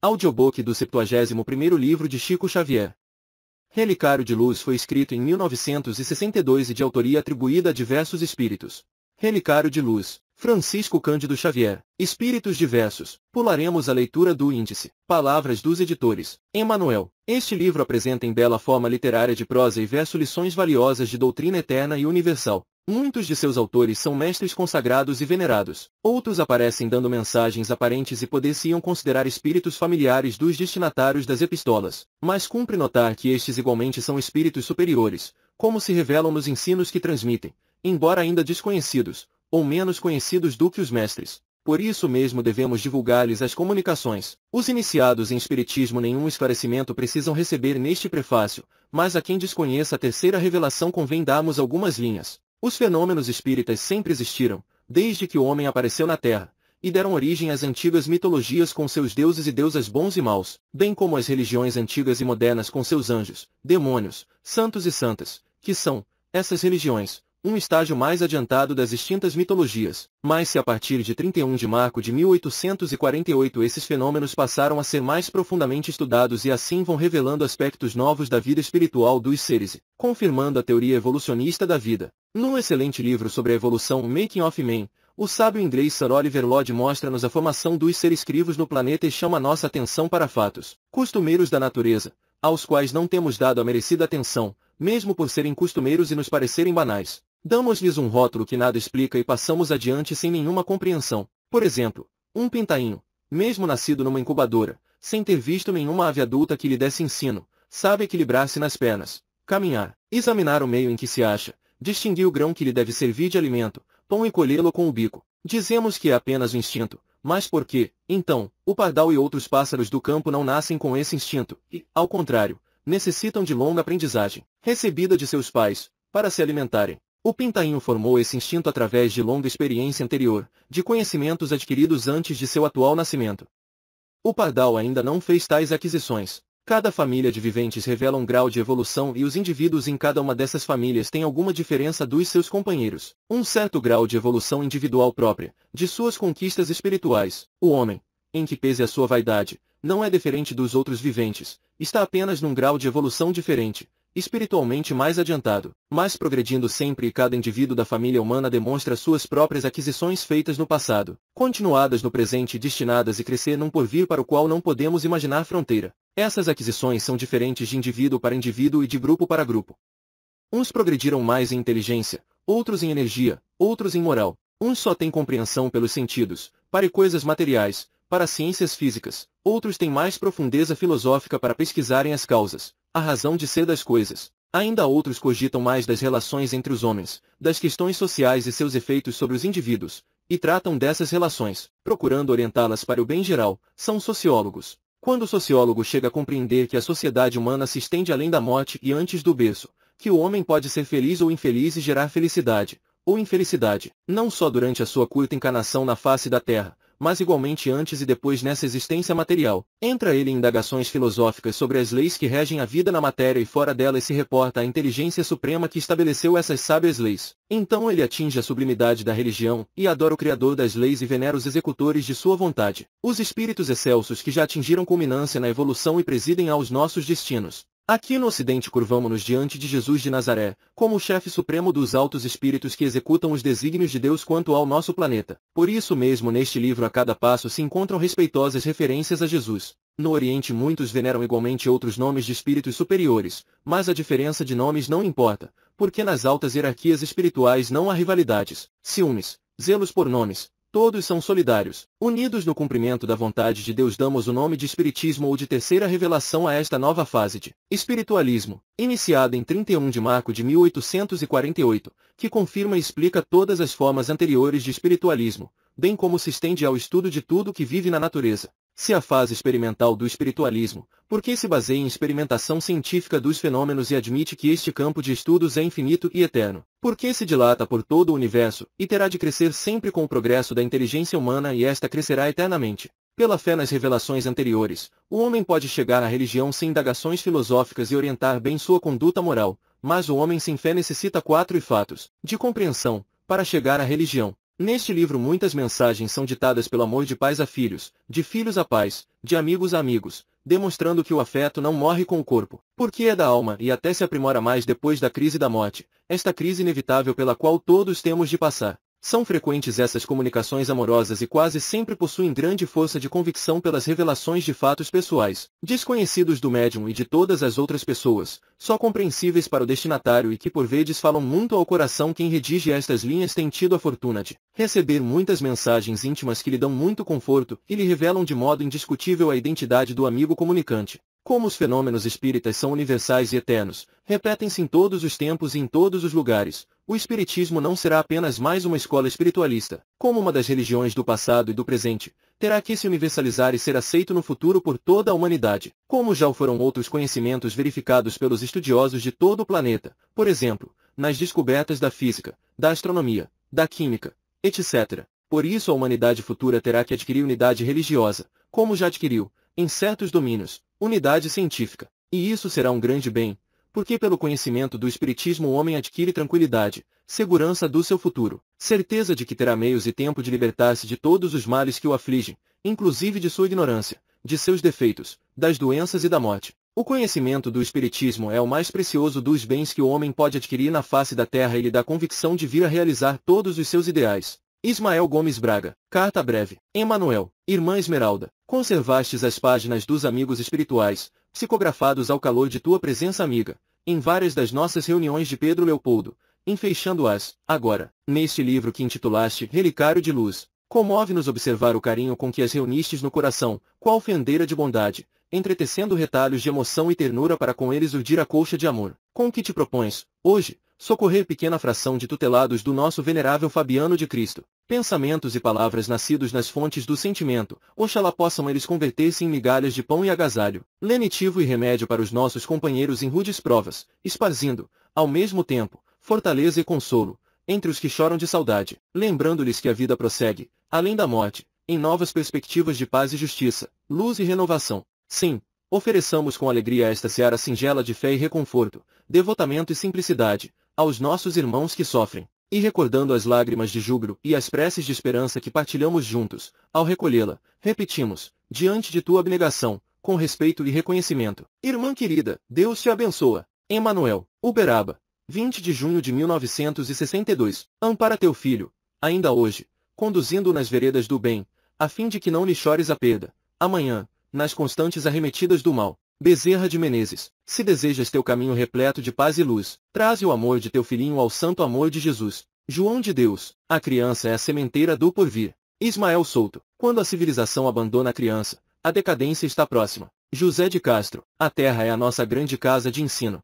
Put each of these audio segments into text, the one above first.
Audiobook do 71º livro de Chico Xavier. Relicário de Luz foi escrito em 1962 e de autoria atribuída a diversos espíritos. Relicário de Luz, Francisco Cândido Xavier, Espíritos Diversos. Pularemos a leitura do índice. Palavras dos editores. Emmanuel. Este livro apresenta em bela forma literária de prosa e verso lições valiosas de doutrina eterna e universal. Muitos de seus autores são mestres consagrados e venerados. Outros aparecem dando mensagens aparentes e poderiam considerar espíritos familiares dos destinatários das epístolas. Mas cumpre notar que estes igualmente são espíritos superiores, como se revelam nos ensinos que transmitem, embora ainda desconhecidos, ou menos conhecidos do que os mestres. Por isso mesmo devemos divulgar-lhes as comunicações. Os iniciados em espiritismo nenhum esclarecimento precisam receber neste prefácio, mas a quem desconheça a terceira revelação convém darmos algumas linhas. Os fenômenos espíritas sempre existiram, desde que o homem apareceu na Terra, e deram origem às antigas mitologias com seus deuses e deusas bons e maus, bem como às religiões antigas e modernas com seus anjos, demônios, santos e santas, que são, essas religiões, um estágio mais adiantado das extintas mitologias, mas se a partir de 31 de março de 1848 esses fenômenos passaram a ser mais profundamente estudados e assim vão revelando aspectos novos da vida espiritual dos seres, confirmando a teoria evolucionista da vida. Num excelente livro sobre a evolução Making of Man, o sábio inglês Sir Oliver Lodge mostra-nos a formação dos seres crivos no planeta e chama nossa atenção para fatos costumeiros da natureza, aos quais não temos dado a merecida atenção, mesmo por serem costumeiros e nos parecerem banais. Damos-lhes um rótulo que nada explica e passamos adiante sem nenhuma compreensão. Por exemplo, um pintainho, mesmo nascido numa incubadora, sem ter visto nenhuma ave adulta que lhe desse ensino, sabe equilibrar-se nas pernas, caminhar, examinar o meio em que se acha, distinguir o grão que lhe deve servir de alimento, pão e colhê-lo com o bico. Dizemos que é apenas o instinto, mas por que, então, o pardal e outros pássaros do campo não nascem com esse instinto, e, ao contrário, necessitam de longa aprendizagem, recebida de seus pais, para se alimentarem? O Pintainho formou esse instinto através de longa experiência anterior, de conhecimentos adquiridos antes de seu atual nascimento. O Pardal ainda não fez tais aquisições. Cada família de viventes revela um grau de evolução e os indivíduos em cada uma dessas famílias têm alguma diferença dos seus companheiros, um certo grau de evolução individual própria, de suas conquistas espirituais. O homem, em que pese a sua vaidade, não é diferente dos outros viventes, está apenas num grau de evolução diferente, espiritualmente mais adiantado, mas progredindo sempre e cada indivíduo da família humana demonstra suas próprias aquisições feitas no passado, continuadas no presente e destinadas a crescer num porvir para o qual não podemos imaginar fronteira. Essas aquisições são diferentes de indivíduo para indivíduo e de grupo para grupo. Uns progrediram mais em inteligência, outros em energia, outros em moral. Uns só têm compreensão pelos sentidos, para coisas materiais, para ciências físicas, outros têm mais profundeza filosófica para pesquisarem as causas, a razão de ser das coisas. Ainda outros cogitam mais das relações entre os homens, das questões sociais e seus efeitos sobre os indivíduos, e tratam dessas relações, procurando orientá-las para o bem geral, são sociólogos. Quando o sociólogo chega a compreender que a sociedade humana se estende além da morte e antes do berço, que o homem pode ser feliz ou infeliz e gerar felicidade, ou infelicidade, não só durante a sua curta encarnação na face da Terra, mas igualmente antes e depois nessa existência material. Entra ele em indagações filosóficas sobre as leis que regem a vida na matéria e fora dela e se reporta à inteligência suprema que estabeleceu essas sábias leis. Então ele atinge a sublimidade da religião e adora o Criador das leis e venera os executores de sua vontade. Os espíritos excelsos que já atingiram culminância na evolução e presidem aos nossos destinos. Aqui no Ocidente curvamos-nos diante de Jesus de Nazaré, como o chefe supremo dos altos espíritos que executam os desígnios de Deus quanto ao nosso planeta. Por isso mesmo neste livro a cada passo se encontram respeitosas referências a Jesus. No Oriente muitos veneram igualmente outros nomes de espíritos superiores, mas a diferença de nomes não importa, porque nas altas hierarquias espirituais não há rivalidades, ciúmes, zelos por nomes, Todos são solidários. Unidos no cumprimento da vontade de Deus damos o nome de Espiritismo ou de terceira revelação a esta nova fase de Espiritualismo, iniciada em 31 de março de 1848, que confirma e explica todas as formas anteriores de espiritualismo, bem como se estende ao estudo de tudo que vive na natureza. Se a fase experimental do espiritualismo, porque se baseia em experimentação científica dos fenômenos e admite que este campo de estudos é infinito e eterno, porque se dilata por todo o universo e terá de crescer sempre com o progresso da inteligência humana e esta crescerá eternamente. Pela fé nas revelações anteriores, o homem pode chegar à religião sem indagações filosóficas e orientar bem sua conduta moral, mas o homem sem fé necessita quatro fatos de compreensão para chegar à religião. Neste livro muitas mensagens são ditadas pelo amor de pais a filhos, de filhos a pais, de amigos a amigos, demonstrando que o afeto não morre com o corpo, porque é da alma e até se aprimora mais depois da crise da morte, esta crise inevitável pela qual todos temos de passar. São frequentes essas comunicações amorosas e quase sempre possuem grande força de convicção pelas revelações de fatos pessoais, desconhecidos do médium e de todas as outras pessoas, só compreensíveis para o destinatário e que por vezes falam muito ao coração quem redige estas linhas tem tido a fortuna de receber muitas mensagens íntimas que lhe dão muito conforto e lhe revelam de modo indiscutível a identidade do amigo comunicante. Como os fenômenos espíritas são universais e eternos, repetem-se em todos os tempos e em todos os lugares, o espiritismo não será apenas mais uma escola espiritualista, como uma das religiões do passado e do presente, terá que se universalizar e ser aceito no futuro por toda a humanidade, como já o foram outros conhecimentos verificados pelos estudiosos de todo o planeta, por exemplo, nas descobertas da física, da astronomia, da química, etc. Por isso a humanidade futura terá que adquirir unidade religiosa, como já adquiriu, em certos domínios, unidade científica. E isso será um grande bem, porque pelo conhecimento do Espiritismo o homem adquire tranquilidade, segurança do seu futuro, certeza de que terá meios e tempo de libertar-se de todos os males que o afligem, inclusive de sua ignorância, de seus defeitos, das doenças e da morte. O conhecimento do Espiritismo é o mais precioso dos bens que o homem pode adquirir na face da terra e lhe dá convicção de vir a realizar todos os seus ideais. Ismael Gomes Braga, carta breve. Emanuel, irmã Esmeralda, conservastes as páginas dos amigos espirituais, psicografados ao calor de tua presença amiga, em várias das nossas reuniões de Pedro Leopoldo, enfeixando-as, agora, neste livro que intitulaste Relicário de Luz. Comove-nos observar o carinho com que as reunistes no coração, qual fendeira de bondade, entretecendo retalhos de emoção e ternura para com eles urdir a colcha de amor, com que te propões, hoje, socorrer pequena fração de tutelados do nosso venerável Fabiano de Cristo. Pensamentos e palavras nascidos nas fontes do sentimento, oxalá possam eles converter-se em migalhas de pão e agasalho, lenitivo e remédio para os nossos companheiros em rudes provas, esparzindo, ao mesmo tempo, fortaleza e consolo, entre os que choram de saudade, lembrando-lhes que a vida prossegue, além da morte, em novas perspectivas de paz e justiça, luz e renovação. Sim, ofereçamos com alegria esta seara singela de fé e reconforto, devotamento e simplicidade, aos nossos irmãos que sofrem, e recordando as lágrimas de júbilo e as preces de esperança que partilhamos juntos, ao recolhê-la, repetimos, diante de tua abnegação, com respeito e reconhecimento. Irmã querida, Deus te abençoa. Emanuel, Uberaba, 20 de junho de 1962. Ampara teu filho, ainda hoje, conduzindo-o nas veredas do bem, a fim de que não lhe chores a perda, amanhã, nas constantes arremetidas do mal. Bezerra de Menezes, se desejas teu caminho repleto de paz e luz, traze o amor de teu filhinho ao santo amor de Jesus. João de Deus, a criança é a sementeira do porvir. Ismael Souto, quando a civilização abandona a criança, a decadência está próxima. José de Castro, a terra é a nossa grande casa de ensino.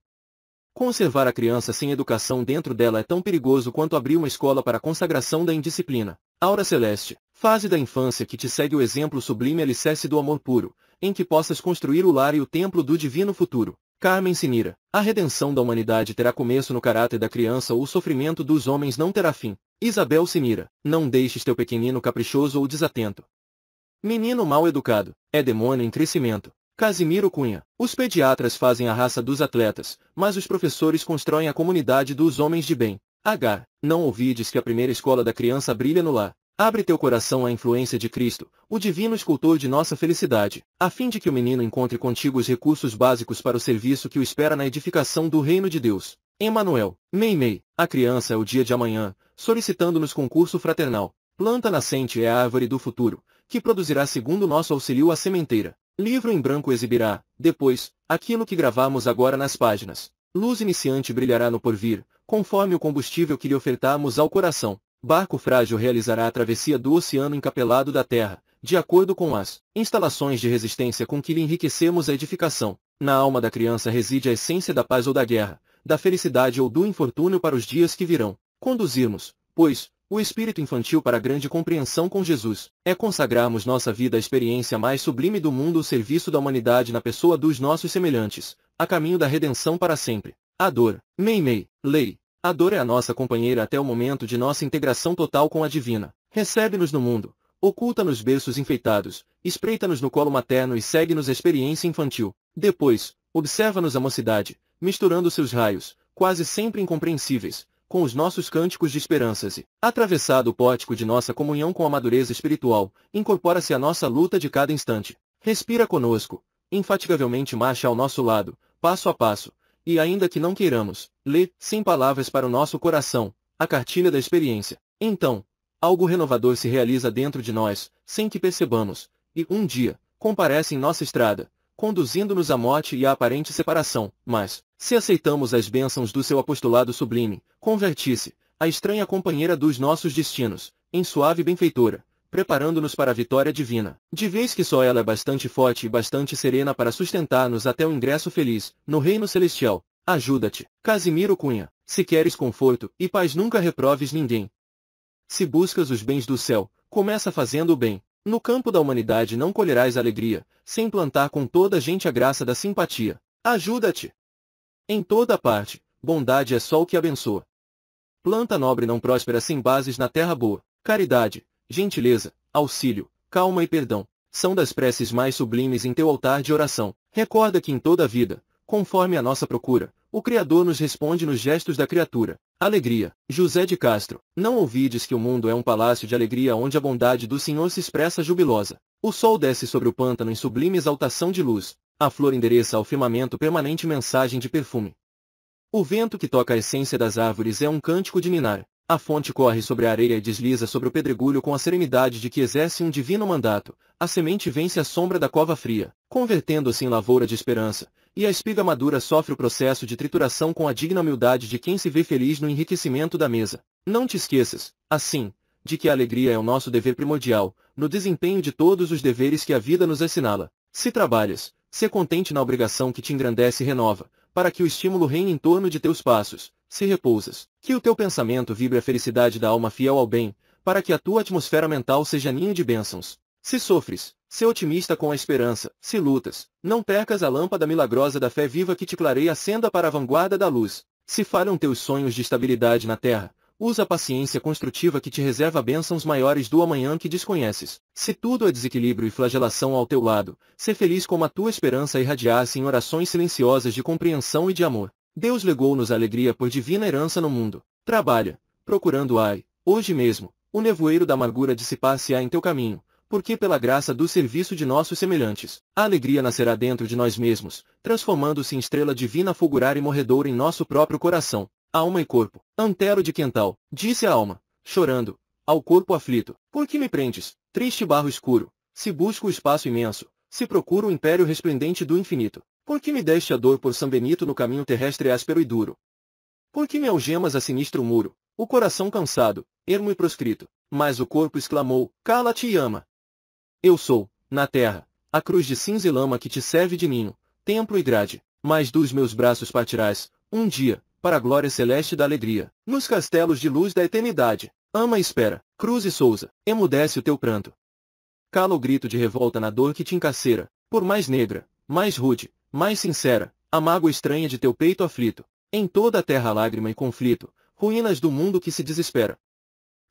Conservar a criança sem educação dentro dela é tão perigoso quanto abrir uma escola para consagração da indisciplina. Aura Celeste, fase da infância que te segue o exemplo sublime alicerce do amor puro, em que possas construir o lar e o templo do divino futuro. Carmen Sinira. A redenção da humanidade terá começo no caráter da criança ou o sofrimento dos homens não terá fim. Isabel Sinira. Não deixes teu pequenino caprichoso ou desatento. Menino mal educado. É demônio em crescimento. Casimiro Cunha. Os pediatras fazem a raça dos atletas, mas os professores constroem a comunidade dos homens de bem. H. Não ouvides que a primeira escola da criança brilha no lar. Abre teu coração à influência de Cristo, o divino escultor de nossa felicidade, a fim de que o menino encontre contigo os recursos básicos para o serviço que o espera na edificação do reino de Deus. Emmanuel, Meimei, a criança é o dia de amanhã, solicitando-nos concurso fraternal. Planta nascente é a árvore do futuro, que produzirá segundo nosso auxílio a sementeira. Livro em branco exibirá, depois, aquilo que gravamos agora nas páginas. Luz iniciante brilhará no porvir, conforme o combustível que lhe ofertamos ao coração barco frágil realizará a travessia do oceano encapelado da Terra, de acordo com as instalações de resistência com que lhe enriquecemos a edificação. Na alma da criança reside a essência da paz ou da guerra, da felicidade ou do infortúnio para os dias que virão. Conduzirmos, pois, o espírito infantil para a grande compreensão com Jesus é consagrarmos nossa vida à experiência mais sublime do mundo, o serviço da humanidade na pessoa dos nossos semelhantes, a caminho da redenção para sempre. A dor, Meimei, lei, a dor é a nossa companheira até o momento de nossa integração total com a divina. Recebe-nos no mundo, oculta-nos berços enfeitados, espreita-nos no colo materno e segue-nos a experiência infantil. Depois, observa-nos a mocidade, misturando seus raios, quase sempre incompreensíveis, com os nossos cânticos de esperanças e, atravessado o pórtico de nossa comunhão com a madureza espiritual, incorpora-se à nossa luta de cada instante. Respira conosco, infatigavelmente marcha ao nosso lado, passo a passo, e ainda que não queiramos, lê, sem palavras para o nosso coração, a cartilha da experiência. Então, algo renovador se realiza dentro de nós, sem que percebamos, e, um dia, comparece em nossa estrada, conduzindo-nos à morte e à aparente separação, mas, se aceitamos as bênçãos do seu apostolado sublime, converti-se, a estranha companheira dos nossos destinos, em suave benfeitora, preparando-nos para a vitória divina, de vez que só ela é bastante forte e bastante serena para sustentar-nos até o ingresso feliz, no reino celestial. Ajuda-te, Casimiro Cunha, se queres conforto e paz nunca reproves ninguém. Se buscas os bens do céu, começa fazendo o bem. No campo da humanidade não colherás alegria, sem plantar com toda a gente a graça da simpatia. Ajuda-te! Em toda parte, bondade é só o que abençoa. Planta nobre não próspera sem bases na terra boa. Caridade, gentileza, auxílio, calma e perdão, são das preces mais sublimes em teu altar de oração. Recorda que em toda a vida, conforme a nossa procura, o Criador nos responde nos gestos da criatura. Alegria. José de Castro. Não ouvides que o mundo é um palácio de alegria onde a bondade do Senhor se expressa jubilosa. O sol desce sobre o pântano em sublime exaltação de luz. A flor endereça ao firmamento permanente mensagem de perfume. O vento que toca a essência das árvores é um cântico de ninar. A fonte corre sobre a areia e desliza sobre o pedregulho com a serenidade de que exerce um divino mandato. A semente vence a sombra da cova fria, convertendo-se em lavoura de esperança, e a espiga madura sofre o processo de trituração com a digna humildade de quem se vê feliz no enriquecimento da mesa. Não te esqueças, assim, de que a alegria é o nosso dever primordial, no desempenho de todos os deveres que a vida nos assinala. Se trabalhas, se é contente na obrigação que te engrandece e renova, para que o estímulo reine em torno de teus passos, se repousas, que o teu pensamento vibre a felicidade da alma fiel ao bem, para que a tua atmosfera mental seja ninho de bênçãos. Se sofres, se otimista com a esperança, se lutas, não percas a lâmpada milagrosa da fé viva que te clareia a senda para a vanguarda da luz. Se falham teus sonhos de estabilidade na terra, usa a paciência construtiva que te reserva bênçãos maiores do amanhã que desconheces. Se tudo é desequilíbrio e flagelação ao teu lado, se feliz como a tua esperança irradiasse em orações silenciosas de compreensão e de amor. Deus legou-nos alegria por divina herança no mundo. Trabalha, procurando ai, hoje mesmo, o nevoeiro da amargura dissipar-se-á em teu caminho, porque pela graça do serviço de nossos semelhantes, a alegria nascerá dentro de nós mesmos, transformando-se em estrela divina fulgurar e morredora em nosso próprio coração, alma e corpo. Antero de Quental, disse a alma, chorando, ao corpo aflito, por que me prendes, triste barro escuro, se busco o espaço imenso, se procuro o império resplendente do infinito, por que me deste a dor por São Benito no caminho terrestre áspero e duro? Por que me algemas a sinistro muro, o coração cansado, ermo e proscrito, mas o corpo exclamou, cala-te e ama. Eu sou, na terra, a cruz de cinza e lama que te serve de ninho, templo e grade, mas dos meus braços partirás, um dia, para a glória celeste da alegria, nos castelos de luz da eternidade. Ama e espera, cruz e souza, emudece o teu pranto. Cala o grito de revolta na dor que te encaceira, por mais negra, mais rude, mais sincera, a mágoa estranha de teu peito aflito. Em toda a terra lágrima e conflito, ruínas do mundo que se desespera.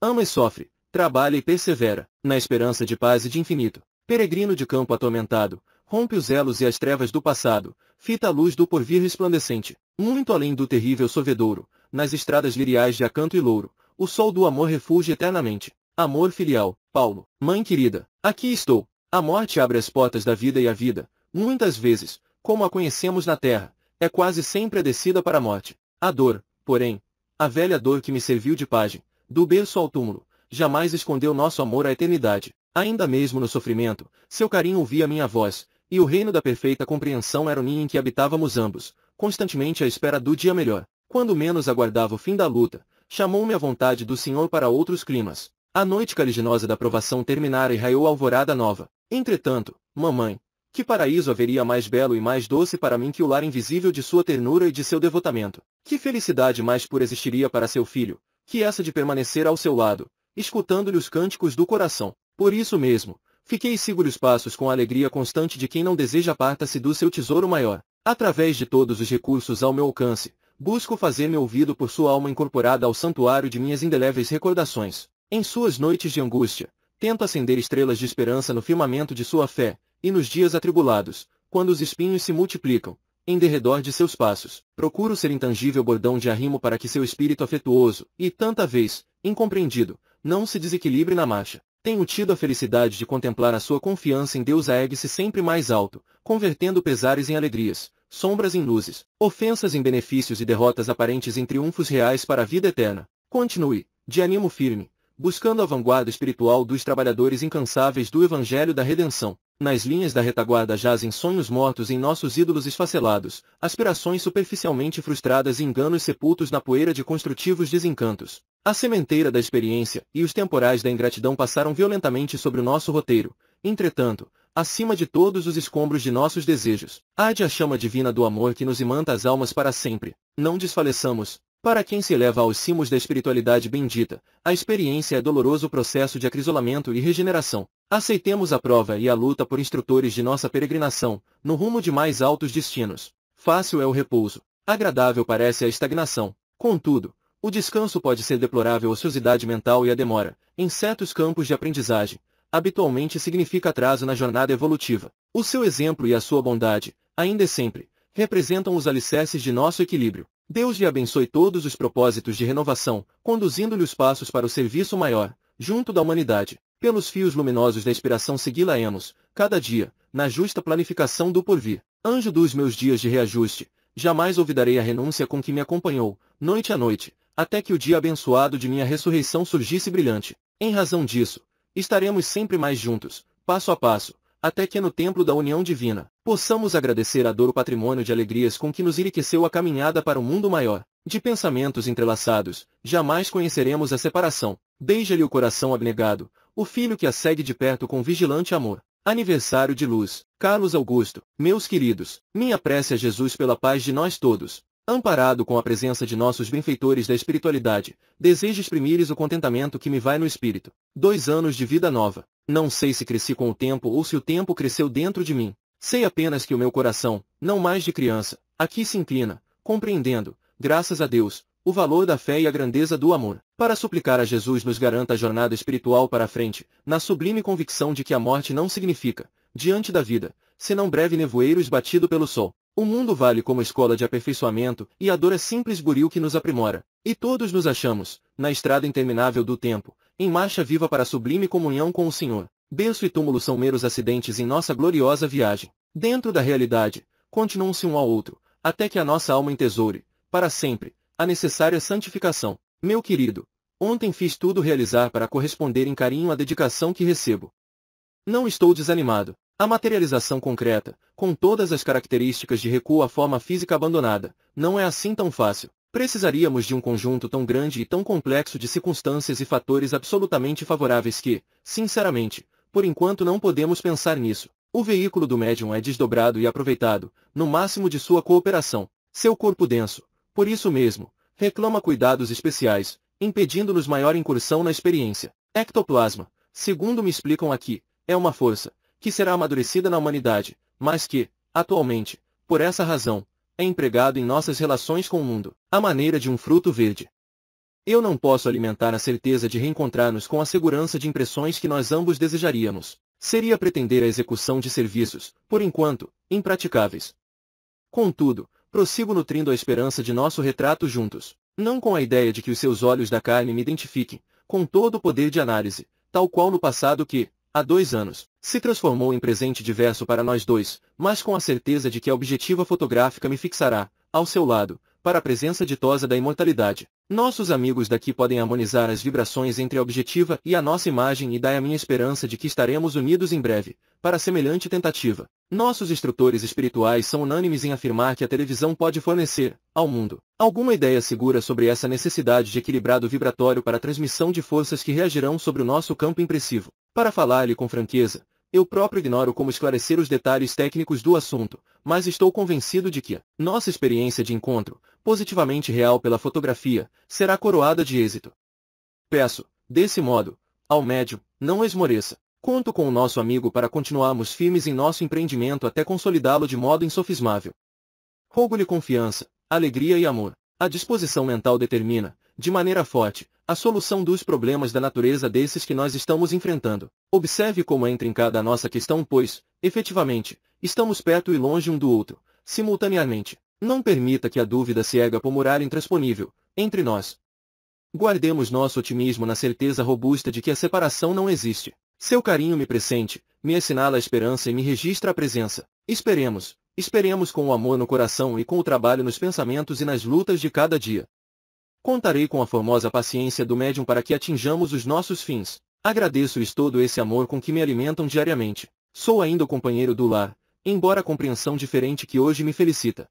Ama e sofre, trabalha e persevera, na esperança de paz e de infinito. Peregrino de campo atormentado, rompe os elos e as trevas do passado, fita a luz do porvir resplandecente, muito além do terrível sovedouro, nas estradas liriais de acanto e louro, o sol do amor refugia eternamente. Amor filial, Paulo, mãe querida, aqui estou. A morte abre as portas da vida e a vida, muitas vezes, como a conhecemos na terra, é quase sempre a descida para a morte. A dor, porém, a velha dor que me serviu de página, do berço ao túmulo, jamais escondeu nosso amor à eternidade. Ainda mesmo no sofrimento, seu carinho ouvia minha voz, e o reino da perfeita compreensão era o ninho em que habitávamos ambos, constantemente à espera do dia melhor. Quando menos aguardava o fim da luta, chamou-me a vontade do Senhor para outros climas. A noite caliginosa da provação terminara e raiou a alvorada nova. Entretanto, mamãe, que paraíso haveria mais belo e mais doce para mim que o lar invisível de sua ternura e de seu devotamento? Que felicidade mais pura existiria para seu filho, que essa de permanecer ao seu lado, escutando-lhe os cânticos do coração. Por isso mesmo, fiquei seguro os passos com a alegria constante de quem não deseja parta-se do seu tesouro maior. Através de todos os recursos ao meu alcance, busco fazer meu ouvido por sua alma incorporada ao santuário de minhas indeléveis recordações. Em suas noites de angústia, tento acender estrelas de esperança no firmamento de sua fé, e nos dias atribulados, quando os espinhos se multiplicam, em derredor de seus passos, procuro ser intangível bordão de arrimo para que seu espírito afetuoso, e tanta vez, incompreendido, não se desequilibre na marcha. Tenho tido a felicidade de contemplar a sua confiança em Deus ergue-se sempre mais alto, convertendo pesares em alegrias, sombras em luzes, ofensas em benefícios e derrotas aparentes em triunfos reais para a vida eterna. Continue, de ânimo firme, buscando a vanguarda espiritual dos trabalhadores incansáveis do Evangelho da Redenção. Nas linhas da retaguarda jazem sonhos mortos em nossos ídolos esfacelados, aspirações superficialmente frustradas e enganos sepultos na poeira de construtivos desencantos. A sementeira da experiência e os temporais da ingratidão passaram violentamente sobre o nosso roteiro. Entretanto, acima de todos os escombros de nossos desejos, de a chama divina do amor que nos imanta as almas para sempre. Não desfaleçamos, para quem se eleva aos cimos da espiritualidade bendita, a experiência é doloroso processo de acrisolamento e regeneração. Aceitemos a prova e a luta por instrutores de nossa peregrinação, no rumo de mais altos destinos. Fácil é o repouso. Agradável parece a estagnação. Contudo, o descanso pode ser deplorável a ociosidade mental e a demora, em certos campos de aprendizagem, habitualmente significa atraso na jornada evolutiva. O seu exemplo e a sua bondade, ainda sempre, representam os alicerces de nosso equilíbrio. Deus lhe abençoe todos os propósitos de renovação, conduzindo-lhe os passos para o serviço maior, junto da humanidade. Pelos fios luminosos da inspiração segui-la-emos, cada dia, na justa planificação do porvir. Anjo dos meus dias de reajuste, jamais olvidarei a renúncia com que me acompanhou, noite a noite, até que o dia abençoado de minha ressurreição surgisse brilhante. Em razão disso, estaremos sempre mais juntos, passo a passo, até que no templo da união divina, possamos agradecer a dor o patrimônio de alegrias com que nos enriqueceu a caminhada para um mundo maior. De pensamentos entrelaçados, jamais conheceremos a separação. Beija-lhe o coração abnegado, o filho que a segue de perto com vigilante amor. Aniversário de luz, Carlos Augusto, meus queridos, minha prece a Jesus pela paz de nós todos, Amparado com a presença de nossos benfeitores da espiritualidade, desejo exprimires o contentamento que me vai no espírito. Dois anos de vida nova. Não sei se cresci com o tempo ou se o tempo cresceu dentro de mim. Sei apenas que o meu coração, não mais de criança, aqui se inclina, compreendendo, graças a Deus, o valor da fé e a grandeza do amor, para suplicar a Jesus nos garanta a jornada espiritual para a frente, na sublime convicção de que a morte não significa, diante da vida, senão breve nevoeiro esbatido pelo sol. O mundo vale como escola de aperfeiçoamento, e a dor é simples buril que nos aprimora. E todos nos achamos, na estrada interminável do tempo, em marcha viva para a sublime comunhão com o Senhor. Berço e túmulo são meros acidentes em nossa gloriosa viagem. Dentro da realidade, continuam-se um ao outro, até que a nossa alma entesoure, para sempre, a necessária santificação. Meu querido, ontem fiz tudo realizar para corresponder em carinho à dedicação que recebo. Não estou desanimado. A materialização concreta, com todas as características de recuo à forma física abandonada, não é assim tão fácil. Precisaríamos de um conjunto tão grande e tão complexo de circunstâncias e fatores absolutamente favoráveis que, sinceramente, por enquanto não podemos pensar nisso. O veículo do médium é desdobrado e aproveitado, no máximo de sua cooperação. Seu corpo denso, por isso mesmo, reclama cuidados especiais, impedindo-nos maior incursão na experiência. Ectoplasma, segundo me explicam aqui, é uma força, que será amadurecida na humanidade, mas que, atualmente, por essa razão, é empregado em nossas relações com o mundo, à maneira de um fruto verde. Eu não posso alimentar a certeza de reencontrar-nos com a segurança de impressões que nós ambos desejaríamos. Seria pretender a execução de serviços, por enquanto, impraticáveis. Contudo, prossigo nutrindo a esperança de nosso retrato juntos, não com a ideia de que os seus olhos da carne me identifiquem, com todo o poder de análise, tal qual no passado que, há dois anos, se transformou em presente diverso para nós dois, mas com a certeza de que a objetiva fotográfica me fixará, ao seu lado, para a presença ditosa da imortalidade. Nossos amigos daqui podem harmonizar as vibrações entre a objetiva e a nossa imagem e dai a minha esperança de que estaremos unidos em breve, para semelhante tentativa. Nossos instrutores espirituais são unânimes em afirmar que a televisão pode fornecer, ao mundo, alguma ideia segura sobre essa necessidade de equilibrado vibratório para a transmissão de forças que reagirão sobre o nosso campo impressivo. Para falar-lhe com franqueza, eu próprio ignoro como esclarecer os detalhes técnicos do assunto, mas estou convencido de que nossa experiência de encontro, positivamente real pela fotografia, será coroada de êxito. Peço, desse modo, ao médium, não esmoreça. Conto com o nosso amigo para continuarmos firmes em nosso empreendimento até consolidá-lo de modo insofismável. Rogo-lhe confiança, alegria e amor. A disposição mental determina, de maneira forte, a solução dos problemas da natureza desses que nós estamos enfrentando. Observe como é intrincada a nossa questão, pois, efetivamente, estamos perto e longe um do outro, simultaneamente. Não permita que a dúvida cega por morar intransponível, entre nós. Guardemos nosso otimismo na certeza robusta de que a separação não existe. Seu carinho me presente, me assinala a esperança e me registra a presença. Esperemos, esperemos com o amor no coração e com o trabalho nos pensamentos e nas lutas de cada dia. Contarei com a formosa paciência do médium para que atinjamos os nossos fins. Agradeço-lhes todo esse amor com que me alimentam diariamente. Sou ainda o companheiro do lar, embora a compreensão diferente que hoje me felicita.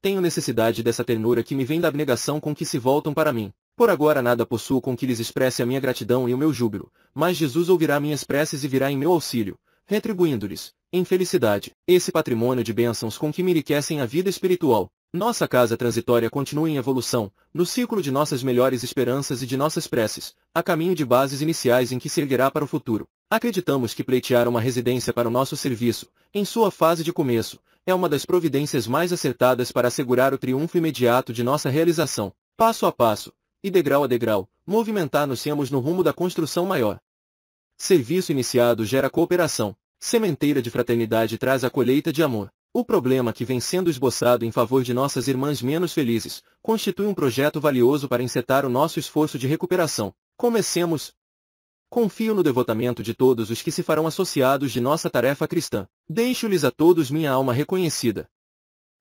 Tenho necessidade dessa ternura que me vem da abnegação com que se voltam para mim. Por agora nada possuo com que lhes expresse a minha gratidão e o meu júbilo, mas Jesus ouvirá minhas preces e virá em meu auxílio, retribuindo-lhes, em felicidade, esse patrimônio de bênçãos com que me enriquecem a vida espiritual. Nossa casa transitória continua em evolução, no ciclo de nossas melhores esperanças e de nossas preces, a caminho de bases iniciais em que se erguerá para o futuro. Acreditamos que pleitear uma residência para o nosso serviço, em sua fase de começo, é uma das providências mais acertadas para assegurar o triunfo imediato de nossa realização. Passo a passo, e degrau a degrau, movimentar-nos-emos no rumo da construção maior. Serviço iniciado gera cooperação, sementeira de fraternidade traz a colheita de amor. O problema que vem sendo esboçado em favor de nossas irmãs menos felizes constitui um projeto valioso para encetar o nosso esforço de recuperação. Comecemos. Confio no devotamento de todos os que se farão associados de nossa tarefa cristã. Deixo-lhes a todos minha alma reconhecida.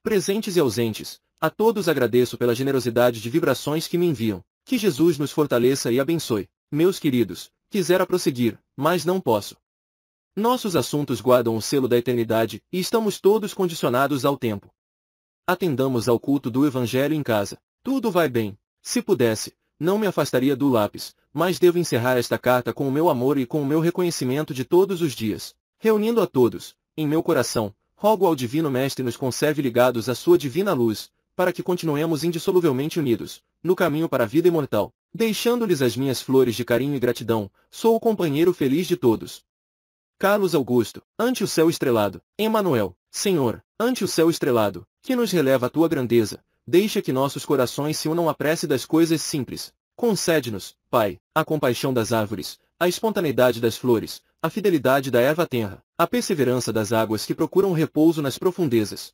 Presentes e ausentes, a todos agradeço pela generosidade de vibrações que me enviam. Que Jesus nos fortaleça e abençoe. Meus queridos, quisera prosseguir, mas não posso. Nossos assuntos guardam o selo da eternidade e estamos todos condicionados ao tempo. Atendamos ao culto do Evangelho em casa. Tudo vai bem. Se pudesse, não me afastaria do lápis, mas devo encerrar esta carta com o meu amor e com o meu reconhecimento de todos os dias. Reunindo a todos, em meu coração, rogo ao Divino Mestre nos conserve ligados à sua divina luz, para que continuemos indissoluvelmente unidos, no caminho para a vida imortal. Deixando-lhes as minhas flores de carinho e gratidão, sou o companheiro feliz de todos. Carlos Augusto, ante o céu estrelado, Emanuel, Senhor, ante o céu estrelado, que nos releva a tua grandeza, deixa que nossos corações se unam à prece das coisas simples. Concede-nos, Pai, a compaixão das árvores, a espontaneidade das flores, a fidelidade da erva tenra, a perseverança das águas que procuram repouso nas profundezas,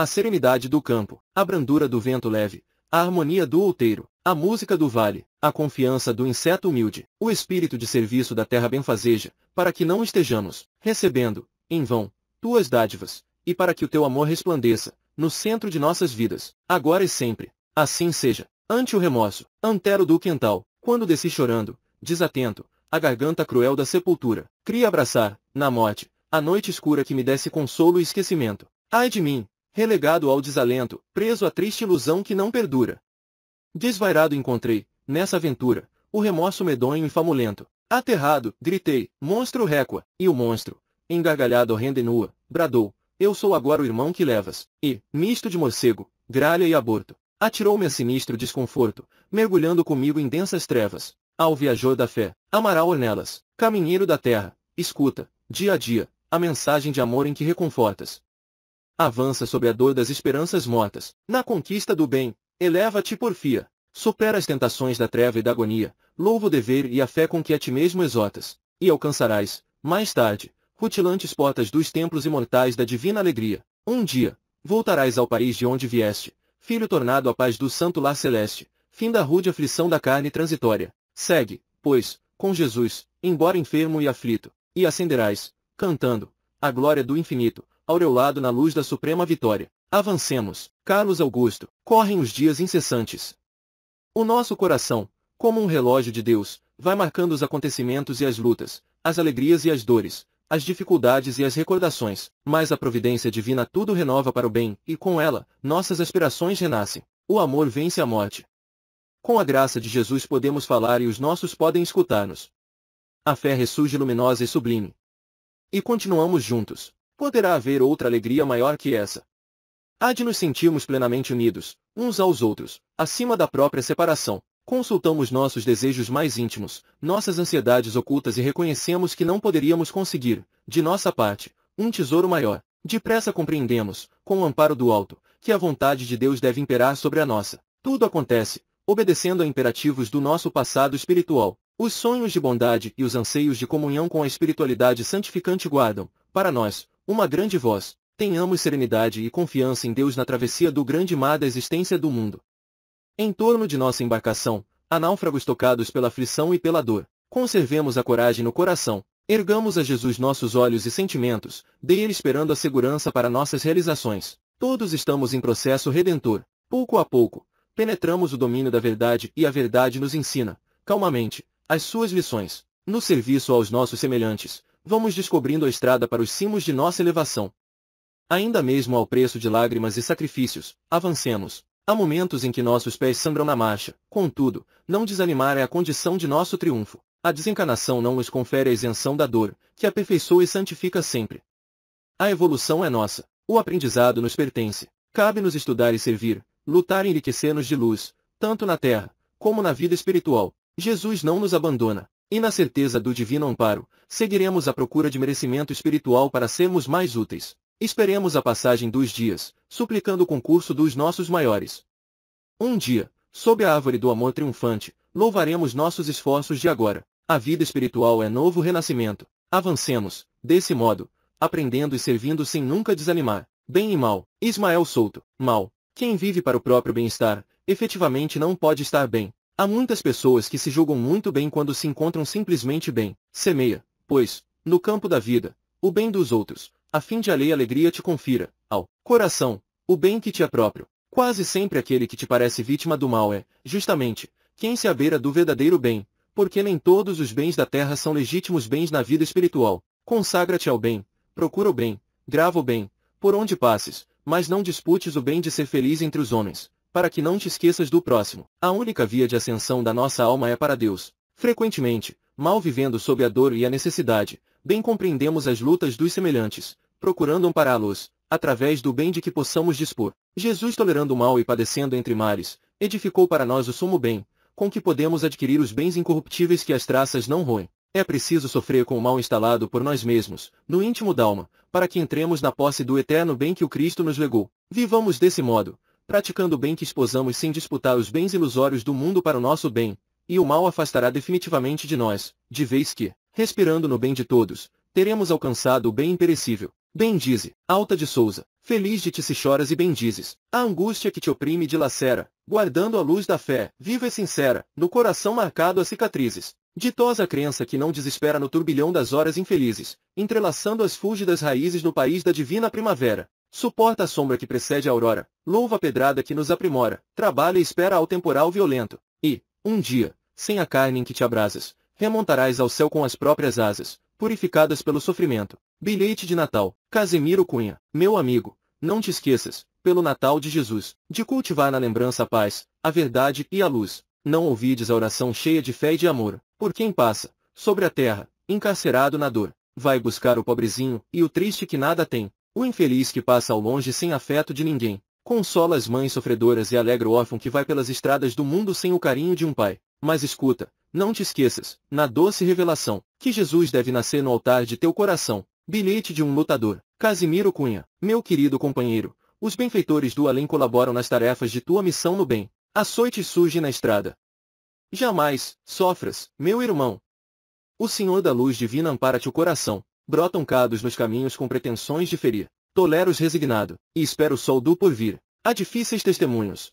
a serenidade do campo, a brandura do vento leve, a harmonia do outeiro, a música do vale, a confiança do inseto humilde, o espírito de serviço da terra benfazeja, para que não estejamos recebendo, em vão, tuas dádivas, e para que o teu amor resplandeça, no centro de nossas vidas, agora e sempre. Assim seja. Ante o remorso, antero do quintal, quando desci chorando, desatento, a garganta cruel da sepultura, cria abraçar, na morte, a noite escura que me desse consolo e esquecimento. Ai de mim, relegado ao desalento, preso à triste ilusão que não perdura. Desvairado encontrei, nessa aventura, o remorso medonho e famulento. Aterrado, gritei, monstro récua, e o monstro, engargalhado horrenda e nua, bradou, eu sou agora o irmão que levas, e, misto de morcego, gralha e aborto, atirou-me a sinistro desconforto, mergulhando comigo em densas trevas, ao viajor da fé, Amaral Ornelas, caminheiro da terra, escuta, dia a dia, a mensagem de amor em que reconfortas, Avança sob a dor das esperanças mortas. Na conquista do bem, eleva-te por fia, Supera as tentações da treva e da agonia. Louva o dever e a fé com que a ti mesmo exotas. E alcançarás, mais tarde, rutilantes portas dos templos imortais da divina alegria. Um dia, voltarás ao país de onde vieste, filho tornado à paz do santo lar celeste, fim da rude aflição da carne transitória. Segue, pois, com Jesus, embora enfermo e aflito, e ascenderás, cantando, a glória do infinito, aureolado na luz da suprema vitória. Avancemos, Carlos Augusto, correm os dias incessantes. O nosso coração, como um relógio de Deus, vai marcando os acontecimentos e as lutas, as alegrias e as dores, as dificuldades e as recordações, mas a providência divina tudo renova para o bem, e com ela, nossas aspirações renascem. O amor vence a morte. Com a graça de Jesus podemos falar e os nossos podem escutar-nos. A fé ressurge luminosa e sublime. E continuamos juntos poderá haver outra alegria maior que essa. Há de nos sentirmos plenamente unidos, uns aos outros, acima da própria separação. Consultamos nossos desejos mais íntimos, nossas ansiedades ocultas e reconhecemos que não poderíamos conseguir, de nossa parte, um tesouro maior. Depressa compreendemos, com o amparo do alto, que a vontade de Deus deve imperar sobre a nossa. Tudo acontece, obedecendo a imperativos do nosso passado espiritual. Os sonhos de bondade e os anseios de comunhão com a espiritualidade santificante guardam, para nós, uma grande voz. Tenhamos serenidade e confiança em Deus na travessia do grande mar da existência do mundo. Em torno de nossa embarcação, há náufragos tocados pela aflição e pela dor. Conservemos a coragem no coração. Ergamos a Jesus nossos olhos e sentimentos, dele esperando a segurança para nossas realizações. Todos estamos em processo redentor. Pouco a pouco, penetramos o domínio da verdade e a verdade nos ensina, calmamente, as suas lições. No serviço aos nossos semelhantes, vamos descobrindo a estrada para os cimos de nossa elevação. Ainda mesmo ao preço de lágrimas e sacrifícios, avancemos. Há momentos em que nossos pés sangram na marcha, contudo, não desanimar é a condição de nosso triunfo. A desencarnação não nos confere a isenção da dor, que aperfeiçoa e santifica sempre. A evolução é nossa. O aprendizado nos pertence. Cabe-nos estudar e servir, lutar e enriquecer-nos de luz, tanto na terra, como na vida espiritual. Jesus não nos abandona. E na certeza do divino amparo, seguiremos a procura de merecimento espiritual para sermos mais úteis. Esperemos a passagem dos dias, suplicando o concurso dos nossos maiores. Um dia, sob a árvore do amor triunfante, louvaremos nossos esforços de agora. A vida espiritual é novo renascimento. Avancemos, desse modo, aprendendo e servindo sem nunca desanimar. Bem e mal. Ismael Souto. Mal. Quem vive para o próprio bem-estar, efetivamente não pode estar bem. Há muitas pessoas que se julgam muito bem quando se encontram simplesmente bem. Semeia, pois, no campo da vida, o bem dos outros, a fim de lei alegria te confira, ao coração, o bem que te é próprio. Quase sempre aquele que te parece vítima do mal é, justamente, quem se abeira do verdadeiro bem, porque nem todos os bens da terra são legítimos bens na vida espiritual. Consagra-te ao bem, procura o bem, grava o bem, por onde passes, mas não disputes o bem de ser feliz entre os homens, para que não te esqueças do próximo. A única via de ascensão da nossa alma é para Deus. Frequentemente, mal vivendo sob a dor e a necessidade, bem compreendemos as lutas dos semelhantes, procurando ampará-los, através do bem de que possamos dispor. Jesus tolerando o mal e padecendo entre mares, edificou para nós o sumo bem, com que podemos adquirir os bens incorruptíveis que as traças não roem. É preciso sofrer com o mal instalado por nós mesmos, no íntimo da alma, para que entremos na posse do eterno bem que o Cristo nos legou. Vivamos desse modo, praticando o bem que esposamos sem disputar os bens ilusórios do mundo para o nosso bem, e o mal afastará definitivamente de nós, de vez que, respirando no bem de todos, teremos alcançado o bem imperecível. Bendize, Alta de Souza, feliz de ti se choras e bendizes, a angústia que te oprime dilacera, guardando a luz da fé, viva e sincera, no coração marcado a cicatrizes. Ditosa crença que não desespera no turbilhão das horas infelizes, entrelaçando as fúlgidas raízes no país da divina primavera. Suporta a sombra que precede a aurora, louva a pedrada que nos aprimora, trabalha e espera ao temporal violento. E, um dia, sem a carne em que te abrasas, remontarás ao céu com as próprias asas, purificadas pelo sofrimento. Bilhete de Natal, Casemiro Cunha, meu amigo, não te esqueças, pelo Natal de Jesus, de cultivar na lembrança a paz, a verdade e a luz. Não ouvides a oração cheia de fé e de amor, por quem passa, sobre a terra, encarcerado na dor. Vai buscar o pobrezinho e o triste que nada tem, o infeliz que passa ao longe sem afeto de ninguém. Consola as mães sofredoras e alegra o órfão que vai pelas estradas do mundo sem o carinho de um pai. Mas escuta, não te esqueças, na doce revelação, que Jesus deve nascer no altar de teu coração. Bilhete de um lutador. Casimiro Cunha, meu querido companheiro, os benfeitores do além colaboram nas tarefas de tua missão no bem. Açoite surge na estrada. Jamais, sofras, meu irmão. O Senhor da luz divina ampara-te o coração, brotam cados nos caminhos com pretensões de ferir. Tolero-os resignado, e espero o sol do porvir. Há difíceis testemunhos.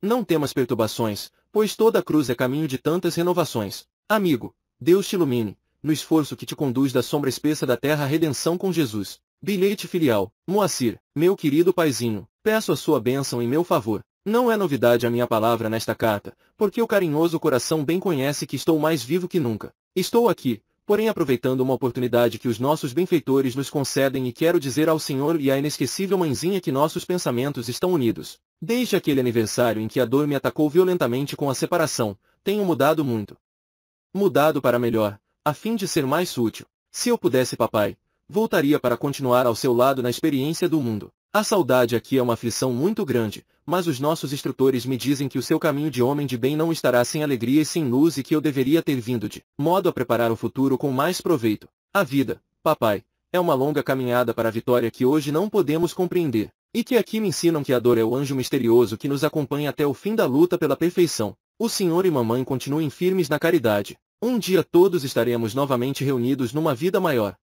Não temas perturbações, pois toda a cruz é caminho de tantas renovações. Amigo, Deus te ilumine, no esforço que te conduz da sombra espessa da terra à redenção com Jesus. Bilhete filial, Moacir, meu querido paizinho, peço a sua bênção em meu favor. Não é novidade a minha palavra nesta carta, porque o carinhoso coração bem conhece que estou mais vivo que nunca. Estou aqui, porém aproveitando uma oportunidade que os nossos benfeitores nos concedem e quero dizer ao Senhor e à inesquecível mãezinha que nossos pensamentos estão unidos. Desde aquele aniversário em que a dor me atacou violentamente com a separação, tenho mudado muito. Mudado para melhor, a fim de ser mais útil. Se eu pudesse papai, voltaria para continuar ao seu lado na experiência do mundo. A saudade aqui é uma aflição muito grande, mas os nossos instrutores me dizem que o seu caminho de homem de bem não estará sem alegria e sem luz e que eu deveria ter vindo de modo a preparar o futuro com mais proveito. A vida, papai, é uma longa caminhada para a vitória que hoje não podemos compreender, e que aqui me ensinam que a dor é o anjo misterioso que nos acompanha até o fim da luta pela perfeição. O senhor e mamãe continuem firmes na caridade. Um dia todos estaremos novamente reunidos numa vida maior.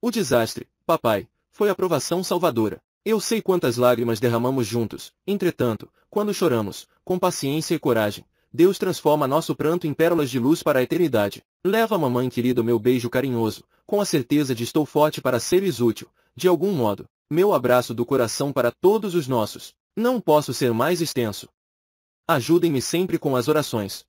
O desastre, papai, foi a provação salvadora. Eu sei quantas lágrimas derramamos juntos, entretanto, quando choramos, com paciência e coragem, Deus transforma nosso pranto em pérolas de luz para a eternidade. Leva a mamãe querida meu beijo carinhoso, com a certeza de estou forte para seres útil, de algum modo. Meu abraço do coração para todos os nossos. Não posso ser mais extenso. Ajudem-me sempre com as orações.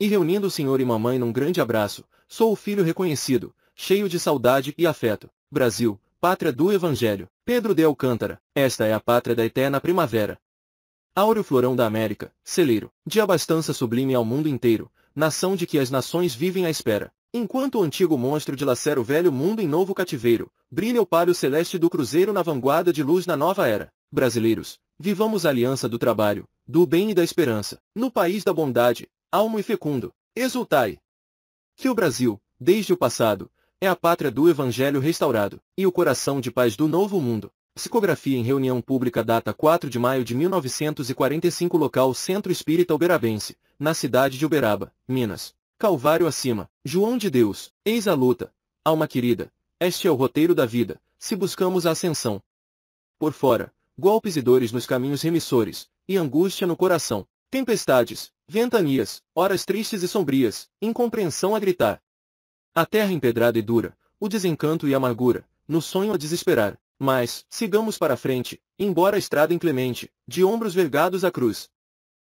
E reunindo o senhor e mamãe num grande abraço, sou o filho reconhecido, cheio de saudade e afeto. Brasil, pátria do Evangelho, Pedro de Alcântara, esta é a pátria da eterna primavera. Áureo florão da América, celeiro, de abastança sublime ao mundo inteiro, nação de que as nações vivem à espera. Enquanto o antigo monstro dilacera o velho mundo em novo cativeiro, brilha o pálio celeste do cruzeiro na vanguarda de luz na nova era. Brasileiros, vivamos a aliança do trabalho, do bem e da esperança, no país da bondade, almo e fecundo, exultai! Que o Brasil, desde o passado, é a pátria do Evangelho restaurado, e o coração de paz do Novo Mundo. Psicografia em reunião pública data 4 de maio de 1945 Local Centro Espírita Uberabense, na cidade de Uberaba, Minas. Calvário acima, João de Deus, eis a luta. Alma querida, este é o roteiro da vida, se buscamos a ascensão. Por fora, golpes e dores nos caminhos remissores, e angústia no coração. Tempestades, ventanias, horas tristes e sombrias, incompreensão a gritar, a terra empedrada e dura, o desencanto e a amargura, no sonho a desesperar. Mas, sigamos para a frente, embora a estrada inclemente, de ombros vergados à cruz.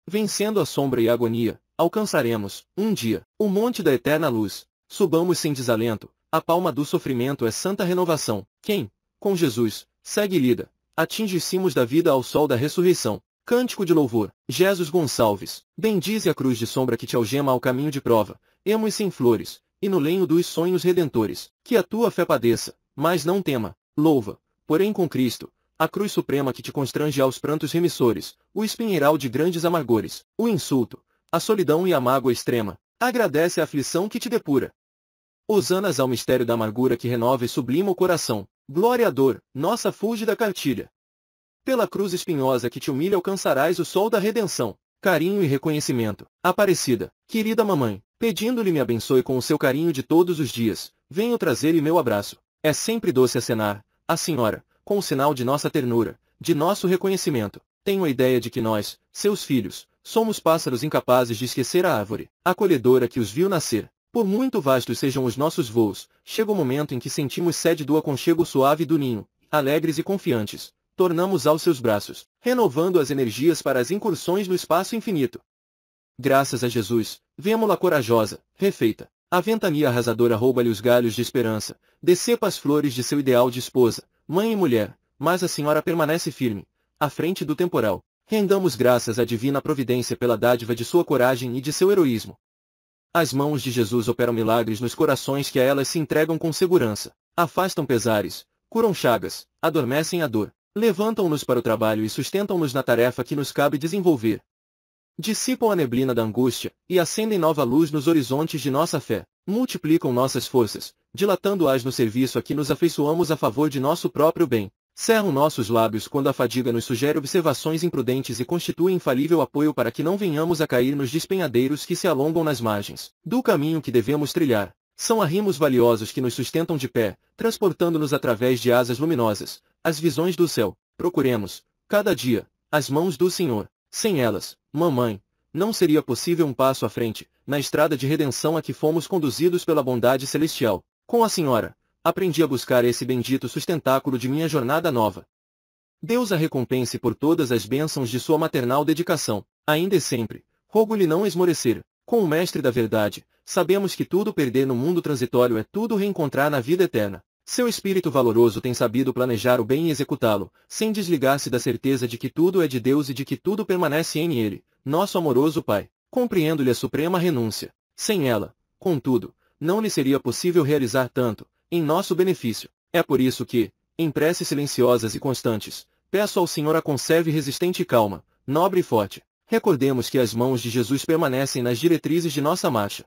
Vencendo a sombra e a agonia, alcançaremos, um dia, o monte da eterna luz. Subamos sem desalento, a palma do sofrimento é santa renovação. Quem, com Jesus, segue e lida, atinge cimos da vida ao sol da ressurreição. Cântico de louvor, Jesus Gonçalves, bendize a cruz de sombra que te algema ao caminho de prova, Emos sem flores, e no lenho dos sonhos redentores, que a tua fé padeça, mas não tema, louva, porém com Cristo, a cruz suprema que te constrange aos prantos remissores, o espinheiral de grandes amargores, o insulto, a solidão e a mágoa extrema, agradece a aflição que te depura. Osanas ao mistério da amargura que renova e sublima o coração, glória à dor, nossa fúlgida cartilha. Pela cruz espinhosa que te humilha alcançarás o sol da redenção, carinho e reconhecimento. Aparecida, querida mamãe, pedindo-lhe me abençoe com o seu carinho de todos os dias, venho trazer-lhe meu abraço. É sempre doce acenar, a senhora, com o sinal de nossa ternura, de nosso reconhecimento. Tenho a ideia de que nós, seus filhos, somos pássaros incapazes de esquecer a árvore, acolhedora que os viu nascer. Por muito vastos sejam os nossos voos, chega o momento em que sentimos sede do aconchego suave do ninho, alegres e confiantes, tornamos aos seus braços, renovando as energias para as incursões no espaço infinito. Graças a Jesus, vemo-la corajosa, refeita. A ventania arrasadora rouba-lhe os galhos de esperança, decepa as flores de seu ideal de esposa, mãe e mulher, mas a senhora permanece firme, à frente do temporal. Rendamos graças à divina providência pela dádiva de sua coragem e de seu heroísmo. As mãos de Jesus operam milagres nos corações que a elas se entregam com segurança, afastam pesares, curam chagas, adormecem a dor, Levantam-nos para o trabalho e sustentam-nos na tarefa que nos cabe desenvolver. Dissipam a neblina da angústia e acendem nova luz nos horizontes de nossa fé. Multiplicam nossas forças, dilatando-as no serviço a que nos afeiçoamos a favor de nosso próprio bem. Cerram nossos lábios quando a fadiga nos sugere observações imprudentes e constituem infalível apoio para que não venhamos a cair nos despenhadeiros que se alongam nas margens do caminho que devemos trilhar. São arrimos valiosos que nos sustentam de pé, transportando-nos através de asas luminosas, as visões do céu, procuremos, cada dia, as mãos do Senhor. Sem elas, mamãe, não seria possível um passo à frente, na estrada de redenção a que fomos conduzidos pela bondade celestial. Com a senhora, aprendi a buscar esse bendito sustentáculo de minha jornada nova. Deus a recompense por todas as bênçãos de sua maternal dedicação, ainda e sempre. Rogo-lhe não esmorecer. Com o Mestre da Verdade, sabemos que tudo perder no mundo transitório é tudo reencontrar na vida eterna. Seu espírito valoroso tem sabido planejar o bem e executá-lo, sem desligar-se da certeza de que tudo é de Deus e de que tudo permanece em Ele, nosso amoroso Pai. Compreendo-lhe a suprema renúncia. Sem ela, contudo, não lhe seria possível realizar tanto, em nosso benefício. É por isso que, em preces silenciosas e constantes, peço ao Senhor a conserve resistente e calma, nobre e forte. Recordemos que as mãos de Jesus permanecem nas diretrizes de nossa marcha.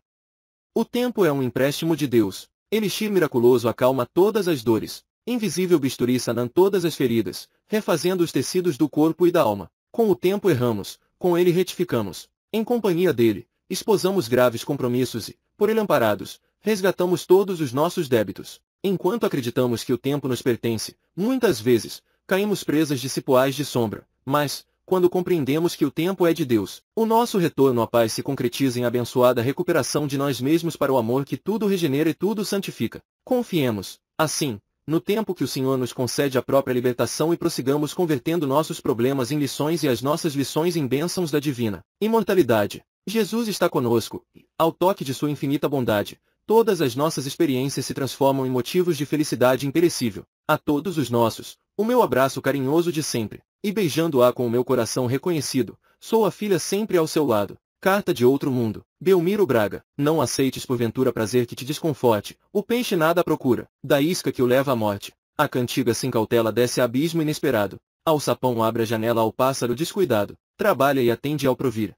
O tempo é um empréstimo de Deus, Elixir miraculoso acalma todas as dores. Invisível bisturi sanan todas as feridas, refazendo os tecidos do corpo e da alma. Com o tempo erramos, com ele retificamos. Em companhia dele, esposamos graves compromissos e, por ele amparados, resgatamos todos os nossos débitos. Enquanto acreditamos que o tempo nos pertence, muitas vezes, caímos presas de cipoais de sombra. Mas, quando compreendemos que o tempo é de Deus, o nosso retorno à paz se concretiza em abençoada recuperação de nós mesmos para o amor que tudo regenera e tudo santifica. Confiemos, assim, no tempo que o Senhor nos concede a própria libertação e prossigamos convertendo nossos problemas em lições e as nossas lições em bênçãos da divina imortalidade. Jesus está conosco, e, ao toque de sua infinita bondade, todas as nossas experiências se transformam em motivos de felicidade imperecível. A todos os nossos, o meu abraço carinhoso de sempre. E beijando-a com o meu coração reconhecido, sou a filha sempre ao seu lado. Carta de outro mundo. Belmiro Braga. Não aceites porventura prazer que te desconforte. O peixe nada procura. Da isca que o leva à morte. A cantiga sem cautela desce abismo inesperado. Ao sapão abre a janela ao pássaro descuidado. Trabalha e atende ao provir.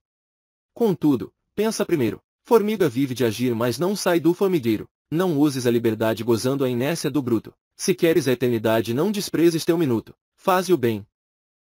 Contudo, pensa primeiro. Formiga vive de agir mas não sai do formigueiro. Não uses a liberdade gozando a inércia do bruto. Se queres a eternidade não desprezes teu minuto. Faze o bem,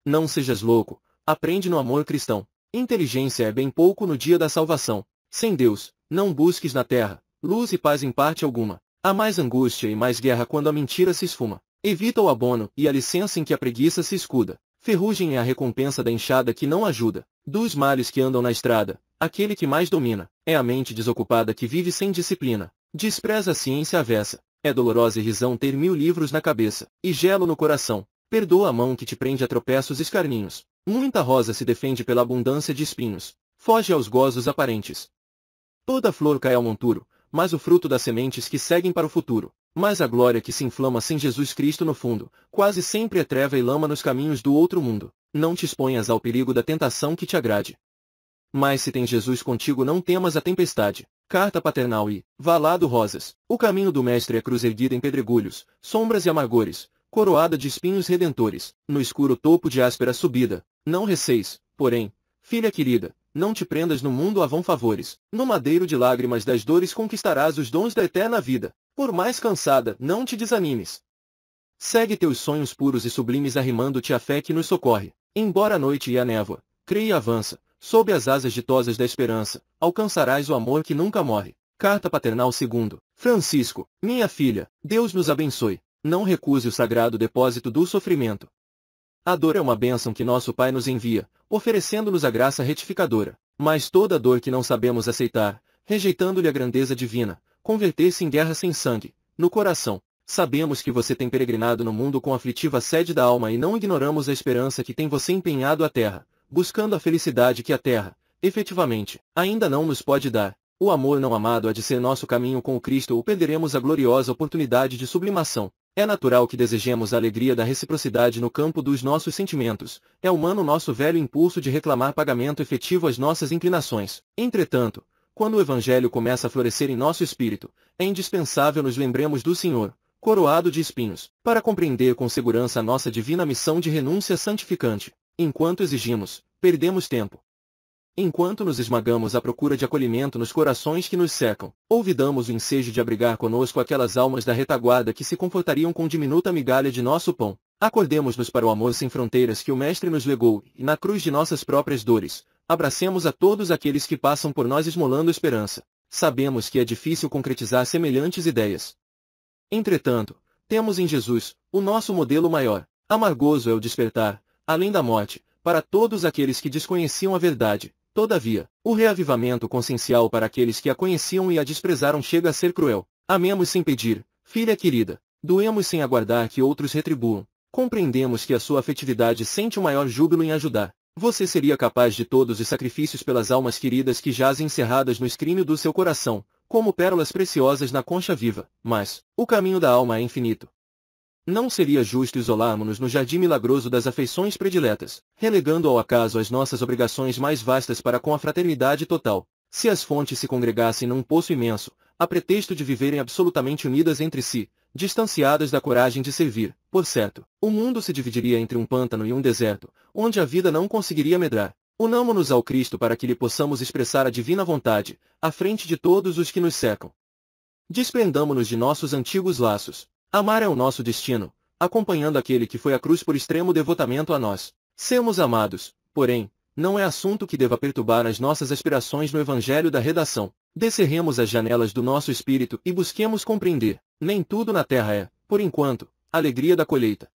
não sejas louco, aprende no amor cristão. Inteligência é bem pouco no dia da salvação. Sem Deus, não busques na terra, luz e paz em parte alguma. Há mais angústia e mais guerra quando a mentira se esfuma. Evita o abono e a licença em que a preguiça se escuda. Ferrugem é a recompensa da enxada que não ajuda. Dos males que andam na estrada, aquele que mais domina é a mente desocupada que vive sem disciplina. Despreza a ciência avessa. É dolorosa irrisão ter mil livros na cabeça e gelo no coração. Perdoa a mão que te prende a tropeços escarninhos. Muita rosa se defende pela abundância de espinhos. Foge aos gozos aparentes. Toda flor cai ao monturo, mas o fruto das sementes que seguem para o futuro. Mas a glória que se inflama sem Jesus Cristo no fundo, quase sempre é treva e lama nos caminhos do outro mundo. Não te exponhas ao perigo da tentação que te agrade. Mas se tem Jesus contigo não temas a tempestade. Carta paternal e, valado rosas, o caminho do mestre é cruz erguida em pedregulhos, sombras e amargores, coroada de espinhos redentores, no escuro topo de áspera subida. Não receis, porém, filha querida, não te prendas no mundo a vão favores. No madeiro de lágrimas das dores conquistarás os dons da eterna vida. Por mais cansada, não te desanimes. Segue teus sonhos puros e sublimes arrimando-te à fé que nos socorre. Embora a noite e a névoa, creia e avança, sob as asas ditosas da esperança, alcançarás o amor que nunca morre. Carta Paternal 2. Francisco, minha filha, Deus nos abençoe. Não recuse o sagrado depósito do sofrimento. A dor é uma bênção que nosso Pai nos envia, oferecendo-nos a graça retificadora. Mas toda dor que não sabemos aceitar, rejeitando-lhe a grandeza divina, converter-se em guerra sem sangue, no coração. Sabemos que você tem peregrinado no mundo com aflitiva sede da alma e não ignoramos a esperança que tem você empenhado à terra, buscando a felicidade que a terra, efetivamente, ainda não nos pode dar. O amor não amado há de ser nosso caminho com o Cristo ou perderemos a gloriosa oportunidade de sublimação. É natural que desejemos a alegria da reciprocidade no campo dos nossos sentimentos. É humano nosso velho impulso de reclamar pagamento efetivo às nossas inclinações. Entretanto, quando o Evangelho começa a florescer em nosso espírito, é indispensável nos lembremos do Senhor, coroado de espinhos, para compreender com segurança a nossa divina missão de renúncia santificante. Enquanto exigimos, perdemos tempo. Enquanto nos esmagamos à procura de acolhimento nos corações que nos secam, ouvidamos o ensejo de abrigar conosco aquelas almas da retaguarda que se confortariam com diminuta migalha de nosso pão. Acordemos-nos para o amor sem fronteiras que o Mestre nos legou, e na cruz de nossas próprias dores, abracemos a todos aqueles que passam por nós esmolando esperança. Sabemos que é difícil concretizar semelhantes ideias. Entretanto, temos em Jesus, o nosso modelo maior. Amargoso é o despertar, além da morte, para todos aqueles que desconheciam a verdade, Todavia, o reavivamento consciencial para aqueles que a conheciam e a desprezaram chega a ser cruel. Amemos sem pedir, filha querida. Doemos sem aguardar que outros retribuam. Compreendemos que a sua afetividade sente o maior júbilo em ajudar. Você seria capaz de todos os sacrifícios pelas almas queridas que jazem encerradas no escrínio do seu coração, como pérolas preciosas na concha viva. Mas, o caminho da alma é infinito. Não seria justo isolarmos-nos no jardim milagroso das afeições prediletas, relegando ao acaso as nossas obrigações mais vastas para com a fraternidade total. Se as fontes se congregassem num poço imenso, a pretexto de viverem absolutamente unidas entre si, distanciadas da coragem de servir, por certo, o mundo se dividiria entre um pântano e um deserto, onde a vida não conseguiria medrar. Unamo-nos ao Cristo para que lhe possamos expressar a divina vontade, à frente de todos os que nos secam. Desprendamo-nos de nossos antigos laços, Amar é o nosso destino, acompanhando aquele que foi à cruz por extremo devotamento a nós. Semos amados, porém, não é assunto que deva perturbar as nossas aspirações no Evangelho da Redação. Descerremos as janelas do nosso espírito e busquemos compreender. Nem tudo na terra é, por enquanto, alegria da colheita.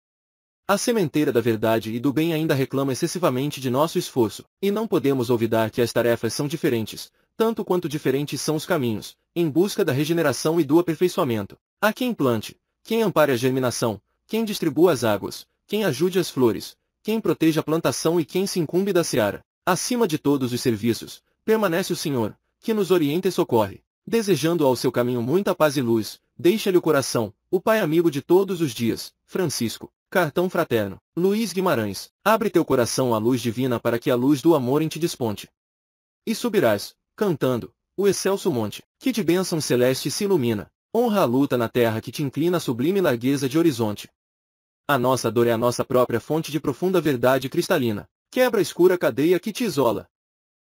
A sementeira da verdade e do bem ainda reclama excessivamente de nosso esforço, e não podemos olvidar que as tarefas são diferentes, tanto quanto diferentes são os caminhos, em busca da regeneração e do aperfeiçoamento. Há quem plante, quem ampare a germinação, quem distribua as águas, quem ajude as flores, quem proteja a plantação e quem se incumbe da seara. Acima de todos os serviços, permanece o Senhor, que nos orienta e socorre. Desejando ao seu caminho muita paz e luz, deixa-lhe o coração, o Pai amigo de todos os dias, Francisco. Cartão fraterno. Luiz Guimarães. Abre teu coração à luz divina para que a luz do amor em ti desponte. E subirás, cantando, o excelso monte, que de bênção celeste se ilumina, Honra a luta na terra que te inclina à sublime largueza de horizonte. A nossa dor é a nossa própria fonte de profunda verdade cristalina. Quebra a escura cadeia que te isola.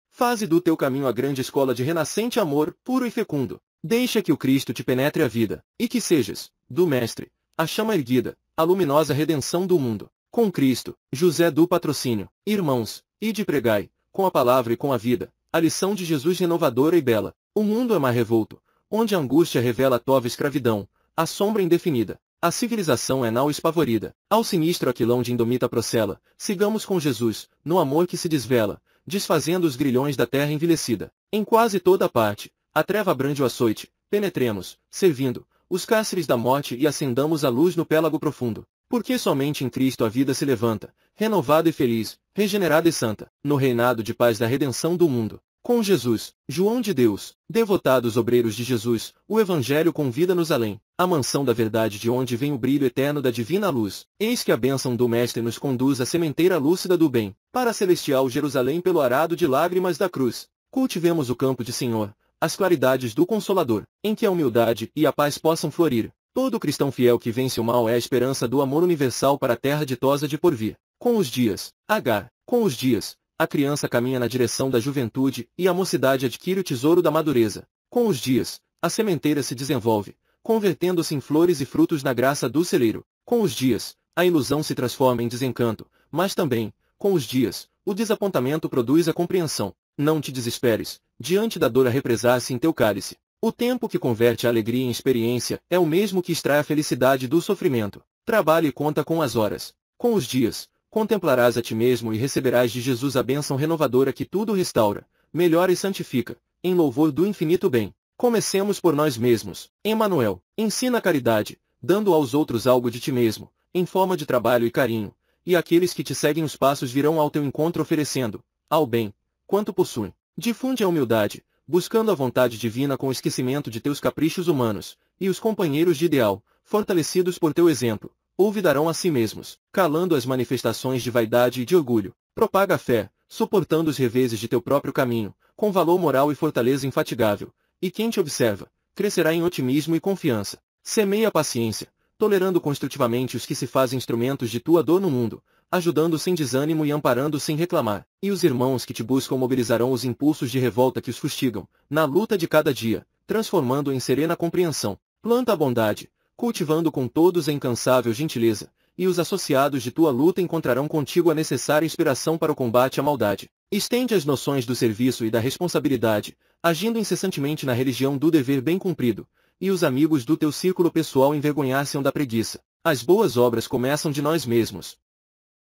Faze do teu caminho a grande escola de renascente amor, puro e fecundo. Deixa que o Cristo te penetre a vida, e que sejas, do Mestre, a chama erguida, a luminosa redenção do mundo. Com Cristo, José do Patrocínio, irmãos, ide pregai, com a palavra e com a vida, a lição de Jesus renovadora e bela. O mundo é mais revolto, onde a angústia revela a tova escravidão, a sombra indefinida. A civilização é nau espavorida. Ao sinistro aquilão de Indomita procela, sigamos com Jesus, no amor que se desvela, desfazendo os grilhões da terra envelhecida. Em quase toda a parte, a treva abrande o açoite, penetremos, servindo, os cáceres da morte e acendamos a luz no pélago profundo. Porque somente em Cristo a vida se levanta, renovada e feliz, regenerada e santa, no reinado de paz da redenção do mundo. Com Jesus, João de Deus, devotados obreiros de Jesus, o Evangelho convida-nos além, à mansão da verdade de onde vem o brilho eterno da divina luz. Eis que a bênção do Mestre nos conduz à sementeira lúcida do bem, para a celestial Jerusalém pelo arado de lágrimas da cruz. Cultivemos o campo de Senhor, as claridades do Consolador, em que a humildade e a paz possam florir. Todo cristão fiel que vence o mal é a esperança do amor universal para a terra ditosa de porvir. Com os dias, Agar, com os dias, a criança caminha na direção da juventude e a mocidade adquire o tesouro da madureza. Com os dias, a sementeira se desenvolve, convertendo-se em flores e frutos na graça do celeiro. Com os dias, a ilusão se transforma em desencanto, mas também, com os dias, o desapontamento produz a compreensão. Não te desesperes, diante da dor a represar-se em teu cálice. O tempo que converte a alegria em experiência é o mesmo que extrai a felicidade do sofrimento. Trabalhe e conta com as horas. Com os dias, contemplarás a ti mesmo e receberás de Jesus a bênção renovadora que tudo restaura, melhora e santifica, em louvor do infinito bem. Comecemos por nós mesmos. Emmanuel, ensina a caridade, dando aos outros algo de ti mesmo, em forma de trabalho e carinho, e aqueles que te seguem os passos virão ao teu encontro oferecendo, ao bem, quanto possuem. Difunde a humildade, buscando a vontade divina com o esquecimento de teus caprichos humanos, e os companheiros de ideal, fortalecidos por teu exemplo, Ouvidarão a si mesmos, calando as manifestações de vaidade e de orgulho. Propaga a fé, suportando os reveses de teu próprio caminho, com valor moral e fortaleza infatigável. E quem te observa, crescerá em otimismo e confiança. Semeia a paciência, tolerando construtivamente os que se fazem instrumentos de tua dor no mundo, ajudando sem desânimo e amparando sem reclamar. E os irmãos que te buscam mobilizarão os impulsos de revolta que os fustigam, na luta de cada dia, transformando em serena compreensão. Planta a bondade, cultivando com todos a incansável gentileza, e os associados de tua luta encontrarão contigo a necessária inspiração para o combate à maldade. Estende as noções do serviço e da responsabilidade, agindo incessantemente na religião do dever bem cumprido, e os amigos do teu círculo pessoal envergonhar-se da preguiça. As boas obras começam de nós mesmos.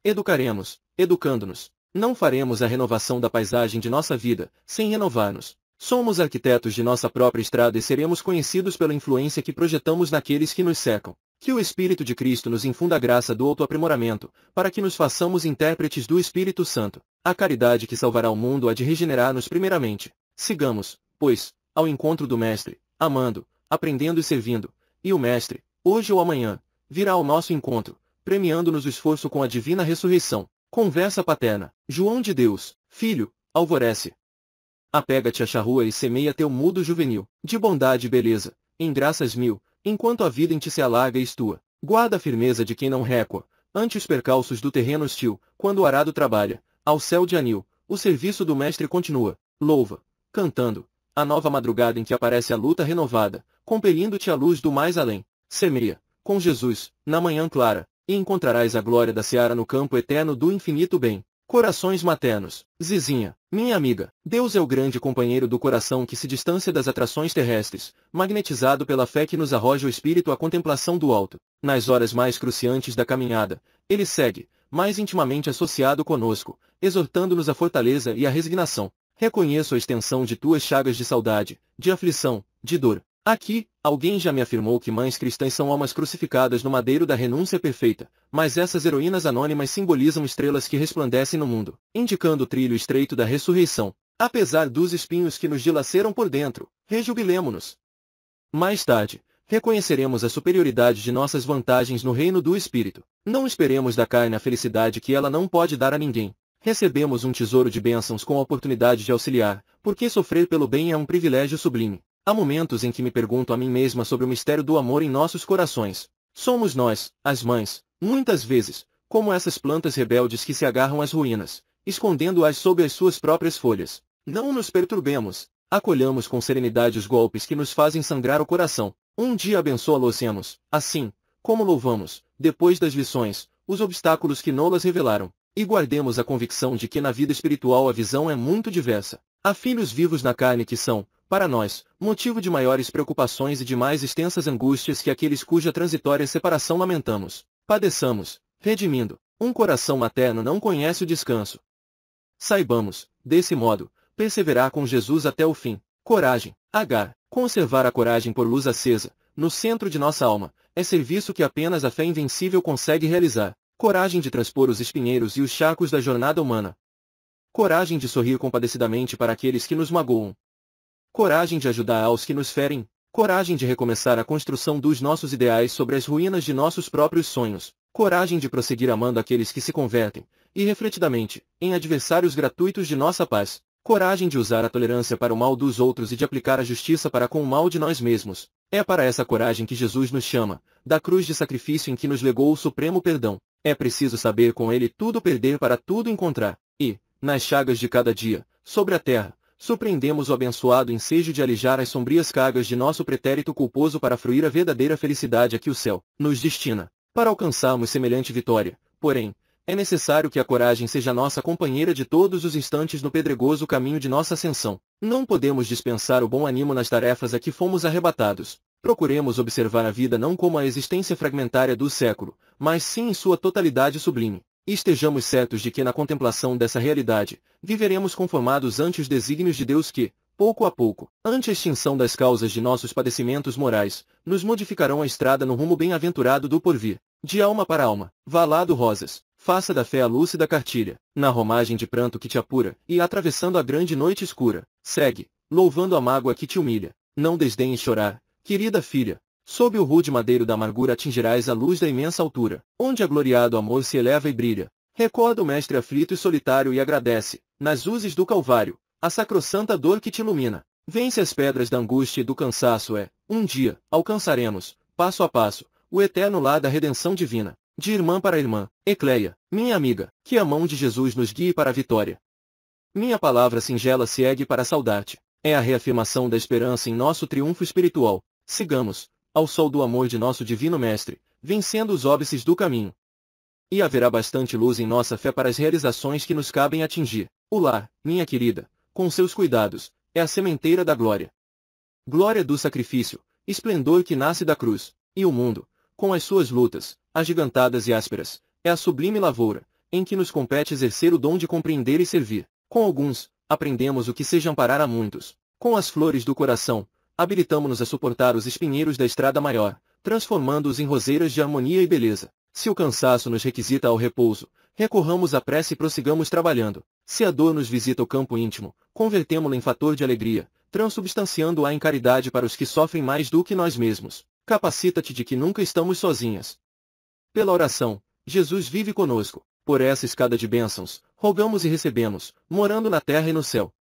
Educaremos, educando-nos. Não faremos a renovação da paisagem de nossa vida, sem renovar-nos. Somos arquitetos de nossa própria estrada e seremos conhecidos pela influência que projetamos naqueles que nos cercam. Que o Espírito de Cristo nos infunda a graça do autoaprimoramento, para que nos façamos intérpretes do Espírito Santo. A caridade que salvará o mundo há de regenerar-nos primeiramente. Sigamos, pois, ao encontro do Mestre, amando, aprendendo e servindo. E o Mestre, hoje ou amanhã, virá ao nosso encontro, premiando-nos o esforço com a divina ressurreição. Conversa paterna. João de Deus, filho, alvorece. Apega-te à charrua e semeia teu mudo juvenil, de bondade e beleza, em graças mil, enquanto a vida em ti se alarga e estua. Guarda a firmeza de quem não recua, ante os percalços do terreno hostil, quando o arado trabalha, ao céu de anil, o serviço do mestre continua, louva, cantando, a nova madrugada em que aparece a luta renovada, compelindo-te à luz do mais além. Semeia, com Jesus, na manhã clara, e encontrarás a glória da seara no campo eterno do infinito bem. Corações maternos. Zizinha, minha amiga, Deus é o grande companheiro do coração que se distancia das atrações terrestres, magnetizado pela fé que nos arroja o espírito à contemplação do alto. Nas horas mais cruciantes da caminhada, ele segue, mais intimamente associado conosco, exortando-nos à fortaleza e à resignação. Reconheço a extensão de tuas chagas de saudade, de aflição, de dor. Aqui, alguém já me afirmou que mães cristãs são almas crucificadas no madeiro da renúncia perfeita, mas essas heroínas anônimas simbolizam estrelas que resplandecem no mundo, indicando o trilho estreito da ressurreição. Apesar dos espinhos que nos dilaceram por dentro, rejubilemo-nos. Mais tarde, reconheceremos a superioridade de nossas vantagens no reino do Espírito. Não esperemos da carne a felicidade que ela não pode dar a ninguém. Recebemos um tesouro de bênçãos com a oportunidade de auxiliar, porque sofrer pelo bem é um privilégio sublime. Há momentos em que me pergunto a mim mesma sobre o mistério do amor em nossos corações. Somos nós, as mães, muitas vezes, como essas plantas rebeldes que se agarram às ruínas, escondendo-as sob as suas próprias folhas. Não nos perturbemos. Acolhamos com serenidade os golpes que nos fazem sangrar o coração. Um dia abençoa-los-emos, assim, como louvamos, depois das lições, os obstáculos que nolas revelaram. E guardemos a convicção de que na vida espiritual a visão é muito diversa. Há filhos vivos na carne que são, para nós, motivo de maiores preocupações e de mais extensas angústias que aqueles cuja transitória separação lamentamos, padeçamos, redimindo. Um coração materno não conhece o descanso. Saibamos, desse modo, perseverar com Jesus até o fim. Coragem. H. Conservar a coragem por luz acesa, no centro de nossa alma, é serviço que apenas a fé invencível consegue realizar. Coragem de transpor os espinheiros e os charcos da jornada humana. Coragem de sorrir compadecidamente para aqueles que nos magoam coragem de ajudar aos que nos ferem, coragem de recomeçar a construção dos nossos ideais sobre as ruínas de nossos próprios sonhos, coragem de prosseguir amando aqueles que se convertem, e refletidamente, em adversários gratuitos de nossa paz, coragem de usar a tolerância para o mal dos outros e de aplicar a justiça para com o mal de nós mesmos. É para essa coragem que Jesus nos chama, da cruz de sacrifício em que nos legou o supremo perdão. É preciso saber com ele tudo perder para tudo encontrar, e, nas chagas de cada dia, sobre a terra, surpreendemos o abençoado ensejo de alijar as sombrias cargas de nosso pretérito culposo para fruir a verdadeira felicidade a que o céu nos destina. Para alcançarmos semelhante vitória, porém, é necessário que a coragem seja nossa companheira de todos os instantes no pedregoso caminho de nossa ascensão. Não podemos dispensar o bom ânimo nas tarefas a que fomos arrebatados. Procuremos observar a vida não como a existência fragmentária do século, mas sim em sua totalidade sublime estejamos certos de que na contemplação dessa realidade, viveremos conformados ante os desígnios de Deus que, pouco a pouco, ante a extinção das causas de nossos padecimentos morais, nos modificarão a estrada no rumo bem-aventurado do porvir. De alma para alma, vá lá do Rosas, faça da fé a lúcida cartilha, na romagem de pranto que te apura, e atravessando a grande noite escura, segue, louvando a mágoa que te humilha. Não desdenhe chorar, querida filha, Sob o rude madeiro da amargura atingirás a luz da imensa altura, onde a gloriado amor se eleva e brilha. Recorda o mestre aflito e solitário e agradece, nas luzes do Calvário, a sacrossanta dor que te ilumina. Vence as pedras da angústia e do cansaço é, um dia, alcançaremos, passo a passo, o eterno lar da redenção divina. De irmã para irmã, Ecleia, minha amiga, que a mão de Jesus nos guie para a vitória. Minha palavra singela segue para saudar-te. É a reafirmação da esperança em nosso triunfo espiritual. Sigamos, ao sol do amor de nosso Divino Mestre, vencendo os óbices do caminho. E haverá bastante luz em nossa fé para as realizações que nos cabem atingir. O lar, minha querida, com seus cuidados, é a sementeira da glória. Glória do sacrifício, esplendor que nasce da cruz, e o mundo, com as suas lutas, agigantadas e ásperas, é a sublime lavoura, em que nos compete exercer o dom de compreender e servir. Com alguns, aprendemos o que seja amparar a muitos. Com as flores do coração, habilitamo-nos a suportar os espinheiros da estrada maior, transformando-os em roseiras de harmonia e beleza. Se o cansaço nos requisita ao repouso, recorramos à prece e prossigamos trabalhando. Se a dor nos visita o campo íntimo, convertemo-la em fator de alegria, transubstanciando-a em caridade para os que sofrem mais do que nós mesmos. Capacita-te de que nunca estamos sozinhas. Pela oração, Jesus vive conosco. Por essa escada de bênçãos, rogamos e recebemos, morando na terra e no céu.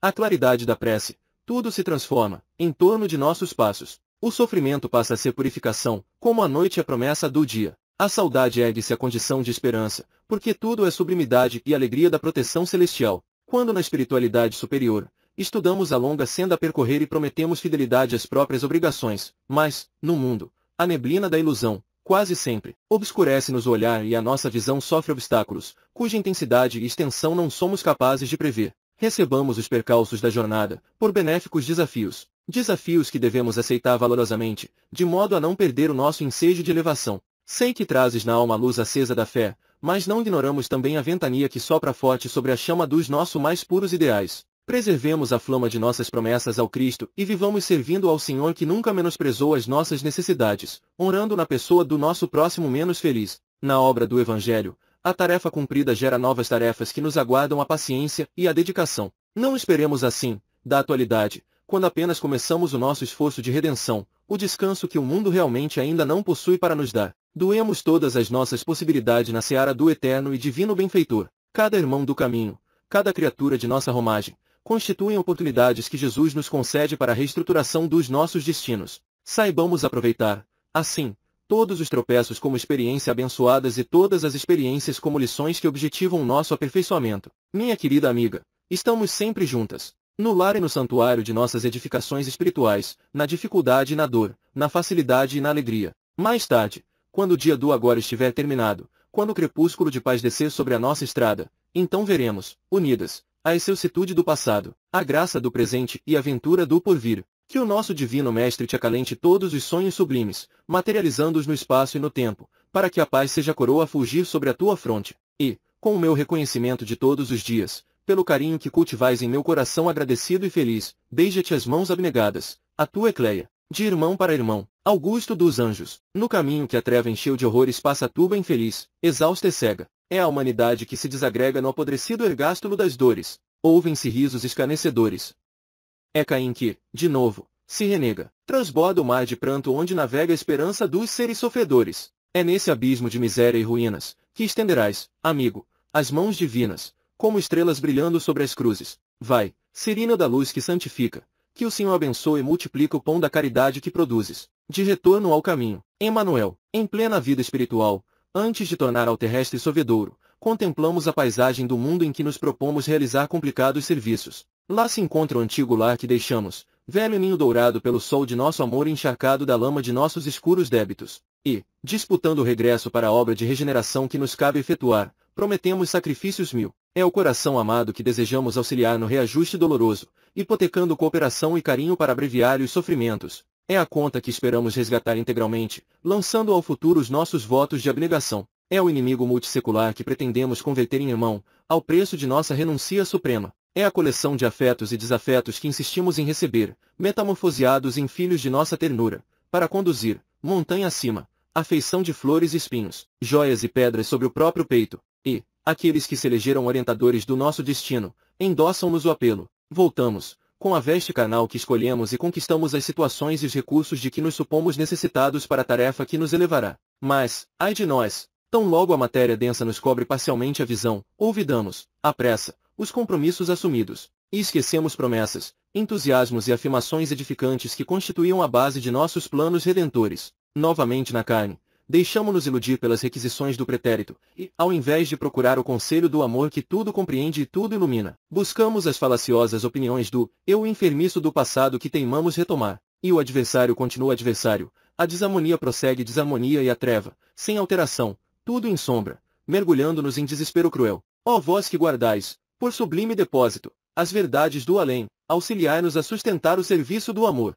A claridade da prece, tudo se transforma, em torno de nossos passos. O sofrimento passa a ser purificação, como a noite é promessa do dia. A saudade ergue-se a condição de esperança, porque tudo é sublimidade e alegria da proteção celestial. Quando na espiritualidade superior, estudamos a longa senda a percorrer e prometemos fidelidade às próprias obrigações, mas, no mundo, a neblina da ilusão, quase sempre, obscurece-nos o olhar e a nossa visão sofre obstáculos, cuja intensidade e extensão não somos capazes de prever. Recebamos os percalços da jornada, por benéficos desafios. Desafios que devemos aceitar valorosamente, de modo a não perder o nosso ensejo de elevação. Sei que trazes na alma a luz acesa da fé, mas não ignoramos também a ventania que sopra forte sobre a chama dos nossos mais puros ideais. Preservemos a flama de nossas promessas ao Cristo e vivamos servindo ao Senhor que nunca menosprezou as nossas necessidades, honrando na pessoa do nosso próximo menos feliz. Na obra do Evangelho, a tarefa cumprida gera novas tarefas que nos aguardam a paciência e a dedicação. Não esperemos assim, da atualidade, quando apenas começamos o nosso esforço de redenção, o descanso que o mundo realmente ainda não possui para nos dar. Doemos todas as nossas possibilidades na seara do eterno e divino benfeitor. Cada irmão do caminho, cada criatura de nossa romagem, constituem oportunidades que Jesus nos concede para a reestruturação dos nossos destinos. Saibamos aproveitar, assim, todos os tropeços como experiência abençoadas e todas as experiências como lições que objetivam nosso aperfeiçoamento. Minha querida amiga, estamos sempre juntas. No lar e no santuário de nossas edificações espirituais, na dificuldade e na dor, na facilidade e na alegria. Mais tarde, quando o dia do agora estiver terminado, quando o crepúsculo de paz descer sobre a nossa estrada, então veremos, unidas, a excelsitude do passado, a graça do presente e a ventura do porvir. Que o nosso divino mestre te acalente todos os sonhos sublimes, materializando-os no espaço e no tempo, para que a paz seja coroa a fugir sobre a tua fronte. E, com o meu reconhecimento de todos os dias, pelo carinho que cultivais em meu coração agradecido e feliz, beija-te as mãos abnegadas, a tua ecleia, de irmão para irmão, Augusto dos Anjos, no caminho que a treva encheu de horrores passa a tuba infeliz, exausta e cega. É a humanidade que se desagrega no apodrecido ergástulo das dores. Ouvem-se risos escanecedores, é Caim que, de novo, se renega, transborda o mar de pranto onde navega a esperança dos seres sofredores. É nesse abismo de miséria e ruínas, que estenderás, amigo, as mãos divinas, como estrelas brilhando sobre as cruzes. Vai, serina da luz que santifica, que o Senhor abençoe e multiplica o pão da caridade que produzes. De retorno ao caminho, Emmanuel, em plena vida espiritual, antes de tornar ao terrestre sovedouro, contemplamos a paisagem do mundo em que nos propomos realizar complicados serviços. Lá se encontra o antigo lar que deixamos, velho ninho dourado pelo sol de nosso amor encharcado da lama de nossos escuros débitos. E, disputando o regresso para a obra de regeneração que nos cabe efetuar, prometemos sacrifícios mil. É o coração amado que desejamos auxiliar no reajuste doloroso, hipotecando cooperação e carinho para abreviar os sofrimentos. É a conta que esperamos resgatar integralmente, lançando ao futuro os nossos votos de abnegação. É o inimigo multissecular que pretendemos converter em irmão, ao preço de nossa renúncia suprema. É a coleção de afetos e desafetos que insistimos em receber, metamorfoseados em filhos de nossa ternura, para conduzir, montanha acima, a feição de flores e espinhos, joias e pedras sobre o próprio peito, e, aqueles que se elegeram orientadores do nosso destino, endossam-nos o apelo, voltamos, com a veste carnal que escolhemos e conquistamos as situações e os recursos de que nos supomos necessitados para a tarefa que nos elevará. Mas, ai de nós, tão logo a matéria densa nos cobre parcialmente a visão, ouvidamos, a pressa, os compromissos assumidos, e esquecemos promessas, entusiasmos e afirmações edificantes que constituíam a base de nossos planos redentores. Novamente na carne, deixamo-nos iludir pelas requisições do pretérito, e, ao invés de procurar o conselho do amor que tudo compreende e tudo ilumina, buscamos as falaciosas opiniões do eu enfermiço do passado que teimamos retomar, e o adversário continua adversário, a desarmonia prossegue desarmonia e a treva, sem alteração, tudo em sombra, mergulhando-nos em desespero cruel. Ó vós que guardais, por sublime depósito, as verdades do além, auxiliai-nos a sustentar o serviço do amor.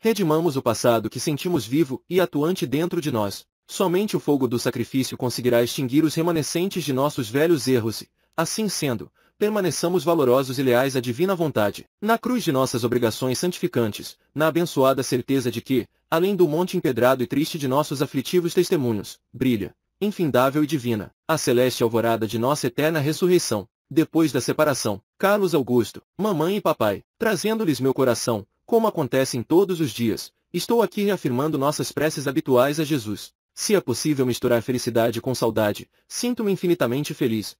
Redimamos o passado que sentimos vivo e atuante dentro de nós. Somente o fogo do sacrifício conseguirá extinguir os remanescentes de nossos velhos erros e, assim sendo, permaneçamos valorosos e leais à divina vontade. Na cruz de nossas obrigações santificantes, na abençoada certeza de que, além do monte empedrado e triste de nossos aflitivos testemunhos, brilha, infindável e divina, a celeste alvorada de nossa eterna ressurreição. Depois da separação, Carlos Augusto, mamãe e papai, trazendo-lhes meu coração, como acontecem todos os dias, estou aqui reafirmando nossas preces habituais a Jesus. Se é possível misturar felicidade com saudade, sinto-me infinitamente feliz.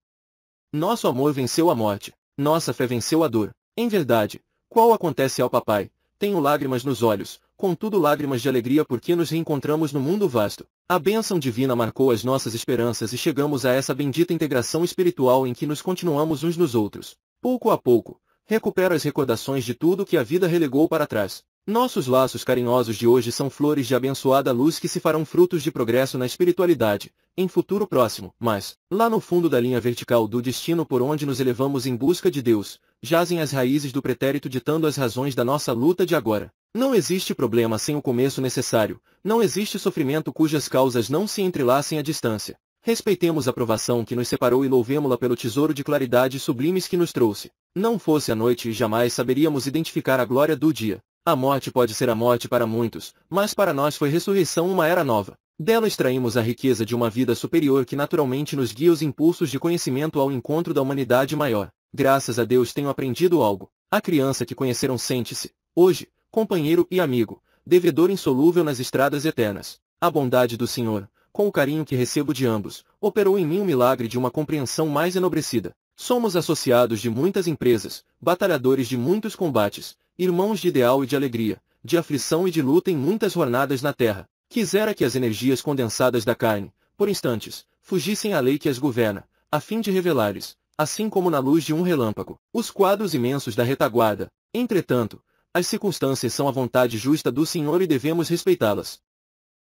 Nosso amor venceu a morte, nossa fé venceu a dor. Em verdade, qual acontece ao papai? Tenho lágrimas nos olhos, contudo lágrimas de alegria porque nos reencontramos no mundo vasto. A bênção divina marcou as nossas esperanças e chegamos a essa bendita integração espiritual em que nos continuamos uns nos outros. Pouco a pouco, recupero as recordações de tudo que a vida relegou para trás, nossos laços carinhosos de hoje são flores de abençoada luz que se farão frutos de progresso na espiritualidade, em futuro próximo, mas, lá no fundo da linha vertical do destino por onde nos elevamos em busca de Deus, jazem as raízes do pretérito ditando as razões da nossa luta de agora. Não existe problema sem o começo necessário, não existe sofrimento cujas causas não se entrelacem à distância. Respeitemos a provação que nos separou e louvemo-la pelo tesouro de claridades sublimes que nos trouxe. Não fosse a noite e jamais saberíamos identificar a glória do dia. A morte pode ser a morte para muitos, mas para nós foi ressurreição uma era nova. Dela extraímos a riqueza de uma vida superior que naturalmente nos guia os impulsos de conhecimento ao encontro da humanidade maior. Graças a Deus tenho aprendido algo. A criança que conheceram sente-se, hoje, companheiro e amigo, devedor insolúvel nas estradas eternas. A bondade do Senhor, com o carinho que recebo de ambos, operou em mim o um milagre de uma compreensão mais enobrecida. Somos associados de muitas empresas, batalhadores de muitos combates, irmãos de ideal e de alegria, de aflição e de luta em muitas jornadas na terra. Quisera que as energias condensadas da carne, por instantes, fugissem à lei que as governa, a fim de revelares, assim como na luz de um relâmpago, os quadros imensos da retaguarda. Entretanto, as circunstâncias são a vontade justa do Senhor e devemos respeitá-las.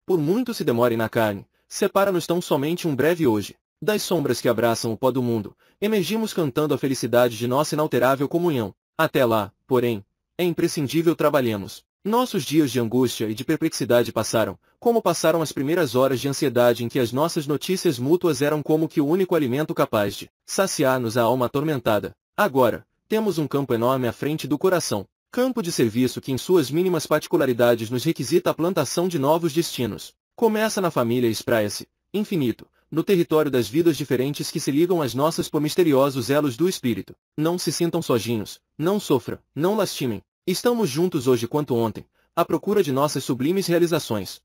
Por muito se demore na carne, separa-nos tão somente um breve hoje. Das sombras que abraçam o pó do mundo, emergimos cantando a felicidade de nossa inalterável comunhão. Até lá, porém, é imprescindível trabalhemos. Nossos dias de angústia e de perplexidade passaram, como passaram as primeiras horas de ansiedade em que as nossas notícias mútuas eram como que o único alimento capaz de saciar-nos a alma atormentada. Agora, temos um campo enorme à frente do coração. Campo de serviço que em suas mínimas particularidades nos requisita a plantação de novos destinos. Começa na família e espraia-se, infinito, no território das vidas diferentes que se ligam às nossas por misteriosos elos do espírito. Não se sintam sozinhos, não sofram, não lastimem. Estamos juntos hoje quanto ontem, à procura de nossas sublimes realizações.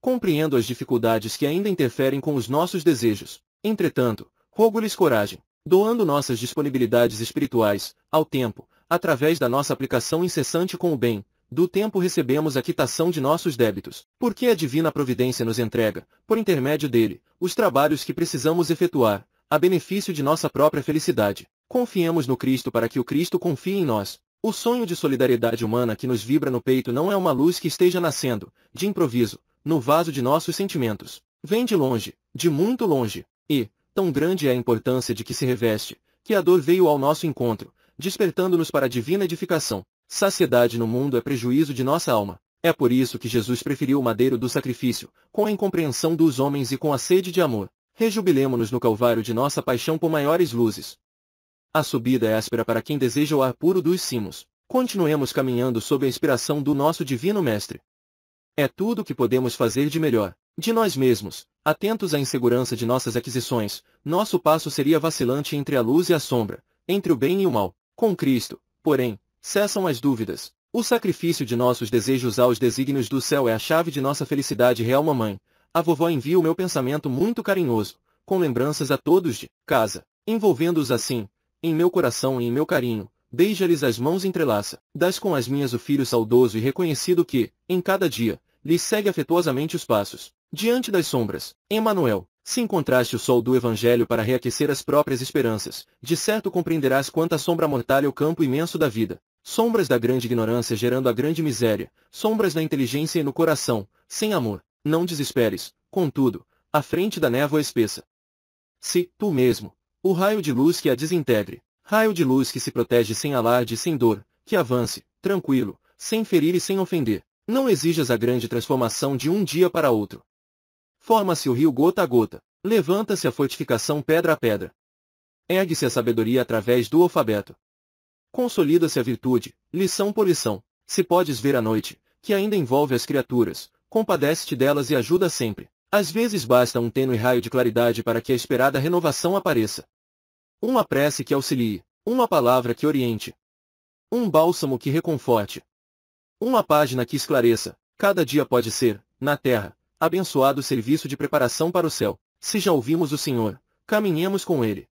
Compreendo as dificuldades que ainda interferem com os nossos desejos. Entretanto, rogo-lhes coragem, doando nossas disponibilidades espirituais, ao tempo, através da nossa aplicação incessante com o bem, do tempo recebemos a quitação de nossos débitos, porque a divina providência nos entrega, por intermédio dele, os trabalhos que precisamos efetuar, a benefício de nossa própria felicidade. Confiemos no Cristo para que o Cristo confie em nós. O sonho de solidariedade humana que nos vibra no peito não é uma luz que esteja nascendo, de improviso, no vaso de nossos sentimentos. Vem de longe, de muito longe, e, tão grande é a importância de que se reveste, que a dor veio ao nosso encontro, despertando-nos para a divina edificação. Saciedade no mundo é prejuízo de nossa alma. É por isso que Jesus preferiu o madeiro do sacrifício, com a incompreensão dos homens e com a sede de amor. Rejubilemo-nos no calvário de nossa paixão por maiores luzes. A subida é áspera para quem deseja o ar puro dos cimos. Continuemos caminhando sob a inspiração do nosso Divino Mestre. É tudo o que podemos fazer de melhor. De nós mesmos, atentos à insegurança de nossas aquisições, nosso passo seria vacilante entre a luz e a sombra, entre o bem e o mal. Com Cristo, porém, cessam as dúvidas. O sacrifício de nossos desejos aos desígnios do céu é a chave de nossa felicidade real mamãe. A vovó envia o meu pensamento muito carinhoso, com lembranças a todos de casa, envolvendo-os assim, em meu coração e em meu carinho, beija-lhes as mãos entrelaça, das com as minhas o filho saudoso e reconhecido que, em cada dia, lhes segue afetuosamente os passos. Diante das sombras, Emmanuel. Se encontraste o sol do Evangelho para reaquecer as próprias esperanças, de certo compreenderás quanta sombra mortalha o campo imenso da vida. Sombras da grande ignorância gerando a grande miséria, sombras na inteligência e no coração, sem amor. Não desesperes, contudo, à frente da névoa é espessa. Se, tu mesmo, o raio de luz que a desintegre, raio de luz que se protege sem alarde e sem dor, que avance, tranquilo, sem ferir e sem ofender. Não exijas a grande transformação de um dia para outro. Forma-se o rio gota a gota. Levanta-se a fortificação pedra a pedra. Ergue-se a sabedoria através do alfabeto. Consolida-se a virtude, lição por lição. Se podes ver a noite, que ainda envolve as criaturas, compadece-te delas e ajuda sempre. Às vezes basta um tênue raio de claridade para que a esperada renovação apareça. Uma prece que auxilie, uma palavra que oriente, um bálsamo que reconforte, uma página que esclareça. Cada dia pode ser, na terra, abençoado serviço de preparação para o céu. Se já ouvimos o Senhor, caminhemos com ele.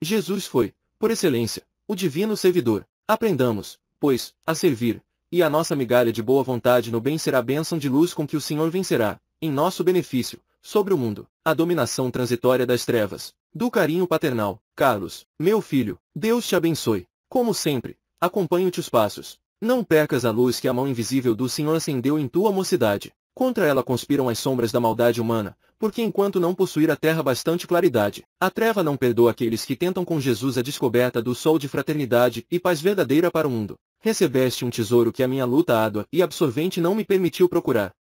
Jesus foi, por excelência, o divino servidor. Aprendamos, pois, a servir, e a nossa migalha de boa vontade no bem será bênção de luz com que o Senhor vencerá, em nosso benefício, sobre o mundo, a dominação transitória das trevas. Do carinho paternal, Carlos, meu filho, Deus te abençoe. Como sempre, acompanho-te os passos. Não percas a luz que a mão invisível do Senhor acendeu em tua mocidade. Contra ela conspiram as sombras da maldade humana, porque enquanto não possuir a terra bastante claridade, a treva não perdoa aqueles que tentam com Jesus a descoberta do sol de fraternidade e paz verdadeira para o mundo. Recebeste um tesouro que a minha luta árdua e absorvente não me permitiu procurar.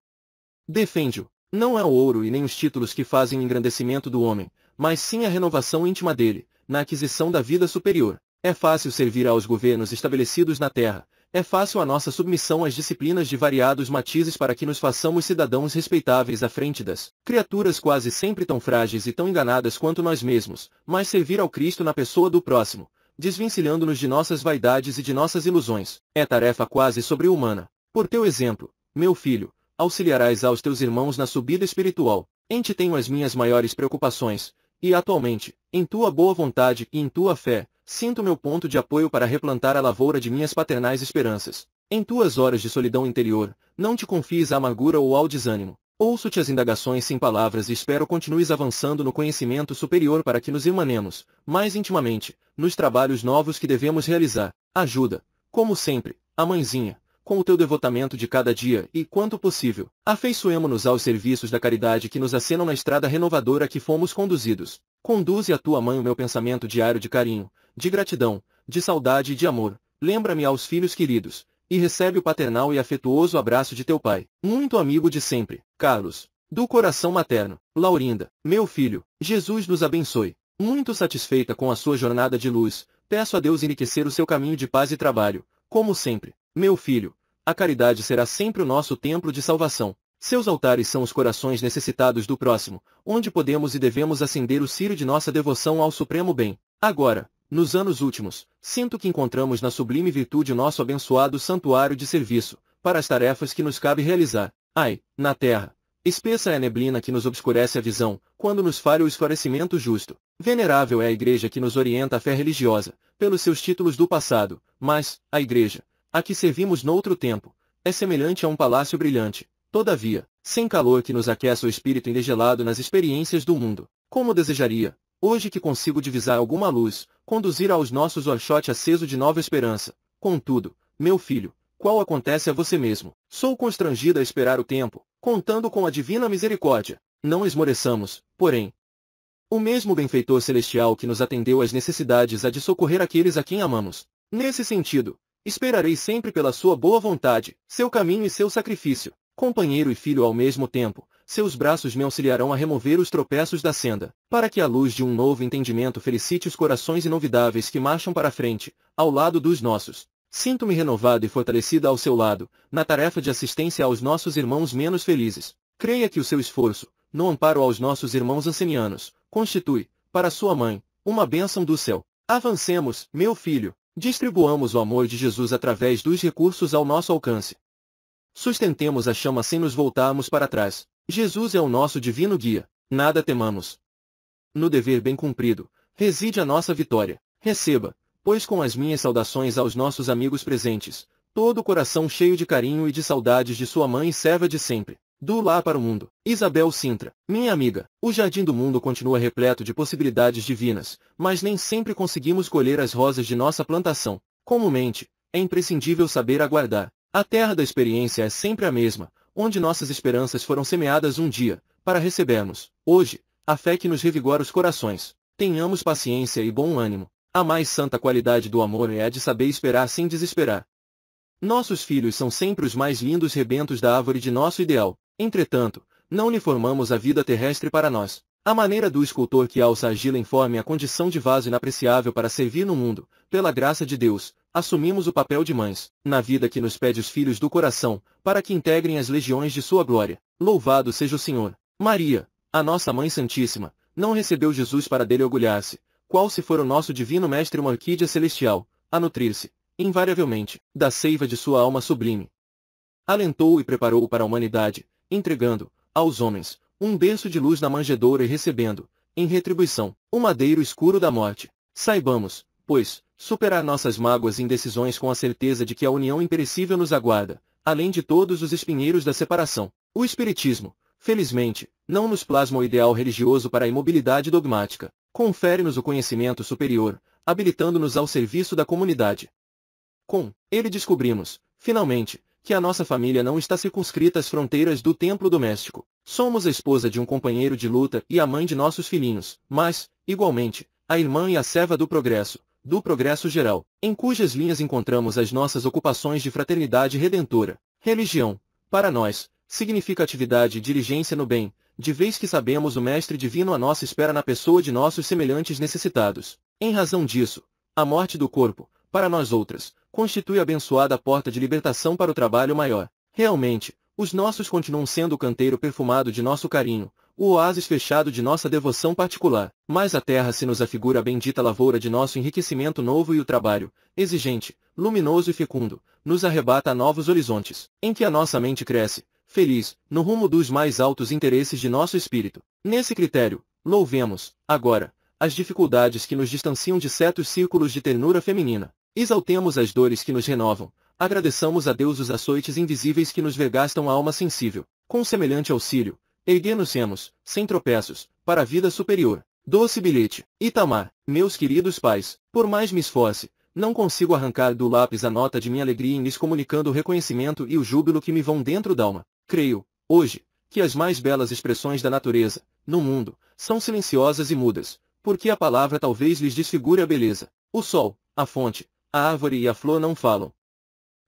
Defende-o. Não é o ouro e nem os títulos que fazem o engrandecimento do homem, mas sim a renovação íntima dele, na aquisição da vida superior. É fácil servir aos governos estabelecidos na terra, é fácil a nossa submissão às disciplinas de variados matizes para que nos façamos cidadãos respeitáveis à frente das criaturas quase sempre tão frágeis e tão enganadas quanto nós mesmos, mas servir ao Cristo na pessoa do próximo, desvencilhando-nos de nossas vaidades e de nossas ilusões, é tarefa quase sobre-humana. Por teu exemplo, meu filho, auxiliarás aos teus irmãos na subida espiritual. Em ti tenho as minhas maiores preocupações, e atualmente, em tua boa vontade e em tua fé, Sinto meu ponto de apoio para replantar a lavoura de minhas paternais esperanças. Em tuas horas de solidão interior, não te confies à amargura ou ao desânimo. Ouço-te as indagações sem palavras e espero continues avançando no conhecimento superior para que nos emanemos, mais intimamente, nos trabalhos novos que devemos realizar. Ajuda, como sempre, a mãezinha, com o teu devotamento de cada dia e, quanto possível, afeiçoemo-nos aos serviços da caridade que nos acenam na estrada renovadora que fomos conduzidos. Conduze a tua mãe o meu pensamento diário de carinho, de gratidão, de saudade e de amor, lembra-me aos filhos queridos, e recebe o paternal e afetuoso abraço de teu pai, muito amigo de sempre, Carlos. Do coração materno, Laurinda, meu filho, Jesus nos abençoe. Muito satisfeita com a sua jornada de luz, peço a Deus enriquecer o seu caminho de paz e trabalho, como sempre. Meu filho, a caridade será sempre o nosso templo de salvação. Seus altares são os corações necessitados do próximo, onde podemos e devemos acender o círio de nossa devoção ao supremo bem. Agora, nos anos últimos, sinto que encontramos na sublime virtude nosso abençoado santuário de serviço, para as tarefas que nos cabe realizar. Ai, na terra, espessa é a neblina que nos obscurece a visão, quando nos falha o esclarecimento justo. Venerável é a igreja que nos orienta à fé religiosa, pelos seus títulos do passado, mas, a igreja, a que servimos noutro tempo, é semelhante a um palácio brilhante, todavia, sem calor que nos aqueça o espírito endegelado nas experiências do mundo. Como desejaria, hoje que consigo divisar alguma luz, conduzir aos nossos orchote aceso de nova esperança. Contudo, meu filho, qual acontece a você mesmo? Sou constrangida a esperar o tempo, contando com a divina misericórdia. Não esmoreçamos, porém. O mesmo benfeitor celestial que nos atendeu às necessidades há de socorrer aqueles a quem amamos. Nesse sentido, esperarei sempre pela sua boa vontade, seu caminho e seu sacrifício, companheiro e filho ao mesmo tempo, seus braços me auxiliarão a remover os tropeços da senda, para que a luz de um novo entendimento felicite os corações inovidáveis que marcham para a frente, ao lado dos nossos. Sinto-me renovada e fortalecida ao seu lado, na tarefa de assistência aos nossos irmãos menos felizes. Creia que o seu esforço, no amparo aos nossos irmãos ancenianos, constitui, para sua mãe, uma bênção do céu. Avancemos, meu filho, distribuamos o amor de Jesus através dos recursos ao nosso alcance. Sustentemos a chama sem nos voltarmos para trás. Jesus é o nosso divino guia, nada temamos. No dever bem cumprido, reside a nossa vitória. Receba, pois com as minhas saudações aos nossos amigos presentes, todo o coração cheio de carinho e de saudades de sua mãe e serva de sempre. Do lá para o mundo, Isabel Sintra, minha amiga, o jardim do mundo continua repleto de possibilidades divinas, mas nem sempre conseguimos colher as rosas de nossa plantação. Comumente, é imprescindível saber aguardar. A terra da experiência é sempre a mesma, onde nossas esperanças foram semeadas um dia, para recebermos, hoje, a fé que nos revigora os corações. Tenhamos paciência e bom ânimo. A mais santa qualidade do amor é a de saber esperar sem desesperar. Nossos filhos são sempre os mais lindos rebentos da árvore de nosso ideal. Entretanto, não lhe formamos a vida terrestre para nós. A maneira do escultor que alça a gila informe a condição de vaso inapreciável para servir no mundo, pela graça de Deus, assumimos o papel de mães, na vida que nos pede os filhos do coração, para que integrem as legiões de sua glória. Louvado seja o Senhor! Maria, a nossa Mãe Santíssima, não recebeu Jesus para dele orgulhar-se, qual se for o nosso divino mestre uma orquídea celestial, a nutrir-se, invariavelmente, da seiva de sua alma sublime. alentou e preparou-o para a humanidade, entregando, aos homens, um berço de luz na manjedoura e recebendo, em retribuição, o madeiro escuro da morte. Saibamos, pois, superar nossas mágoas e indecisões com a certeza de que a união imperecível nos aguarda, além de todos os espinheiros da separação. O Espiritismo, felizmente, não nos plasma o ideal religioso para a imobilidade dogmática. Confere-nos o conhecimento superior, habilitando-nos ao serviço da comunidade. Com ele descobrimos, finalmente, que a nossa família não está circunscrita às fronteiras do templo doméstico. Somos a esposa de um companheiro de luta e a mãe de nossos filhinhos, mas, igualmente, a irmã e a serva do progresso, do progresso geral, em cujas linhas encontramos as nossas ocupações de fraternidade redentora. Religião, para nós, significa atividade e diligência no bem, de vez que sabemos o Mestre Divino à nossa espera na pessoa de nossos semelhantes necessitados. Em razão disso, a morte do corpo, para nós outras, constitui a abençoada porta de libertação para o trabalho maior. Realmente, os nossos continuam sendo o canteiro perfumado de nosso carinho, o oásis fechado de nossa devoção particular, mas a terra se nos afigura a bendita lavoura de nosso enriquecimento novo e o trabalho, exigente, luminoso e fecundo, nos arrebata a novos horizontes, em que a nossa mente cresce, feliz, no rumo dos mais altos interesses de nosso espírito. Nesse critério, louvemos, agora, as dificuldades que nos distanciam de certos círculos de ternura feminina. Exaltemos as dores que nos renovam, agradeçamos a Deus os açoites invisíveis que nos vergastam a alma sensível. Com semelhante auxílio, erguemos nos emos sem tropeços, para a vida superior. Doce bilhete. Itamar, meus queridos pais, por mais me esforce, não consigo arrancar do lápis a nota de minha alegria em lhes comunicando o reconhecimento e o júbilo que me vão dentro d'alma. Creio, hoje, que as mais belas expressões da natureza, no mundo, são silenciosas e mudas, porque a palavra talvez lhes desfigure a beleza. O sol, a fonte, a árvore e a flor não falam.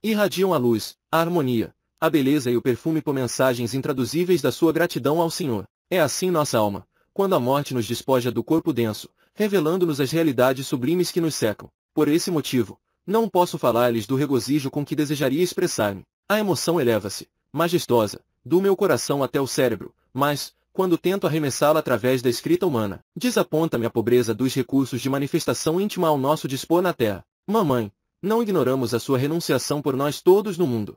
Irradiam a luz, a harmonia, a beleza e o perfume por mensagens intraduzíveis da sua gratidão ao Senhor. É assim nossa alma, quando a morte nos despoja do corpo denso, revelando-nos as realidades sublimes que nos secam. Por esse motivo, não posso falar-lhes do regozijo com que desejaria expressar-me. A emoção eleva-se, majestosa, do meu coração até o cérebro, mas, quando tento arremessá-la através da escrita humana, desaponta-me a pobreza dos recursos de manifestação íntima ao nosso dispor na Terra. Mamãe, não ignoramos a sua renunciação por nós todos no mundo.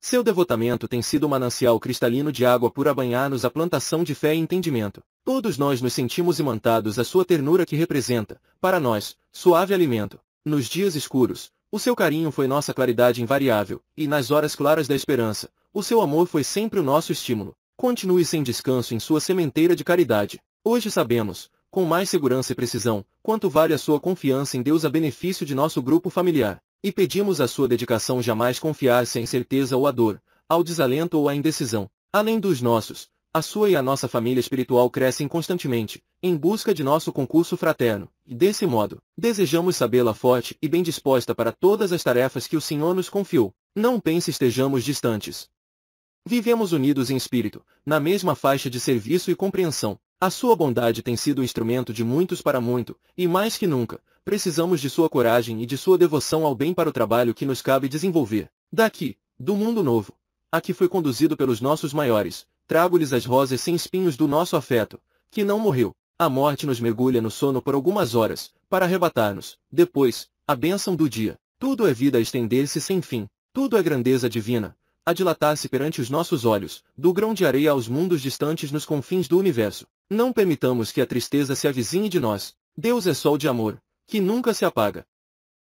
Seu devotamento tem sido o um manancial cristalino de água pura banhar-nos a plantação de fé e entendimento. Todos nós nos sentimos imantados à sua ternura que representa, para nós, suave alimento. Nos dias escuros, o seu carinho foi nossa claridade invariável, e nas horas claras da esperança, o seu amor foi sempre o nosso estímulo. Continue sem descanso em sua sementeira de caridade. Hoje sabemos, com mais segurança e precisão, quanto vale a sua confiança em Deus a benefício de nosso grupo familiar. E pedimos a sua dedicação jamais confiar sem certeza ou à dor, ao desalento ou à indecisão. Além dos nossos, a sua e a nossa família espiritual crescem constantemente, em busca de nosso concurso fraterno, e desse modo, desejamos sabê-la forte e bem disposta para todas as tarefas que o Senhor nos confiou. Não pense estejamos distantes. Vivemos unidos em espírito, na mesma faixa de serviço e compreensão. A sua bondade tem sido instrumento de muitos para muito, e mais que nunca, Precisamos de sua coragem e de sua devoção ao bem para o trabalho que nos cabe desenvolver. Daqui, do mundo novo, a que foi conduzido pelos nossos maiores, trago-lhes as rosas sem espinhos do nosso afeto, que não morreu. A morte nos mergulha no sono por algumas horas, para arrebatar-nos, depois, a bênção do dia. Tudo é vida a estender-se sem fim. Tudo é grandeza divina, a dilatar-se perante os nossos olhos, do grão de areia aos mundos distantes nos confins do universo. Não permitamos que a tristeza se avizinhe de nós. Deus é sol de amor, que nunca se apaga.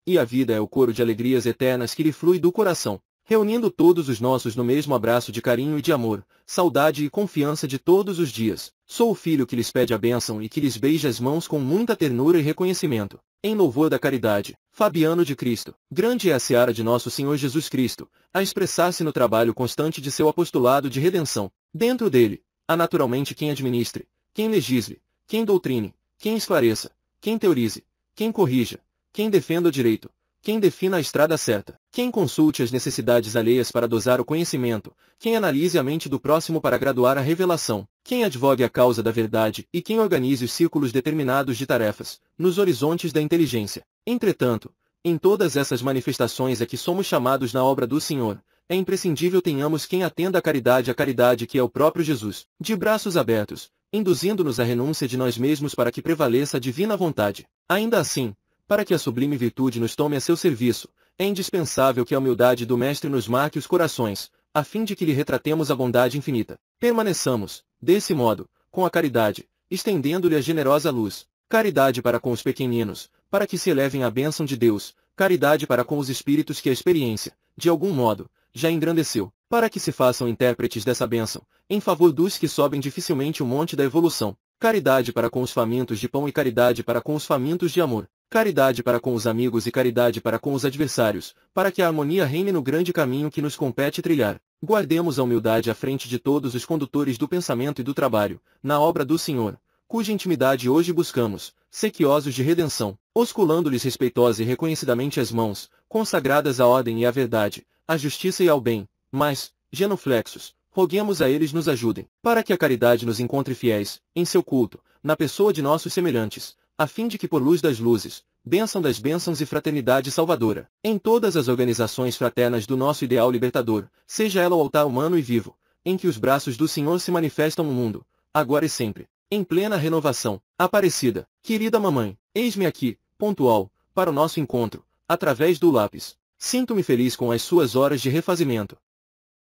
E a vida é o coro de alegrias eternas que lhe flui do coração, reunindo todos os nossos no mesmo abraço de carinho e de amor, saudade e confiança de todos os dias. Sou o filho que lhes pede a bênção e que lhes beija as mãos com muita ternura e reconhecimento. Em louvor da caridade, Fabiano de Cristo, grande é a seara de nosso Senhor Jesus Cristo, a expressar-se no trabalho constante de seu apostolado de redenção. Dentro dele, há naturalmente quem administre, quem legisle, quem doutrine, quem esclareça, quem teorize, quem corrija, quem defenda o direito, quem defina a estrada certa, quem consulte as necessidades alheias para dosar o conhecimento, quem analise a mente do próximo para graduar a revelação, quem advogue a causa da verdade e quem organize os círculos determinados de tarefas, nos horizontes da inteligência. Entretanto, em todas essas manifestações a que somos chamados na obra do Senhor, é imprescindível tenhamos quem atenda a caridade a caridade que é o próprio Jesus, de braços abertos, induzindo-nos à renúncia de nós mesmos para que prevaleça a divina vontade. Ainda assim, para que a sublime virtude nos tome a seu serviço, é indispensável que a humildade do Mestre nos marque os corações, a fim de que lhe retratemos a bondade infinita. Permaneçamos, desse modo, com a caridade, estendendo-lhe a generosa luz. Caridade para com os pequeninos, para que se elevem à bênção de Deus, caridade para com os espíritos que a experiência, de algum modo, já engrandeceu, para que se façam intérpretes dessa bênção, em favor dos que sobem dificilmente o monte da evolução. Caridade para com os famintos de pão e caridade para com os famintos de amor. Caridade para com os amigos e caridade para com os adversários, para que a harmonia reine no grande caminho que nos compete trilhar. Guardemos a humildade à frente de todos os condutores do pensamento e do trabalho, na obra do Senhor, cuja intimidade hoje buscamos, sequiosos de redenção, osculando-lhes respeitosa e reconhecidamente as mãos, consagradas à ordem e à verdade, à justiça e ao bem, mas, genuflexos, roguemos a eles nos ajudem, para que a caridade nos encontre fiéis, em seu culto, na pessoa de nossos semelhantes, a fim de que por luz das luzes, bênção das bênçãos e fraternidade salvadora, em todas as organizações fraternas do nosso ideal libertador, seja ela o altar humano e vivo, em que os braços do Senhor se manifestam no mundo, agora e sempre, em plena renovação, Aparecida, querida mamãe, eis-me aqui, pontual, para o nosso encontro, através do lápis, Sinto-me feliz com as suas horas de refazimento.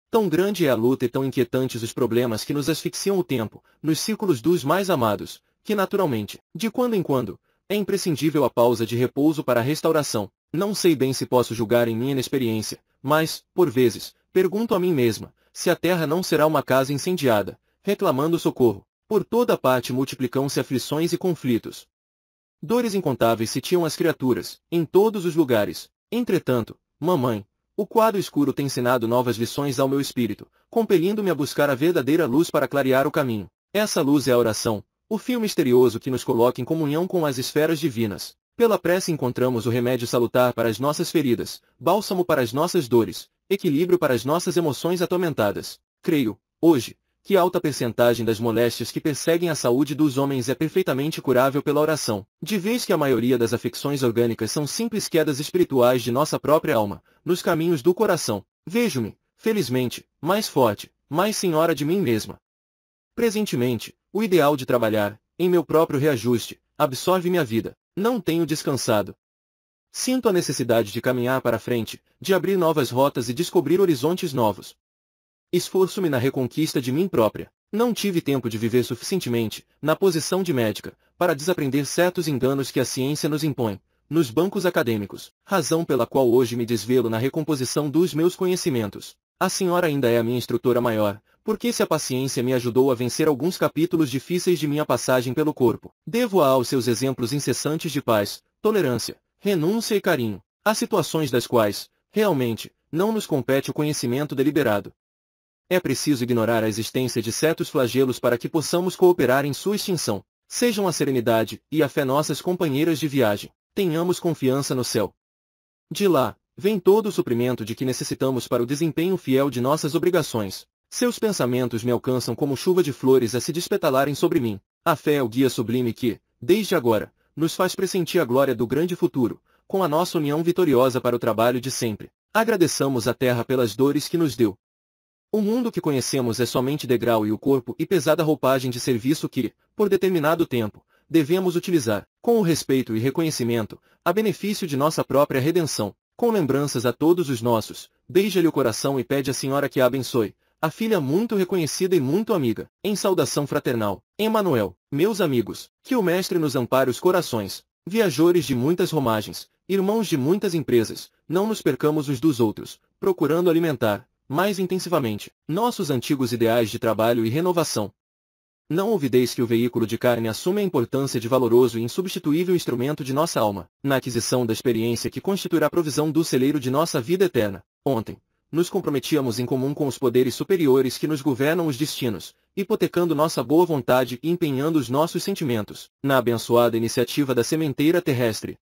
Tão grande é a luta e tão inquietantes os problemas que nos asfixiam o tempo, nos círculos dos mais amados, que naturalmente, de quando em quando, é imprescindível a pausa de repouso para a restauração. Não sei bem se posso julgar em minha inexperiência, mas, por vezes, pergunto a mim mesma, se a terra não será uma casa incendiada, reclamando socorro. Por toda parte multiplicam-se aflições e conflitos. Dores incontáveis sitiam as criaturas, em todos os lugares. Entretanto, Mamãe, o quadro escuro tem ensinado novas lições ao meu espírito, compelindo-me a buscar a verdadeira luz para clarear o caminho. Essa luz é a oração, o fio misterioso que nos coloca em comunhão com as esferas divinas. Pela prece encontramos o remédio salutar para as nossas feridas, bálsamo para as nossas dores, equilíbrio para as nossas emoções atormentadas. Creio, hoje, que alta percentagem das moléstias que perseguem a saúde dos homens é perfeitamente curável pela oração, de vez que a maioria das afecções orgânicas são simples quedas espirituais de nossa própria alma, nos caminhos do coração. Vejo-me, felizmente, mais forte, mais senhora de mim mesma. Presentemente, o ideal de trabalhar, em meu próprio reajuste, absorve minha vida. Não tenho descansado. Sinto a necessidade de caminhar para frente, de abrir novas rotas e descobrir horizontes novos. Esforço-me na reconquista de mim própria. Não tive tempo de viver suficientemente, na posição de médica, para desaprender certos enganos que a ciência nos impõe, nos bancos acadêmicos, razão pela qual hoje me desvelo na recomposição dos meus conhecimentos. A senhora ainda é a minha instrutora maior, porque se a paciência me ajudou a vencer alguns capítulos difíceis de minha passagem pelo corpo, devo-a aos seus exemplos incessantes de paz, tolerância, renúncia e carinho, Há situações das quais, realmente, não nos compete o conhecimento deliberado. É preciso ignorar a existência de certos flagelos para que possamos cooperar em sua extinção. Sejam a serenidade e a fé nossas companheiras de viagem. Tenhamos confiança no céu. De lá, vem todo o suprimento de que necessitamos para o desempenho fiel de nossas obrigações. Seus pensamentos me alcançam como chuva de flores a se despetalarem sobre mim. A fé é o guia sublime que, desde agora, nos faz pressentir a glória do grande futuro, com a nossa união vitoriosa para o trabalho de sempre. Agradeçamos a terra pelas dores que nos deu, o mundo que conhecemos é somente degrau e o corpo e pesada roupagem de serviço que, por determinado tempo, devemos utilizar, com o respeito e reconhecimento, a benefício de nossa própria redenção, com lembranças a todos os nossos, beija-lhe o coração e pede à Senhora que a abençoe, a filha muito reconhecida e muito amiga, em saudação fraternal, Emmanuel, meus amigos, que o Mestre nos ampare os corações, viajores de muitas romagens, irmãos de muitas empresas, não nos percamos uns dos outros, procurando alimentar, mais intensivamente, nossos antigos ideais de trabalho e renovação. Não ouvideis que o veículo de carne assume a importância de valoroso e insubstituível instrumento de nossa alma, na aquisição da experiência que constituirá a provisão do celeiro de nossa vida eterna. Ontem, nos comprometíamos em comum com os poderes superiores que nos governam os destinos, hipotecando nossa boa vontade e empenhando os nossos sentimentos, na abençoada iniciativa da sementeira terrestre.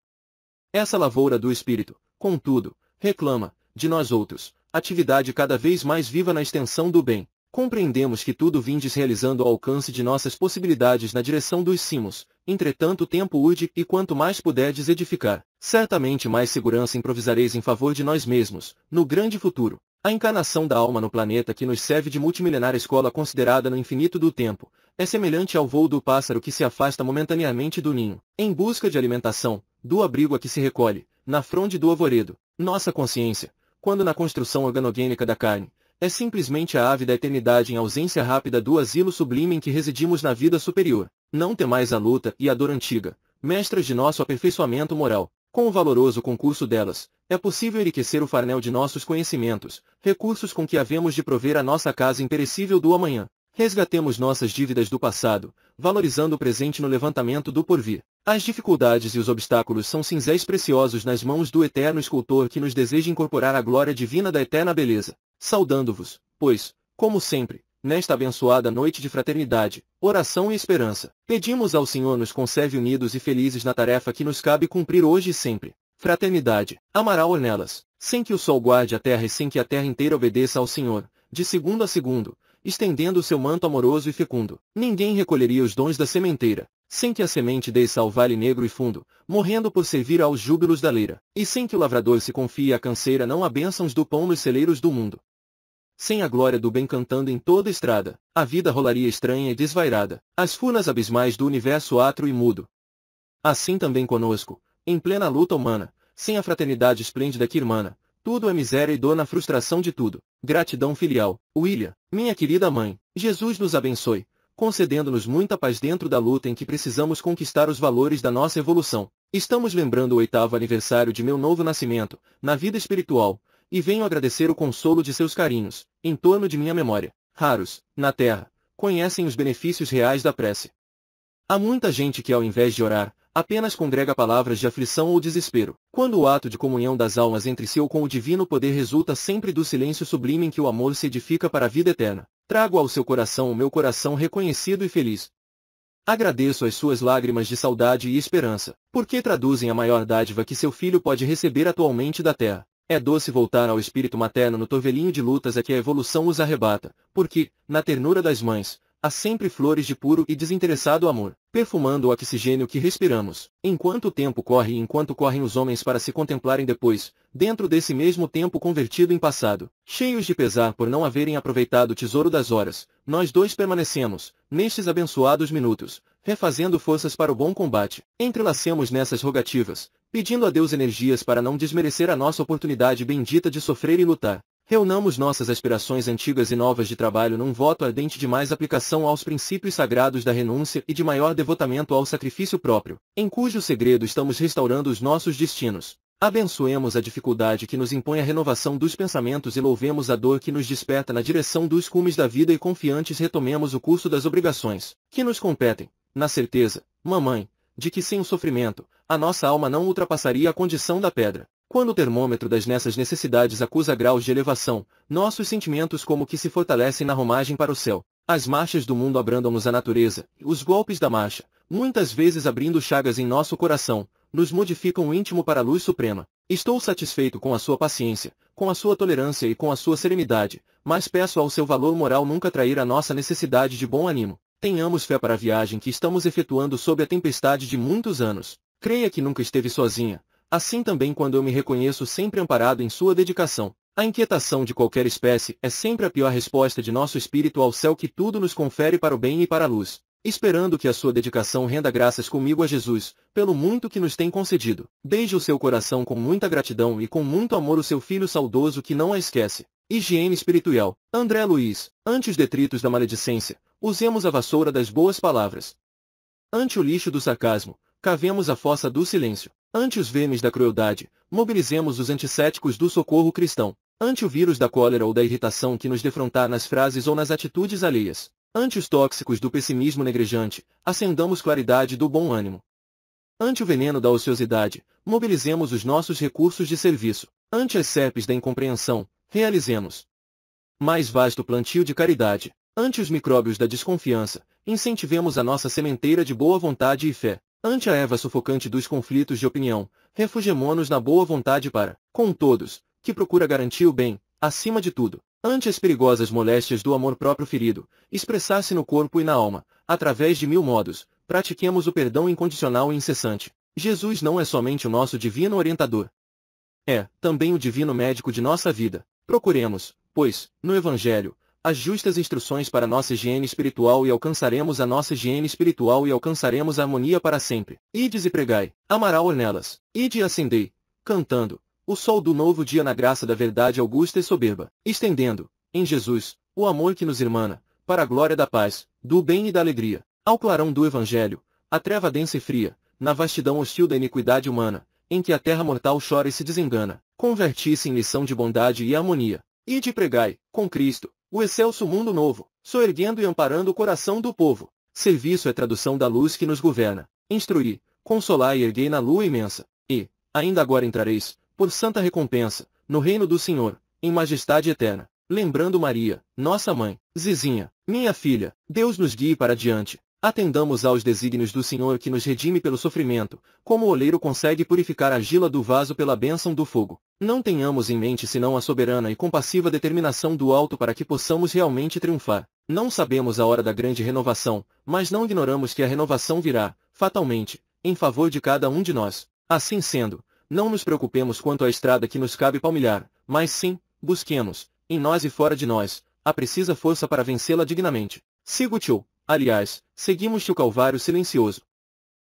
Essa lavoura do Espírito, contudo, reclama, de nós outros, atividade cada vez mais viva na extensão do bem. Compreendemos que tudo vindes realizando ao alcance de nossas possibilidades na direção dos cimos, entretanto tempo urge e quanto mais puderdes edificar, certamente mais segurança improvisareis em favor de nós mesmos, no grande futuro. A encarnação da alma no planeta que nos serve de multimilenária escola considerada no infinito do tempo, é semelhante ao voo do pássaro que se afasta momentaneamente do ninho, em busca de alimentação, do abrigo a que se recolhe, na fronde do alvoredo. Nossa consciência, quando na construção organogênica da carne, é simplesmente a ave da eternidade em ausência rápida do asilo sublime em que residimos na vida superior. Não temais a luta e a dor antiga, mestras de nosso aperfeiçoamento moral. Com o valoroso concurso delas, é possível enriquecer o farnel de nossos conhecimentos, recursos com que havemos de prover a nossa casa imperecível do amanhã. Resgatemos nossas dívidas do passado, valorizando o presente no levantamento do porvir. As dificuldades e os obstáculos são cinzéis preciosos nas mãos do eterno escultor que nos deseja incorporar a glória divina da eterna beleza. Saudando-vos, pois, como sempre, nesta abençoada noite de fraternidade, oração e esperança, pedimos ao Senhor nos conserve unidos e felizes na tarefa que nos cabe cumprir hoje e sempre. Fraternidade, Amaral ornelas, sem que o sol guarde a terra e sem que a terra inteira obedeça ao Senhor, de segundo a segundo, estendendo o seu manto amoroso e fecundo. Ninguém recolheria os dons da sementeira, sem que a semente desça ao vale negro e fundo, morrendo por servir aos júbilos da leira, e sem que o lavrador se confie à canseira não há bênçãos do pão nos celeiros do mundo. Sem a glória do bem cantando em toda estrada, a vida rolaria estranha e desvairada, as funas abismais do universo atro e mudo. Assim também conosco, em plena luta humana, sem a fraternidade esplêndida que irmana, tudo é miséria e dor na frustração de tudo. Gratidão filial. William, minha querida mãe, Jesus nos abençoe, concedendo-nos muita paz dentro da luta em que precisamos conquistar os valores da nossa evolução. Estamos lembrando o oitavo aniversário de meu novo nascimento, na vida espiritual, e venho agradecer o consolo de seus carinhos, em torno de minha memória. Raros, na Terra, conhecem os benefícios reais da prece. Há muita gente que ao invés de orar, apenas congrega palavras de aflição ou desespero, quando o ato de comunhão das almas entre si ou com o divino poder resulta sempre do silêncio sublime em que o amor se edifica para a vida eterna. Trago ao seu coração o meu coração reconhecido e feliz. Agradeço as suas lágrimas de saudade e esperança, porque traduzem a maior dádiva que seu filho pode receber atualmente da terra. É doce voltar ao espírito materno no torvelinho de lutas a que a evolução os arrebata, porque, na ternura das mães, há sempre flores de puro e desinteressado amor, perfumando o oxigênio que respiramos. Enquanto o tempo corre e enquanto correm os homens para se contemplarem depois, dentro desse mesmo tempo convertido em passado, cheios de pesar por não haverem aproveitado o tesouro das horas, nós dois permanecemos, nestes abençoados minutos, refazendo forças para o bom combate. Entrelacemos nessas rogativas, pedindo a Deus energias para não desmerecer a nossa oportunidade bendita de sofrer e lutar. Reunamos nossas aspirações antigas e novas de trabalho num voto ardente de mais aplicação aos princípios sagrados da renúncia e de maior devotamento ao sacrifício próprio, em cujo segredo estamos restaurando os nossos destinos. Abençoemos a dificuldade que nos impõe a renovação dos pensamentos e louvemos a dor que nos desperta na direção dos cumes da vida e confiantes retomemos o curso das obrigações que nos competem, na certeza, mamãe, de que sem o sofrimento, a nossa alma não ultrapassaria a condição da pedra. Quando o termômetro das nessas necessidades acusa graus de elevação, nossos sentimentos como que se fortalecem na romagem para o céu. As marchas do mundo abrandam-nos a natureza, os golpes da marcha, muitas vezes abrindo chagas em nosso coração, nos modificam o íntimo para a luz suprema. Estou satisfeito com a sua paciência, com a sua tolerância e com a sua serenidade, mas peço ao seu valor moral nunca trair a nossa necessidade de bom ânimo. Tenhamos fé para a viagem que estamos efetuando sob a tempestade de muitos anos. Creia que nunca esteve sozinha, assim também quando eu me reconheço sempre amparado em sua dedicação. A inquietação de qualquer espécie é sempre a pior resposta de nosso espírito ao céu que tudo nos confere para o bem e para a luz. Esperando que a sua dedicação renda graças comigo a Jesus, pelo muito que nos tem concedido. Beije o seu coração com muita gratidão e com muito amor o seu filho saudoso que não a esquece. Higiene espiritual. André Luiz, ante os detritos da maledicência, usemos a vassoura das boas palavras. Ante o lixo do sarcasmo, cavemos a fossa do silêncio. Ante os vermes da crueldade, mobilizemos os antisséticos do socorro cristão. Ante o vírus da cólera ou da irritação que nos defrontar nas frases ou nas atitudes alheias, Ante os tóxicos do pessimismo negrejante, acendamos claridade do bom ânimo. Ante o veneno da ociosidade, mobilizemos os nossos recursos de serviço. Ante as sepes da incompreensão, realizemos mais vasto plantio de caridade. Ante os micróbios da desconfiança, incentivemos a nossa sementeira de boa vontade e fé. Ante a erva sufocante dos conflitos de opinião, refugiemo-nos na boa vontade para, com todos, que procura garantir o bem, acima de tudo ante as perigosas moléstias do amor próprio ferido, expressasse no corpo e na alma, através de mil modos, pratiquemos o perdão incondicional e incessante. Jesus não é somente o nosso divino orientador. É, também o divino médico de nossa vida. Procuremos, pois, no Evangelho, as justas instruções para nossa higiene espiritual e alcançaremos a nossa higiene espiritual e alcançaremos a harmonia para sempre. Ides e pregai, amaral ornelas, ide e acendei, cantando, o sol do novo dia na graça da verdade augusta e soberba, estendendo, em Jesus, o amor que nos irmana, para a glória da paz, do bem e da alegria. Ao clarão do Evangelho, a treva densa e fria, na vastidão hostil da iniquidade humana, em que a terra mortal chora e se desengana, converti-se em lição de bondade e harmonia. E de pregai, com Cristo, o excelso mundo novo, soerguendo e amparando o coração do povo. Serviço é tradução da luz que nos governa. Instruí, consolai e erguei na lua imensa. E, ainda agora entrareis, por santa recompensa, no reino do Senhor, em majestade eterna. Lembrando Maria, nossa mãe, Zizinha, minha filha, Deus nos guie para diante. Atendamos aos desígnios do Senhor que nos redime pelo sofrimento, como o oleiro consegue purificar a gila do vaso pela bênção do fogo. Não tenhamos em mente senão a soberana e compassiva determinação do alto para que possamos realmente triunfar. Não sabemos a hora da grande renovação, mas não ignoramos que a renovação virá, fatalmente, em favor de cada um de nós. Assim sendo, não nos preocupemos quanto à estrada que nos cabe palmilhar, mas sim, busquemos, em nós e fora de nós, a precisa força para vencê-la dignamente. sigo te aliás, seguimos-te o Calvário silencioso.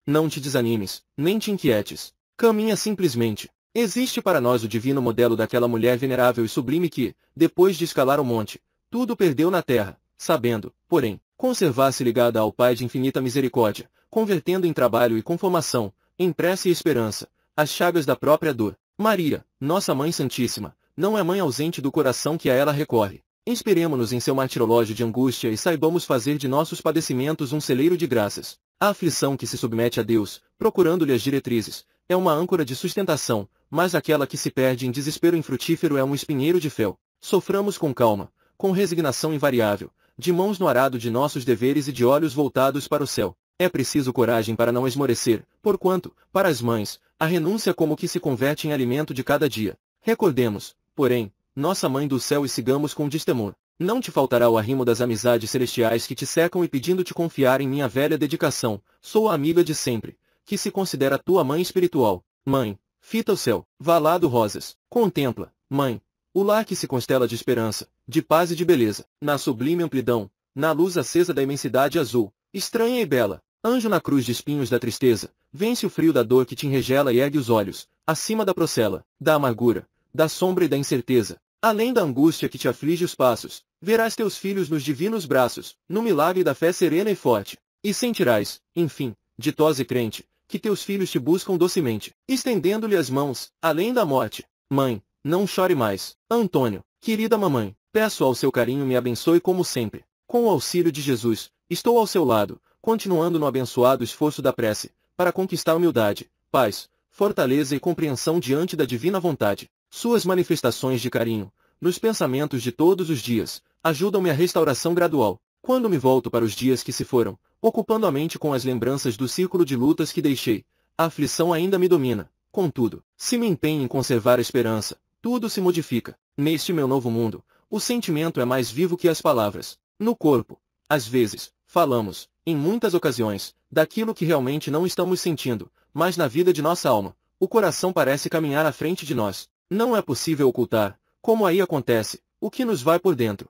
Não te desanimes, nem te inquietes. Caminha simplesmente. Existe para nós o divino modelo daquela mulher venerável e sublime que, depois de escalar o monte, tudo perdeu na terra, sabendo, porém, conservar-se ligada ao Pai de infinita misericórdia, convertendo em trabalho e conformação, em prece e esperança, as chagas da própria dor. Maria, nossa Mãe Santíssima, não é mãe ausente do coração que a ela recorre. Inspiremo-nos em seu martirológio de angústia e saibamos fazer de nossos padecimentos um celeiro de graças. A aflição que se submete a Deus, procurando-lhe as diretrizes, é uma âncora de sustentação, mas aquela que se perde em desespero infrutífero é um espinheiro de fel. Soframos com calma, com resignação invariável, de mãos no arado de nossos deveres e de olhos voltados para o céu. É preciso coragem para não esmorecer, porquanto, para as mães, a renúncia como que se converte em alimento de cada dia. Recordemos, porém, nossa Mãe do Céu e sigamos com destemor. Não te faltará o arrimo das amizades celestiais que te secam e pedindo-te confiar em minha velha dedicação, sou a amiga de sempre, que se considera tua mãe espiritual. Mãe, fita o céu, valado rosas, contempla, mãe, o lar que se constela de esperança, de paz e de beleza, na sublime amplidão, na luz acesa da imensidade azul, estranha e bela, Anjo na cruz de espinhos da tristeza, vence o frio da dor que te enregela e ergue os olhos, acima da procela, da amargura, da sombra e da incerteza. Além da angústia que te aflige os passos, verás teus filhos nos divinos braços, no milagre da fé serena e forte. E sentirás, enfim, ditosa e crente, que teus filhos te buscam docemente, estendendo-lhe as mãos, além da morte. Mãe, não chore mais. Antônio, querida mamãe, peço ao seu carinho me abençoe como sempre. Com o auxílio de Jesus, estou ao seu lado, continuando no abençoado esforço da prece, para conquistar humildade, paz, fortaleza e compreensão diante da divina vontade. Suas manifestações de carinho, nos pensamentos de todos os dias, ajudam-me à restauração gradual. Quando me volto para os dias que se foram, ocupando a mente com as lembranças do círculo de lutas que deixei, a aflição ainda me domina. Contudo, se me empenho em conservar a esperança, tudo se modifica. Neste meu novo mundo, o sentimento é mais vivo que as palavras. No corpo, às vezes, falamos, em muitas ocasiões, daquilo que realmente não estamos sentindo, mas na vida de nossa alma, o coração parece caminhar à frente de nós. Não é possível ocultar, como aí acontece, o que nos vai por dentro.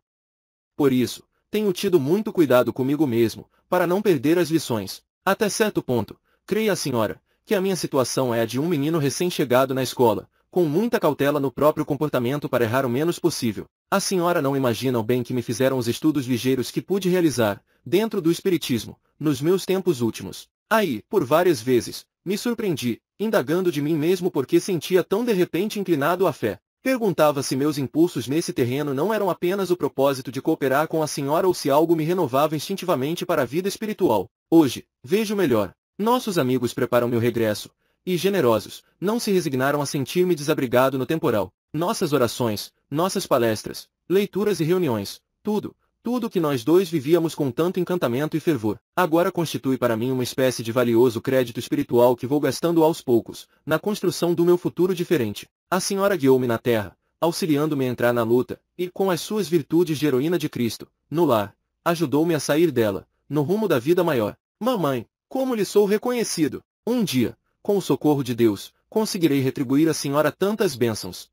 Por isso, tenho tido muito cuidado comigo mesmo, para não perder as lições. Até certo ponto, creia a senhora, que a minha situação é a de um menino recém-chegado na escola, com muita cautela no próprio comportamento para errar o menos possível. A senhora não imagina o bem que me fizeram os estudos ligeiros que pude realizar, dentro do Espiritismo, nos meus tempos últimos. Aí, por várias vezes, me surpreendi, indagando de mim mesmo porque sentia tão de repente inclinado à fé. Perguntava se meus impulsos nesse terreno não eram apenas o propósito de cooperar com a senhora ou se algo me renovava instintivamente para a vida espiritual. Hoje, vejo melhor. Nossos amigos preparam meu regresso, e generosos, não se resignaram a sentir-me desabrigado no temporal. Nossas orações, nossas palestras, leituras e reuniões, tudo, tudo o que nós dois vivíamos com tanto encantamento e fervor, agora constitui para mim uma espécie de valioso crédito espiritual que vou gastando aos poucos, na construção do meu futuro diferente. A senhora guiou-me na terra, auxiliando-me a entrar na luta, e com as suas virtudes de heroína de Cristo, no lar, ajudou-me a sair dela, no rumo da vida maior. Mamãe, como lhe sou reconhecido! Um dia, com o socorro de Deus, conseguirei retribuir à senhora tantas bênçãos.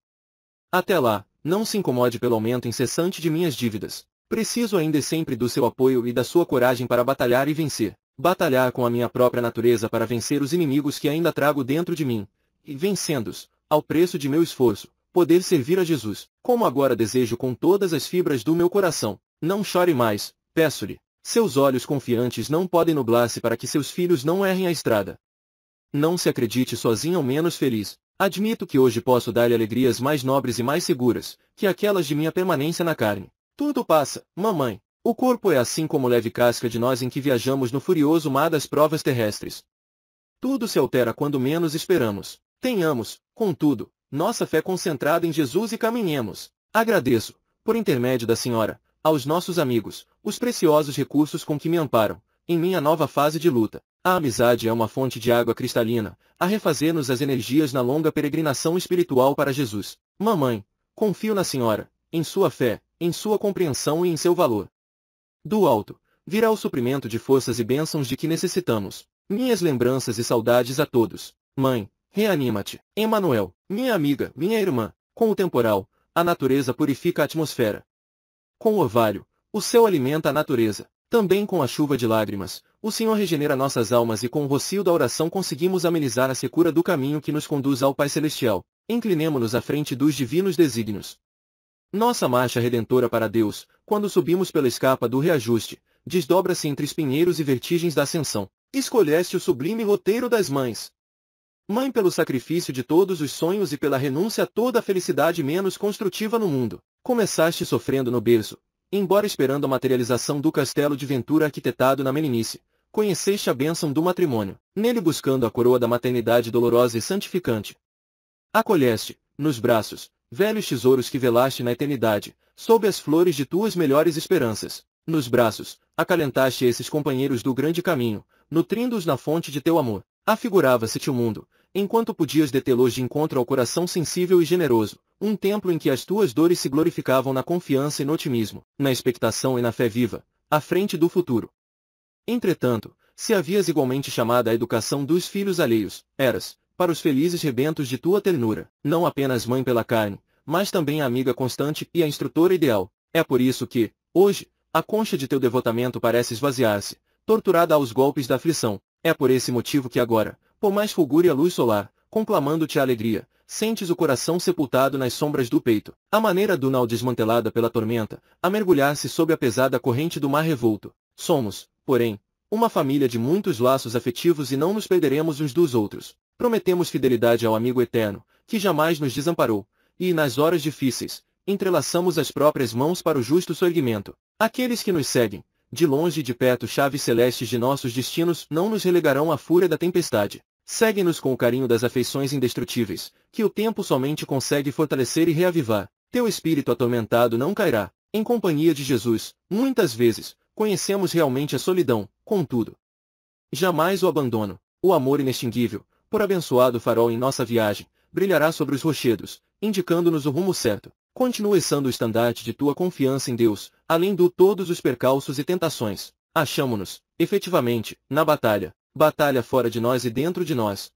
Até lá, não se incomode pelo aumento incessante de minhas dívidas. Preciso ainda e sempre do seu apoio e da sua coragem para batalhar e vencer. Batalhar com a minha própria natureza para vencer os inimigos que ainda trago dentro de mim. E vencendo-os, ao preço de meu esforço, poder servir a Jesus, como agora desejo com todas as fibras do meu coração. Não chore mais, peço-lhe. Seus olhos confiantes não podem nublar-se para que seus filhos não errem a estrada. Não se acredite sozinho ou menos feliz. Admito que hoje posso dar-lhe alegrias mais nobres e mais seguras, que aquelas de minha permanência na carne. Tudo passa, mamãe. O corpo é assim como leve casca de nós em que viajamos no furioso mar das provas terrestres. Tudo se altera quando menos esperamos. Tenhamos, contudo, nossa fé concentrada em Jesus e caminhemos. Agradeço, por intermédio da senhora, aos nossos amigos, os preciosos recursos com que me amparam, em minha nova fase de luta. A amizade é uma fonte de água cristalina, a refazer-nos as energias na longa peregrinação espiritual para Jesus. Mamãe, confio na senhora, em sua fé, em sua compreensão e em seu valor. Do alto, virá o suprimento de forças e bênçãos de que necessitamos. Minhas lembranças e saudades a todos. Mãe, reanima-te. Emmanuel, minha amiga, minha irmã, com o temporal, a natureza purifica a atmosfera. Com o orvalho, o céu alimenta a natureza. Também com a chuva de lágrimas, o Senhor regenera nossas almas e com o rocio da oração conseguimos amenizar a secura do caminho que nos conduz ao Pai Celestial. Inclinemo-nos à frente dos divinos desígnios. Nossa marcha redentora para Deus, quando subimos pela escapa do reajuste, desdobra-se entre espinheiros e vertigens da ascensão. Escolheste o sublime roteiro das mães. Mãe pelo sacrifício de todos os sonhos e pela renúncia a toda a felicidade menos construtiva no mundo. Começaste sofrendo no berço, embora esperando a materialização do castelo de Ventura arquitetado na meninice. Conheceste a bênção do matrimônio, nele buscando a coroa da maternidade dolorosa e santificante. Acolheste, nos braços, velhos tesouros que velaste na eternidade, sob as flores de tuas melhores esperanças, nos braços, acalentaste esses companheiros do grande caminho, nutrindo-os na fonte de teu amor. Afigurava-se-te o mundo, enquanto podias detê-los de encontro ao coração sensível e generoso, um templo em que as tuas dores se glorificavam na confiança e no otimismo, na expectação e na fé viva, à frente do futuro. Entretanto, se havias igualmente chamado à educação dos filhos alheios, eras, para os felizes rebentos de tua ternura, não apenas mãe pela carne, mas também a amiga constante e a instrutora ideal. É por isso que, hoje, a concha de teu devotamento parece esvaziar-se, torturada aos golpes da aflição. É por esse motivo que agora, por mais fulgure a luz solar, conclamando-te a alegria, sentes o coração sepultado nas sombras do peito. A maneira do nau desmantelada pela tormenta, a mergulhar-se sob a pesada corrente do mar revolto. Somos, porém, uma família de muitos laços afetivos e não nos perderemos uns dos outros. Prometemos fidelidade ao amigo eterno, que jamais nos desamparou, e nas horas difíceis, entrelaçamos as próprias mãos para o justo sorguimento. Aqueles que nos seguem, de longe e de perto chaves celestes de nossos destinos não nos relegarão à fúria da tempestade. Segue-nos com o carinho das afeições indestrutíveis, que o tempo somente consegue fortalecer e reavivar. Teu espírito atormentado não cairá. Em companhia de Jesus, muitas vezes, conhecemos realmente a solidão, contudo. Jamais o abandono, o amor inextinguível, por abençoado farol em nossa viagem, brilhará sobre os rochedos, indicando-nos o rumo certo. Continue sendo o estandarte de tua confiança em Deus, além do todos os percalços e tentações. Achamo-nos, efetivamente, na batalha, batalha fora de nós e dentro de nós.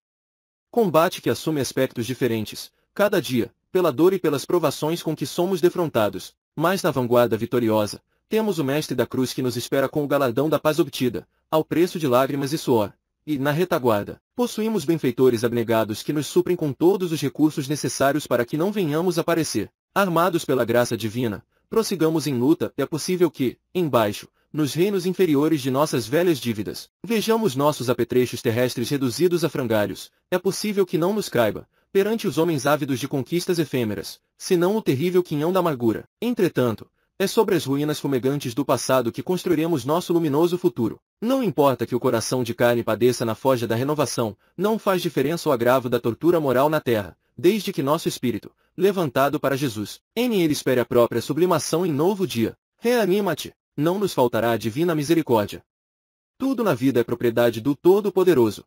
Combate que assume aspectos diferentes, cada dia, pela dor e pelas provações com que somos defrontados, mas na vanguarda vitoriosa, temos o Mestre da Cruz que nos espera com o galardão da paz obtida, ao preço de lágrimas e suor. E, na retaguarda, possuímos benfeitores abnegados que nos suprem com todos os recursos necessários para que não venhamos a parecer, armados pela graça divina, prossigamos em luta, é possível que, embaixo, nos reinos inferiores de nossas velhas dívidas, vejamos nossos apetrechos terrestres reduzidos a frangalhos, é possível que não nos caiba, perante os homens ávidos de conquistas efêmeras, senão o terrível quinhão da amargura. Entretanto, é sobre as ruínas fumegantes do passado que construiremos nosso luminoso futuro. Não importa que o coração de carne padeça na foge da renovação, não faz diferença o agravo da tortura moral na terra, desde que nosso espírito, levantado para Jesus, em ele espere a própria sublimação em novo dia. Reanima-te, não nos faltará a divina misericórdia. Tudo na vida é propriedade do Todo-Poderoso.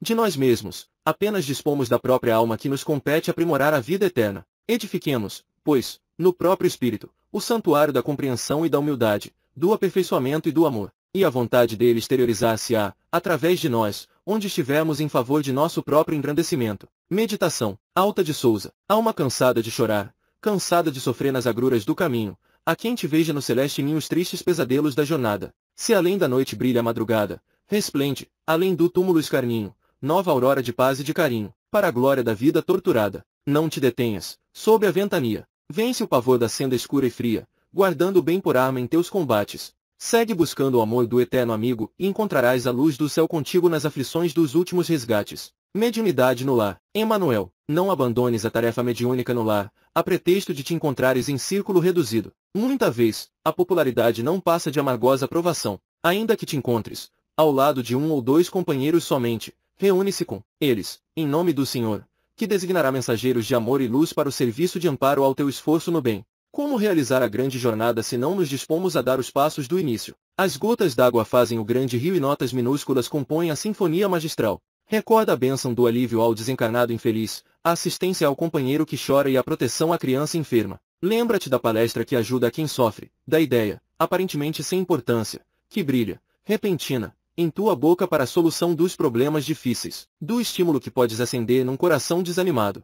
De nós mesmos, apenas dispomos da própria alma que nos compete aprimorar a vida eterna. Edifiquemos, pois, no próprio espírito, o santuário da compreensão e da humildade, do aperfeiçoamento e do amor, e a vontade dele exteriorizar-se-á, através de nós, onde estivermos em favor de nosso próprio engrandecimento. Meditação, alta de Souza, alma cansada de chorar, cansada de sofrer nas agruras do caminho, a quem te veja no celeste ninho os tristes pesadelos da jornada. Se além da noite brilha a madrugada, resplende, além do túmulo escarninho, nova aurora de paz e de carinho, para a glória da vida torturada. Não te detenhas, sob a ventania, Vence o pavor da senda escura e fria, guardando bem por arma em teus combates. Segue buscando o amor do eterno amigo e encontrarás a luz do céu contigo nas aflições dos últimos resgates. Mediunidade no lar. Emmanuel, não abandones a tarefa mediúnica no lar, a pretexto de te encontrares em círculo reduzido. Muita vez, a popularidade não passa de amargosa provação. Ainda que te encontres, ao lado de um ou dois companheiros somente, reúne-se com eles, em nome do Senhor, que designará mensageiros de amor e luz para o serviço de amparo ao teu esforço no bem. Como realizar a grande jornada se não nos dispomos a dar os passos do início? As gotas d'água fazem o grande rio e notas minúsculas compõem a sinfonia magistral. Recorda a bênção do alívio ao desencarnado infeliz, a assistência ao companheiro que chora e a proteção à criança enferma. Lembra-te da palestra que ajuda a quem sofre, da ideia, aparentemente sem importância, que brilha, repentina, em tua boca para a solução dos problemas difíceis, do estímulo que podes acender num coração desanimado.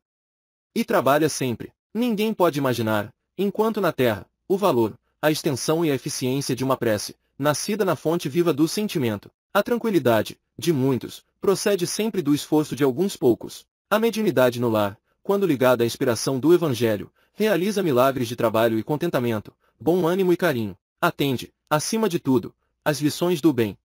E trabalha sempre. Ninguém pode imaginar, enquanto na terra, o valor, a extensão e a eficiência de uma prece, nascida na fonte viva do sentimento. A tranquilidade, de muitos, procede sempre do esforço de alguns poucos. A mediunidade no lar, quando ligada à inspiração do Evangelho, realiza milagres de trabalho e contentamento, bom ânimo e carinho. Atende, acima de tudo, às lições do bem.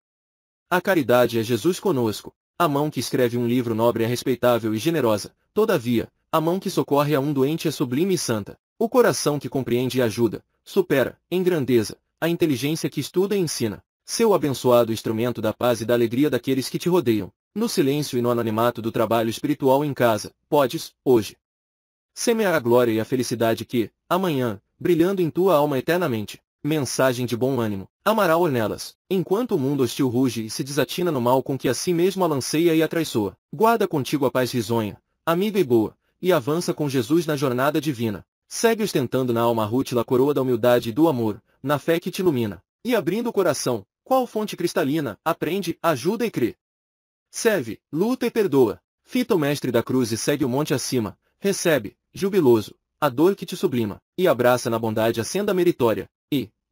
A caridade é Jesus conosco. A mão que escreve um livro nobre é respeitável e generosa. Todavia, a mão que socorre a um doente é sublime e santa. O coração que compreende e ajuda, supera, em grandeza, a inteligência que estuda e ensina. Seu abençoado instrumento da paz e da alegria daqueles que te rodeiam. No silêncio e no anonimato do trabalho espiritual em casa, podes, hoje, semear a glória e a felicidade que, amanhã, brilhando em tua alma eternamente, Mensagem de bom ânimo. Amaral Ornelas. Enquanto o mundo hostil ruge e se desatina no mal com que a si mesmo a lanceia e a traiçoa, guarda contigo a paz risonha, amiga e boa, e avança com Jesus na jornada divina. Segue ostentando na alma rútila a coroa da humildade e do amor, na fé que te ilumina. E abrindo o coração, qual fonte cristalina, aprende, ajuda e crê. Serve, luta e perdoa. Fita o mestre da cruz e segue o monte acima. Recebe, jubiloso, a dor que te sublima, e abraça na bondade a senda meritória,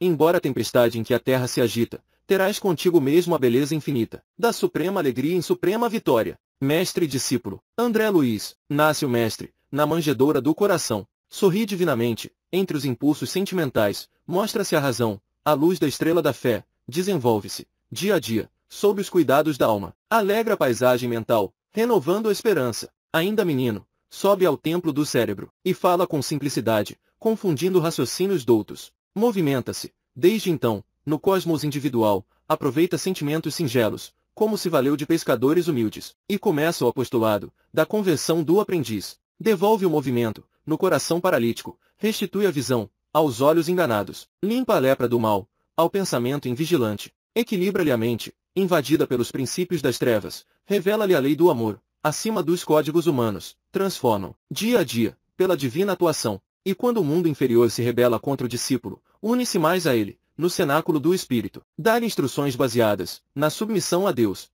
Embora a tempestade em que a terra se agita, terás contigo mesmo a beleza infinita, da suprema alegria em suprema vitória. Mestre e discípulo, André Luiz, nasce o mestre, na manjedoura do coração, sorri divinamente, entre os impulsos sentimentais, mostra-se a razão, a luz da estrela da fé, desenvolve-se, dia a dia, sob os cuidados da alma, alegra a paisagem mental, renovando a esperança. Ainda menino, sobe ao templo do cérebro, e fala com simplicidade, confundindo raciocínios doutos, Movimenta-se, desde então, no cosmos individual, aproveita sentimentos singelos, como se valeu de pescadores humildes, e começa o apostolado, da conversão do aprendiz. Devolve o movimento, no coração paralítico, restitui a visão, aos olhos enganados, limpa a lepra do mal, ao pensamento invigilante, equilibra-lhe a mente, invadida pelos princípios das trevas, revela-lhe a lei do amor, acima dos códigos humanos, transformam, dia a dia, pela divina atuação, e quando o mundo inferior se rebela contra o discípulo, une-se mais a ele, no cenáculo do Espírito. Dá-lhe instruções baseadas, na submissão a Deus.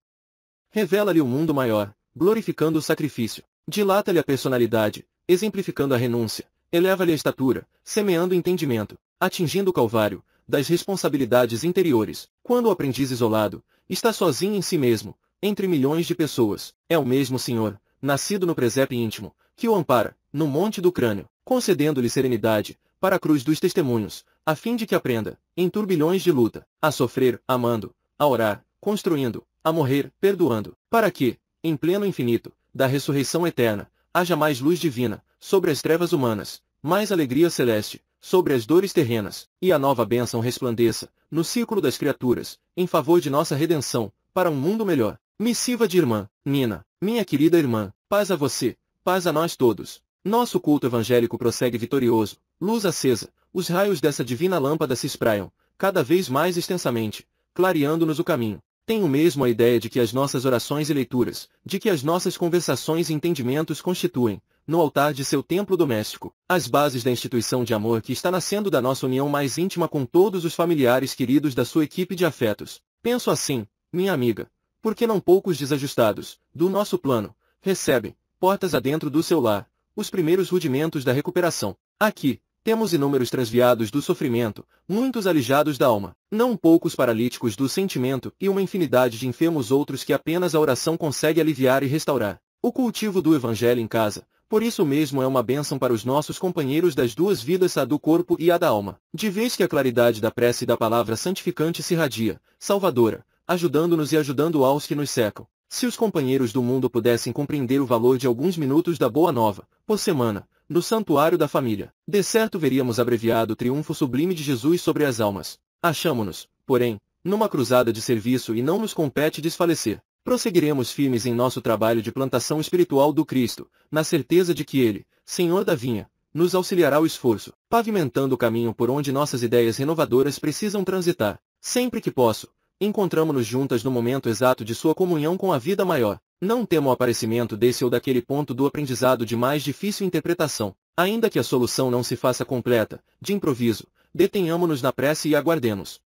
Revela-lhe o mundo maior, glorificando o sacrifício. Dilata-lhe a personalidade, exemplificando a renúncia. Eleva-lhe a estatura, semeando o entendimento. Atingindo o Calvário, das responsabilidades interiores. Quando o aprendiz isolado, está sozinho em si mesmo, entre milhões de pessoas. É o mesmo Senhor, nascido no presépio íntimo, que o ampara, no monte do crânio, concedendo-lhe serenidade, para a cruz dos testemunhos, a fim de que aprenda, em turbilhões de luta, a sofrer, amando, a orar, construindo, a morrer, perdoando, para que, em pleno infinito, da ressurreição eterna, haja mais luz divina, sobre as trevas humanas, mais alegria celeste, sobre as dores terrenas, e a nova bênção resplandeça, no círculo das criaturas, em favor de nossa redenção, para um mundo melhor. Missiva de irmã, Nina, minha querida irmã, paz a você, paz a nós todos. Nosso culto evangélico prossegue vitorioso, luz acesa, os raios dessa divina lâmpada se espraiam, cada vez mais extensamente, clareando-nos o caminho. Tenho mesmo a ideia de que as nossas orações e leituras, de que as nossas conversações e entendimentos constituem, no altar de seu templo doméstico, as bases da instituição de amor que está nascendo da nossa união mais íntima com todos os familiares queridos da sua equipe de afetos. Penso assim, minha amiga, porque não poucos desajustados, do nosso plano, recebem, portas adentro do seu lar, os primeiros rudimentos da recuperação. Aqui, temos inúmeros transviados do sofrimento, muitos alijados da alma, não poucos paralíticos do sentimento e uma infinidade de enfermos outros que apenas a oração consegue aliviar e restaurar. O cultivo do Evangelho em casa, por isso mesmo é uma bênção para os nossos companheiros das duas vidas, a do corpo e a da alma. De vez que a claridade da prece e da palavra santificante se radia, salvadora, ajudando-nos e ajudando aos que nos secam. Se os companheiros do mundo pudessem compreender o valor de alguns minutos da boa nova, por semana, no santuário da família, de certo veríamos abreviado o triunfo sublime de Jesus sobre as almas. Achamo-nos, porém, numa cruzada de serviço e não nos compete desfalecer. Prosseguiremos firmes em nosso trabalho de plantação espiritual do Cristo, na certeza de que Ele, Senhor da vinha, nos auxiliará o esforço, pavimentando o caminho por onde nossas ideias renovadoras precisam transitar. Sempre que posso, Encontramos-nos juntas no momento exato de sua comunhão com a vida maior. Não temo o aparecimento desse ou daquele ponto do aprendizado de mais difícil interpretação. Ainda que a solução não se faça completa, de improviso, detenhamo-nos na prece e aguardemos.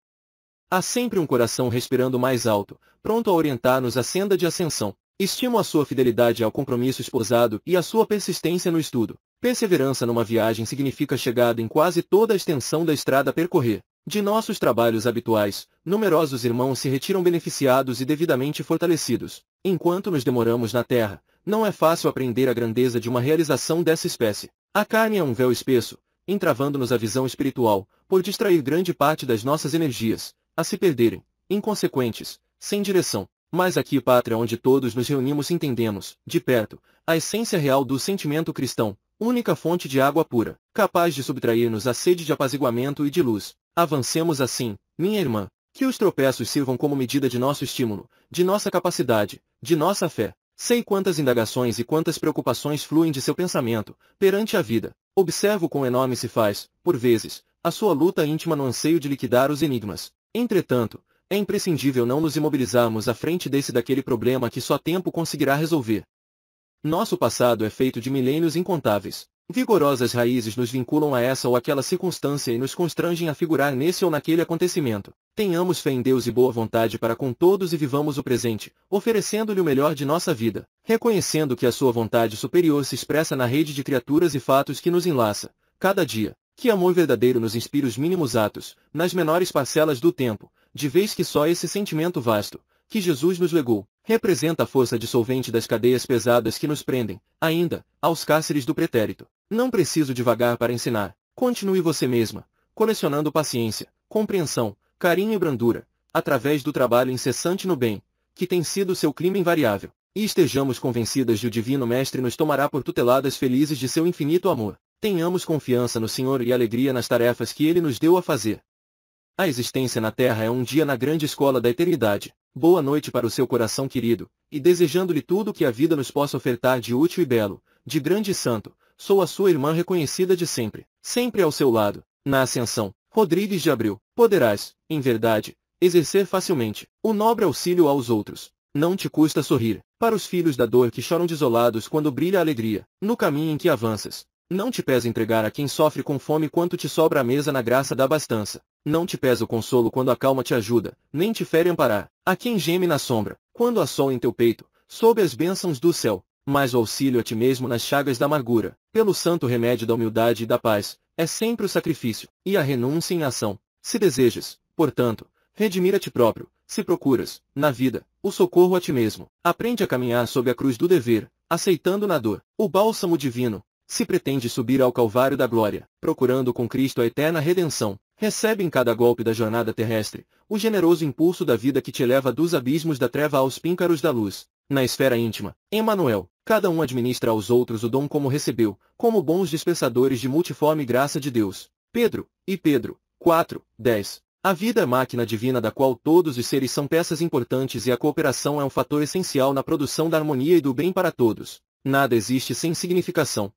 Há sempre um coração respirando mais alto, pronto a orientar-nos à senda de ascensão. Estimo a sua fidelidade ao compromisso esposado e a sua persistência no estudo. Perseverança numa viagem significa chegada em quase toda a extensão da estrada a percorrer. De nossos trabalhos habituais, numerosos irmãos se retiram beneficiados e devidamente fortalecidos. Enquanto nos demoramos na terra, não é fácil aprender a grandeza de uma realização dessa espécie. A carne é um véu espesso, entravando-nos a visão espiritual, por distrair grande parte das nossas energias, a se perderem, inconsequentes, sem direção. Mas aqui pátria onde todos nos reunimos entendemos, de perto, a essência real do sentimento cristão, única fonte de água pura, capaz de subtrair-nos a sede de apaziguamento e de luz. Avancemos assim, minha irmã, que os tropeços sirvam como medida de nosso estímulo, de nossa capacidade, de nossa fé. Sei quantas indagações e quantas preocupações fluem de seu pensamento, perante a vida. Observo quão enorme se faz, por vezes, a sua luta íntima no anseio de liquidar os enigmas. Entretanto, é imprescindível não nos imobilizarmos à frente desse daquele problema que só tempo conseguirá resolver. Nosso passado é feito de milênios incontáveis. Vigorosas raízes nos vinculam a essa ou aquela circunstância e nos constrangem a figurar nesse ou naquele acontecimento. Tenhamos fé em Deus e boa vontade para com todos e vivamos o presente, oferecendo-lhe o melhor de nossa vida, reconhecendo que a sua vontade superior se expressa na rede de criaturas e fatos que nos enlaça, cada dia. Que amor verdadeiro nos inspira os mínimos atos, nas menores parcelas do tempo, de vez que só esse sentimento vasto, que Jesus nos legou, Representa a força dissolvente das cadeias pesadas que nos prendem, ainda, aos cáceres do pretérito. Não preciso devagar para ensinar. Continue você mesma, colecionando paciência, compreensão, carinho e brandura, através do trabalho incessante no bem, que tem sido seu clima invariável. E estejamos convencidas de o Divino Mestre nos tomará por tuteladas felizes de seu infinito amor. Tenhamos confiança no Senhor e alegria nas tarefas que Ele nos deu a fazer. A existência na Terra é um dia na grande escola da eternidade, Boa noite para o seu coração querido, e desejando-lhe tudo o que a vida nos possa ofertar de útil e belo, de grande e santo, sou a sua irmã reconhecida de sempre, sempre ao seu lado, na ascensão, Rodrigues de Abril, poderás, em verdade, exercer facilmente o nobre auxílio aos outros. Não te custa sorrir, para os filhos da dor que choram desolados quando brilha a alegria, no caminho em que avanças. Não te pesa entregar a quem sofre com fome quanto te sobra a mesa na graça da abastança. Não te pesa o consolo quando a calma te ajuda, nem te fere amparar, a quem geme na sombra, quando há sol em teu peito, sob as bênçãos do céu, mas o auxílio a ti mesmo nas chagas da amargura, pelo santo remédio da humildade e da paz, é sempre o sacrifício, e a renúncia em ação. Se desejas, portanto, redimir a ti próprio, se procuras, na vida, o socorro a ti mesmo, aprende a caminhar sob a cruz do dever, aceitando na dor, o bálsamo divino, se pretende subir ao Calvário da Glória, procurando com Cristo a eterna redenção, Recebe em cada golpe da jornada terrestre o generoso impulso da vida que te leva dos abismos da treva aos píncaros da luz. Na esfera íntima, Emmanuel, cada um administra aos outros o dom como recebeu, como bons dispensadores de multiforme graça de Deus. Pedro, e Pedro, 4, 10. A vida é máquina divina da qual todos os seres são peças importantes e a cooperação é um fator essencial na produção da harmonia e do bem para todos. Nada existe sem significação.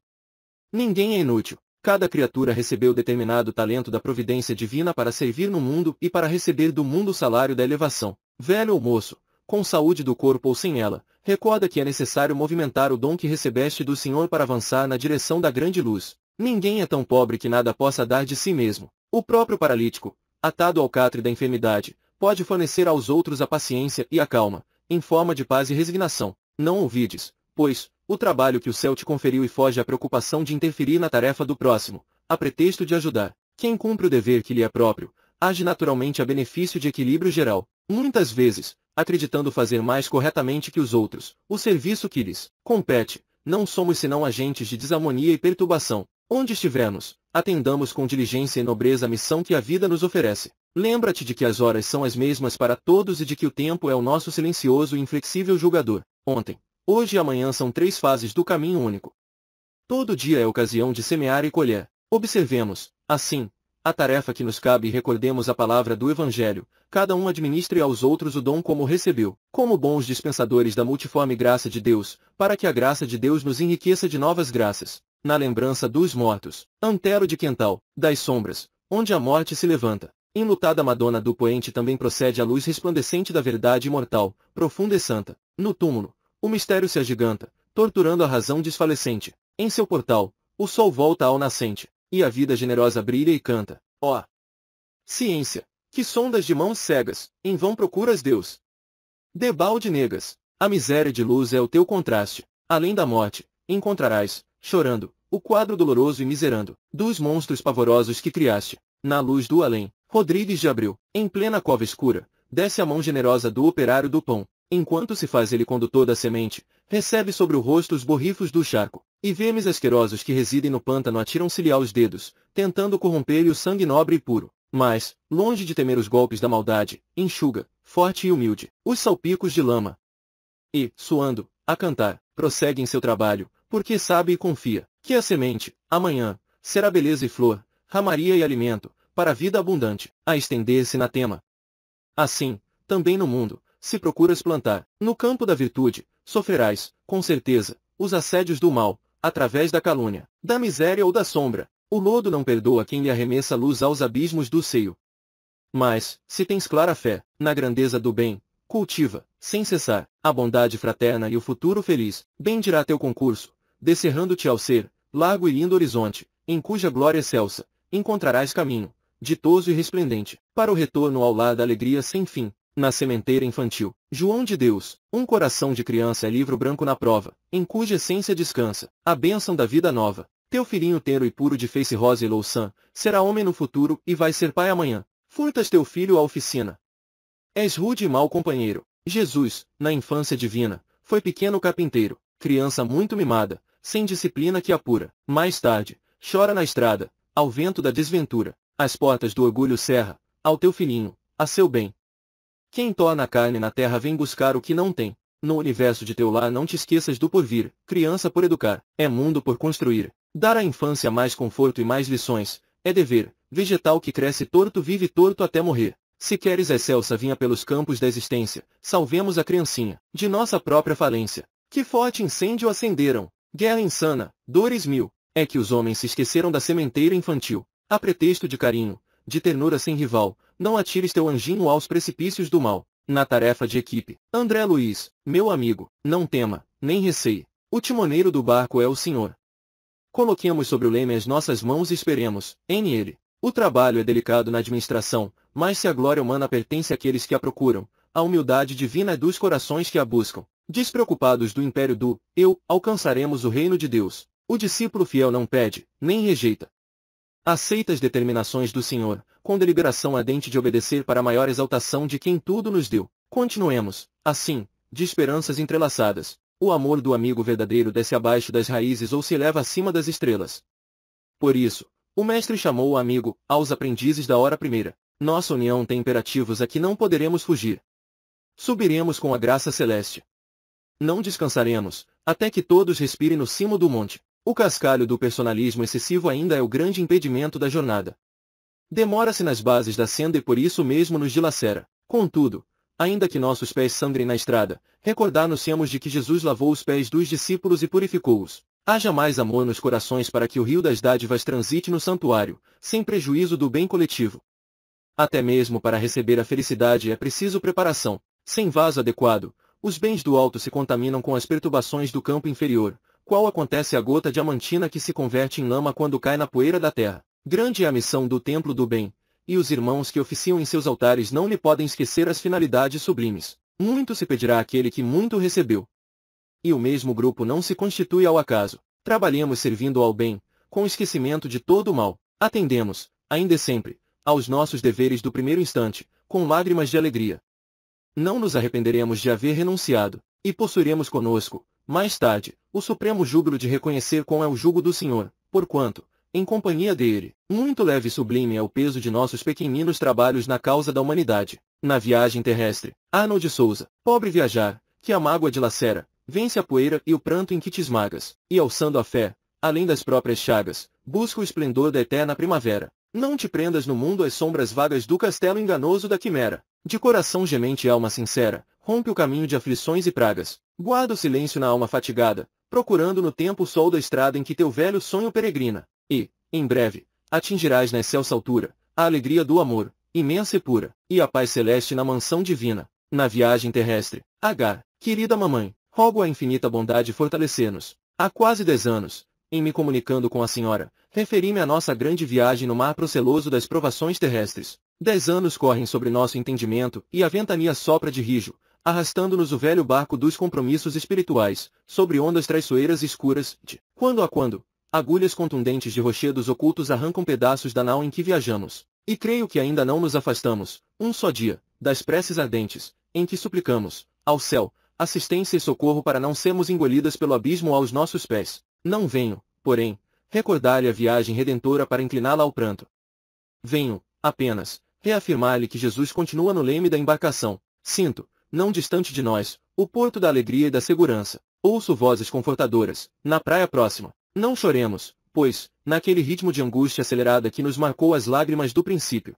Ninguém é inútil, Cada criatura recebeu determinado talento da providência divina para servir no mundo e para receber do mundo o salário da elevação. Velho ou moço, com saúde do corpo ou sem ela, recorda que é necessário movimentar o dom que recebeste do Senhor para avançar na direção da grande luz. Ninguém é tão pobre que nada possa dar de si mesmo. O próprio paralítico, atado ao catre da enfermidade, pode fornecer aos outros a paciência e a calma, em forma de paz e resignação. Não ouvides, pois, o trabalho que o céu te conferiu e foge à preocupação de interferir na tarefa do próximo, a pretexto de ajudar. Quem cumpre o dever que lhe é próprio, age naturalmente a benefício de equilíbrio geral, muitas vezes, acreditando fazer mais corretamente que os outros, o serviço que lhes compete. Não somos senão agentes de desamonia e perturbação. Onde estivermos, atendamos com diligência e nobreza a missão que a vida nos oferece. Lembra-te de que as horas são as mesmas para todos e de que o tempo é o nosso silencioso e inflexível julgador. Ontem, Hoje e amanhã são três fases do caminho único. Todo dia é ocasião de semear e colher. Observemos, assim, a tarefa que nos cabe e recordemos a palavra do Evangelho, cada um administre aos outros o dom como recebeu, como bons dispensadores da multiforme graça de Deus, para que a graça de Deus nos enriqueça de novas graças. Na lembrança dos mortos, Antero de Quental, das sombras, onde a morte se levanta. Enlutada Madonna do Poente também procede a luz resplandecente da verdade imortal, profunda e santa. No túmulo, o mistério se agiganta, torturando a razão desfalecente. Em seu portal, o sol volta ao nascente, e a vida generosa brilha e canta. Ó! Oh, ciência! Que sondas de mãos cegas, em vão procuras Deus. Debalde negas, a miséria de luz é o teu contraste. Além da morte, encontrarás, chorando, o quadro doloroso e miserando, dos monstros pavorosos que criaste. Na luz do além, Rodrigues de Abril, em plena cova escura, desce a mão generosa do operário do pão, Enquanto se faz ele condutor da semente, recebe sobre o rosto os borrifos do charco, e vermes asquerosos que residem no pântano atiram-se-lhe aos dedos, tentando corromper-lhe o sangue nobre e puro. Mas, longe de temer os golpes da maldade, enxuga, forte e humilde, os salpicos de lama. E, suando, a cantar, prossegue em seu trabalho, porque sabe e confia, que a semente, amanhã, será beleza e flor, ramaria e alimento, para a vida abundante, a estender-se na tema. Assim, também no mundo, se procuras plantar, no campo da virtude, sofrerás, com certeza, os assédios do mal, através da calúnia, da miséria ou da sombra. O lodo não perdoa quem lhe arremessa luz aos abismos do seio. Mas, se tens clara fé, na grandeza do bem, cultiva, sem cessar, a bondade fraterna e o futuro feliz, bem dirá teu concurso, descerrando-te ao ser, largo e lindo horizonte, em cuja glória excelsa, encontrarás caminho, ditoso e resplendente, para o retorno ao lar da alegria sem fim na sementeira infantil. João de Deus, um coração de criança é livro branco na prova, em cuja essência descansa a bênção da vida nova. Teu filhinho tenro e puro de face rosa e louçã, será homem no futuro e vai ser pai amanhã. Furtas teu filho à oficina. És rude e mau companheiro. Jesus, na infância divina, foi pequeno carpinteiro, criança muito mimada, sem disciplina que apura. Mais tarde, chora na estrada, ao vento da desventura. As portas do orgulho serra. ao teu filhinho, a seu bem, quem torna a carne na terra vem buscar o que não tem. No universo de teu lar não te esqueças do porvir, criança por educar, é mundo por construir. Dar à infância mais conforto e mais lições, é dever, vegetal que cresce torto vive torto até morrer. Se queres excelsa vinha pelos campos da existência, salvemos a criancinha, de nossa própria falência. Que forte incêndio acenderam! Guerra insana, dores mil. É que os homens se esqueceram da sementeira infantil. A pretexto de carinho, de ternura sem rival, não atires teu anjinho aos precipícios do mal, na tarefa de equipe. André Luiz, meu amigo, não tema, nem receie. O timoneiro do barco é o senhor. Coloquemos sobre o leme as nossas mãos e esperemos, em ele. O trabalho é delicado na administração, mas se a glória humana pertence àqueles que a procuram, a humildade divina é dos corações que a buscam. Despreocupados do império do eu, alcançaremos o reino de Deus. O discípulo fiel não pede, nem rejeita. Aceita as determinações do Senhor, com deliberação ardente de obedecer para a maior exaltação de quem tudo nos deu. Continuemos, assim, de esperanças entrelaçadas. O amor do amigo verdadeiro desce abaixo das raízes ou se eleva acima das estrelas. Por isso, o mestre chamou o amigo, aos aprendizes da hora primeira. Nossa união tem imperativos a que não poderemos fugir. Subiremos com a graça celeste. Não descansaremos, até que todos respirem no cimo do monte. O cascalho do personalismo excessivo ainda é o grande impedimento da jornada. Demora-se nas bases da senda e por isso mesmo nos dilacera. Contudo, ainda que nossos pés sangrem na estrada, recordar-nos-emos de que Jesus lavou os pés dos discípulos e purificou-os. Haja mais amor nos corações para que o rio das dádivas transite no santuário, sem prejuízo do bem coletivo. Até mesmo para receber a felicidade é preciso preparação. Sem vaso adequado, os bens do alto se contaminam com as perturbações do campo inferior, qual acontece a gota diamantina que se converte em lama quando cai na poeira da terra. Grande é a missão do templo do bem, e os irmãos que oficiam em seus altares não lhe podem esquecer as finalidades sublimes. Muito se pedirá àquele que muito recebeu. E o mesmo grupo não se constitui ao acaso. Trabalhemos servindo ao bem, com esquecimento de todo o mal. Atendemos, ainda sempre, aos nossos deveres do primeiro instante, com lágrimas de alegria. Não nos arrependeremos de haver renunciado, e possuiremos conosco, mais tarde, o supremo júbilo de reconhecer qual é o jugo do Senhor, porquanto, em companhia dele. Muito leve e sublime é o peso de nossos pequeninos trabalhos na causa da humanidade. Na viagem terrestre, Arnold Souza, pobre viajar, que a mágoa dilacera, vence a poeira e o pranto em que te esmagas, e alçando a fé, além das próprias chagas, busca o esplendor da eterna primavera. Não te prendas no mundo às sombras vagas do castelo enganoso da quimera. De coração gemente e alma sincera, rompe o caminho de aflições e pragas. Guarda o silêncio na alma fatigada, procurando no tempo o sol da estrada em que teu velho sonho peregrina. E, em breve, atingirás na excelsa altura, a alegria do amor, imensa e pura, e a paz celeste na mansão divina, na viagem terrestre. H, querida mamãe, rogo a infinita bondade fortalecer-nos. Há quase dez anos, em me comunicando com a senhora, referi-me à nossa grande viagem no mar proceloso das provações terrestres. Dez anos correm sobre nosso entendimento, e a ventania sopra de rijo, arrastando-nos o velho barco dos compromissos espirituais, sobre ondas traiçoeiras e escuras, de, quando a quando, Agulhas contundentes de rochedos ocultos arrancam pedaços da nau em que viajamos. E creio que ainda não nos afastamos, um só dia, das preces ardentes, em que suplicamos, ao céu, assistência e socorro para não sermos engolidas pelo abismo aos nossos pés. Não venho, porém, recordar-lhe a viagem redentora para incliná-la ao pranto. Venho, apenas, reafirmar-lhe que Jesus continua no leme da embarcação. Sinto, não distante de nós, o porto da alegria e da segurança. Ouço vozes confortadoras, na praia próxima. Não choremos, pois, naquele ritmo de angústia acelerada que nos marcou as lágrimas do princípio.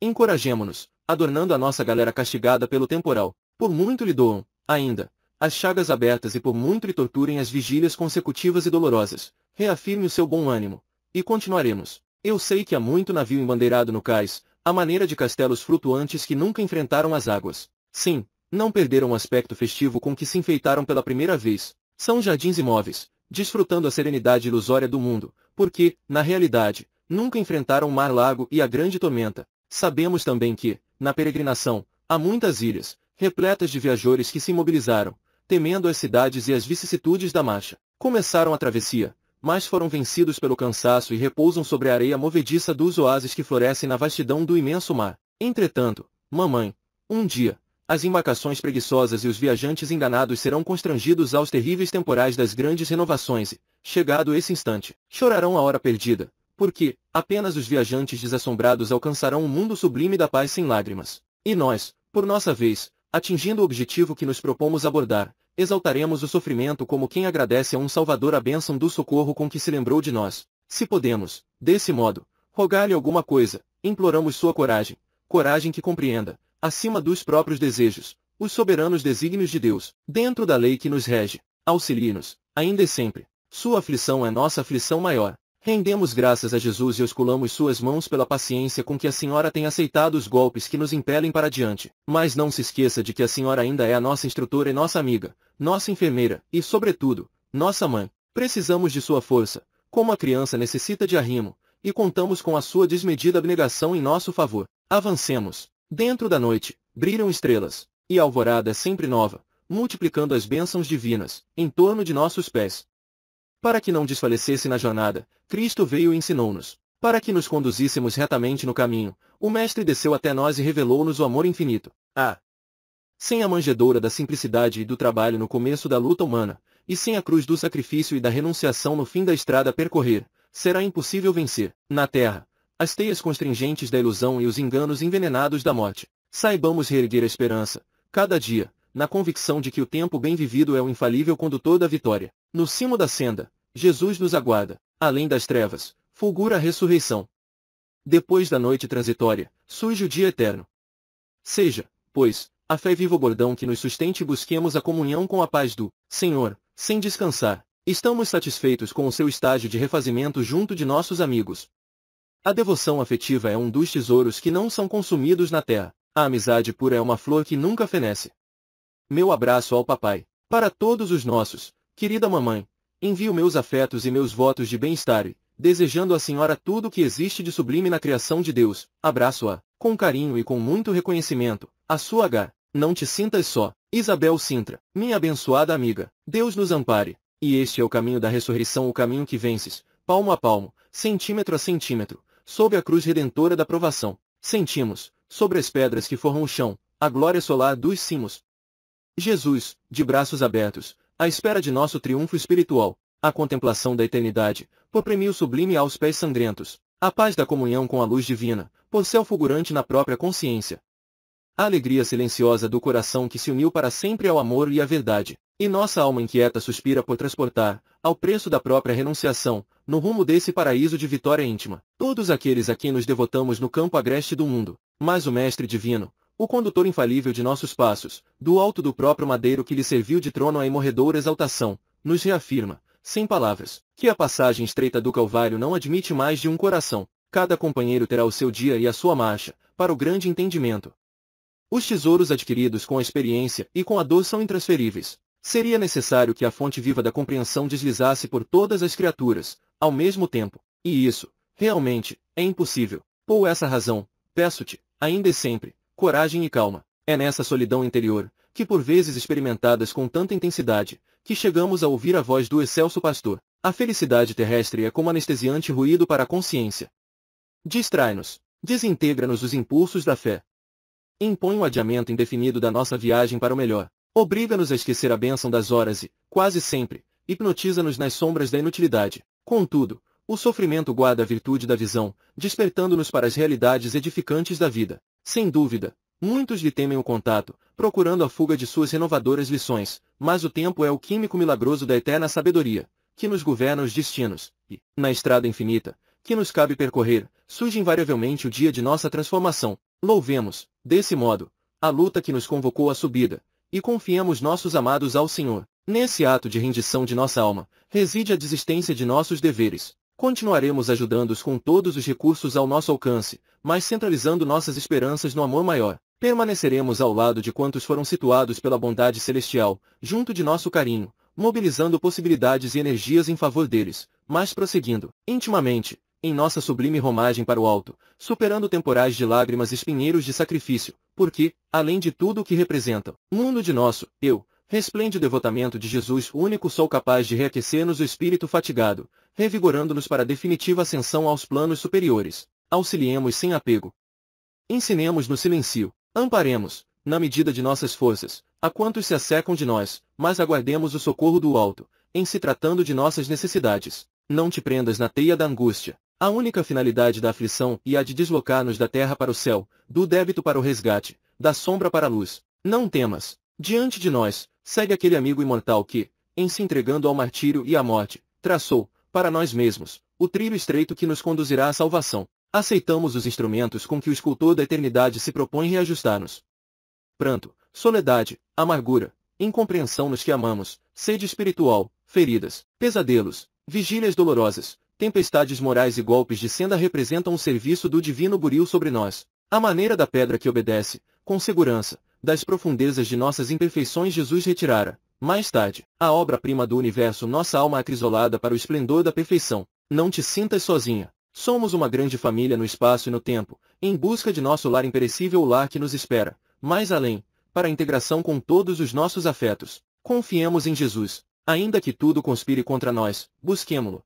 Encorajemo-nos, adornando a nossa galera castigada pelo temporal, por muito lhe doam, ainda, as chagas abertas e por muito lhe torturem as vigílias consecutivas e dolorosas, reafirme o seu bom ânimo, e continuaremos. Eu sei que há muito navio embandeirado no cais, à maneira de castelos flutuantes que nunca enfrentaram as águas. Sim, não perderam o aspecto festivo com que se enfeitaram pela primeira vez. São jardins imóveis, desfrutando a serenidade ilusória do mundo, porque, na realidade, nunca enfrentaram o mar lago e a grande tormenta. Sabemos também que, na peregrinação, há muitas ilhas, repletas de viajores que se mobilizaram, temendo as cidades e as vicissitudes da marcha. Começaram a travessia, mas foram vencidos pelo cansaço e repousam sobre a areia movediça dos oásis que florescem na vastidão do imenso mar. Entretanto, mamãe, um dia, as embarcações preguiçosas e os viajantes enganados serão constrangidos aos terríveis temporais das grandes renovações e, chegado esse instante, chorarão a hora perdida, porque, apenas os viajantes desassombrados alcançarão o um mundo sublime da paz sem lágrimas. E nós, por nossa vez, atingindo o objetivo que nos propomos abordar, exaltaremos o sofrimento como quem agradece a um Salvador a bênção do socorro com que se lembrou de nós. Se podemos, desse modo, rogar-lhe alguma coisa, imploramos sua coragem, coragem que compreenda, acima dos próprios desejos, os soberanos desígnios de Deus, dentro da lei que nos rege. Auxilie-nos, ainda e sempre. Sua aflição é nossa aflição maior. Rendemos graças a Jesus e osculamos suas mãos pela paciência com que a senhora tem aceitado os golpes que nos impelem para diante. Mas não se esqueça de que a senhora ainda é a nossa instrutora e nossa amiga, nossa enfermeira, e, sobretudo, nossa mãe. Precisamos de sua força, como a criança necessita de arrimo, e contamos com a sua desmedida abnegação em nosso favor. Avancemos. Dentro da noite, brilham estrelas, e a alvorada é sempre nova, multiplicando as bênçãos divinas, em torno de nossos pés. Para que não desfalecesse na jornada, Cristo veio e ensinou-nos. Para que nos conduzíssemos retamente no caminho, o Mestre desceu até nós e revelou-nos o amor infinito. Ah! Sem a manjedoura da simplicidade e do trabalho no começo da luta humana, e sem a cruz do sacrifício e da renunciação no fim da estrada a percorrer, será impossível vencer, na terra, as teias constringentes da ilusão e os enganos envenenados da morte. Saibamos reerguer a esperança, cada dia, na convicção de que o tempo bem vivido é o infalível condutor da vitória. No cimo da senda, Jesus nos aguarda, além das trevas, fulgura a ressurreição. Depois da noite transitória, surge o dia eterno. Seja, pois, a fé vivo bordão que nos sustente e busquemos a comunhão com a paz do Senhor, sem descansar. Estamos satisfeitos com o seu estágio de refazimento junto de nossos amigos. A devoção afetiva é um dos tesouros que não são consumidos na terra. A amizade pura é uma flor que nunca fenece. Meu abraço ao papai. Para todos os nossos, querida mamãe, envio meus afetos e meus votos de bem-estar e, desejando à senhora tudo o que existe de sublime na criação de Deus, abraço-a, com carinho e com muito reconhecimento, a sua H. Não te sintas só, Isabel Sintra, minha abençoada amiga, Deus nos ampare. E este é o caminho da ressurreição, o caminho que vences, palmo a palmo, centímetro a centímetro, sob a cruz redentora da provação, sentimos, sobre as pedras que forram o chão, a glória solar dos cimos. Jesus, de braços abertos, à espera de nosso triunfo espiritual, a contemplação da eternidade, por premio sublime aos pés sangrentos, a paz da comunhão com a luz divina, por céu fulgurante na própria consciência. A alegria silenciosa do coração que se uniu para sempre ao amor e à verdade, e nossa alma inquieta suspira por transportar, ao preço da própria renunciação, no rumo desse paraíso de vitória íntima. Todos aqueles a quem nos devotamos no campo agreste do mundo, mas o Mestre Divino, o condutor infalível de nossos passos, do alto do próprio madeiro que lhe serviu de trono à imorredoura exaltação, nos reafirma, sem palavras, que a passagem estreita do Calvário não admite mais de um coração. Cada companheiro terá o seu dia e a sua marcha, para o grande entendimento. Os tesouros adquiridos com a experiência e com a dor são intransferíveis, Seria necessário que a fonte viva da compreensão deslizasse por todas as criaturas, ao mesmo tempo. E isso, realmente, é impossível. Por essa razão, peço-te, ainda e sempre, coragem e calma. É nessa solidão interior, que por vezes experimentadas com tanta intensidade, que chegamos a ouvir a voz do excelso pastor. A felicidade terrestre é como anestesiante ruído para a consciência. Distrai-nos. Desintegra-nos os impulsos da fé. Impõe o um adiamento indefinido da nossa viagem para o melhor. Obriga-nos a esquecer a bênção das horas e, quase sempre, hipnotiza-nos nas sombras da inutilidade. Contudo, o sofrimento guarda a virtude da visão, despertando-nos para as realidades edificantes da vida. Sem dúvida, muitos lhe temem o contato, procurando a fuga de suas renovadoras lições, mas o tempo é o químico milagroso da eterna sabedoria, que nos governa os destinos, e, na estrada infinita, que nos cabe percorrer, surge invariavelmente o dia de nossa transformação. Louvemos, desse modo, a luta que nos convocou à subida, e confiemos nossos amados ao Senhor. Nesse ato de rendição de nossa alma, reside a desistência de nossos deveres. Continuaremos ajudando-os com todos os recursos ao nosso alcance, mas centralizando nossas esperanças no amor maior. Permaneceremos ao lado de quantos foram situados pela bondade celestial, junto de nosso carinho, mobilizando possibilidades e energias em favor deles, mas prosseguindo, intimamente, em nossa sublime romagem para o alto, superando temporais de lágrimas e espinheiros de sacrifício, porque, além de tudo o que representam, mundo de nosso, eu, resplende o devotamento de Jesus o único sol capaz de reaquecer-nos o espírito fatigado, revigorando-nos para a definitiva ascensão aos planos superiores. Auxiliemos sem apego. Ensinemos no silêncio. Amparemos, na medida de nossas forças, a quantos se acercam de nós, mas aguardemos o socorro do alto, em se tratando de nossas necessidades. Não te prendas na teia da angústia. A única finalidade da aflição é a de deslocar-nos da terra para o céu, do débito para o resgate, da sombra para a luz. Não temas. Diante de nós, segue aquele amigo imortal que, em se entregando ao martírio e à morte, traçou, para nós mesmos, o trilho estreito que nos conduzirá à salvação. Aceitamos os instrumentos com que o escultor da eternidade se propõe reajustar-nos. Pranto, soledade, amargura, incompreensão nos que amamos, sede espiritual, feridas, pesadelos, vigílias dolorosas, Tempestades morais e golpes de senda representam o serviço do divino buril sobre nós. A maneira da pedra que obedece, com segurança, das profundezas de nossas imperfeições Jesus retirara, mais tarde, a obra-prima do universo nossa alma acrisolada para o esplendor da perfeição. Não te sintas sozinha. Somos uma grande família no espaço e no tempo, em busca de nosso lar imperecível o lar que nos espera, mais além, para a integração com todos os nossos afetos. Confiemos em Jesus. Ainda que tudo conspire contra nós, busquemo-lo.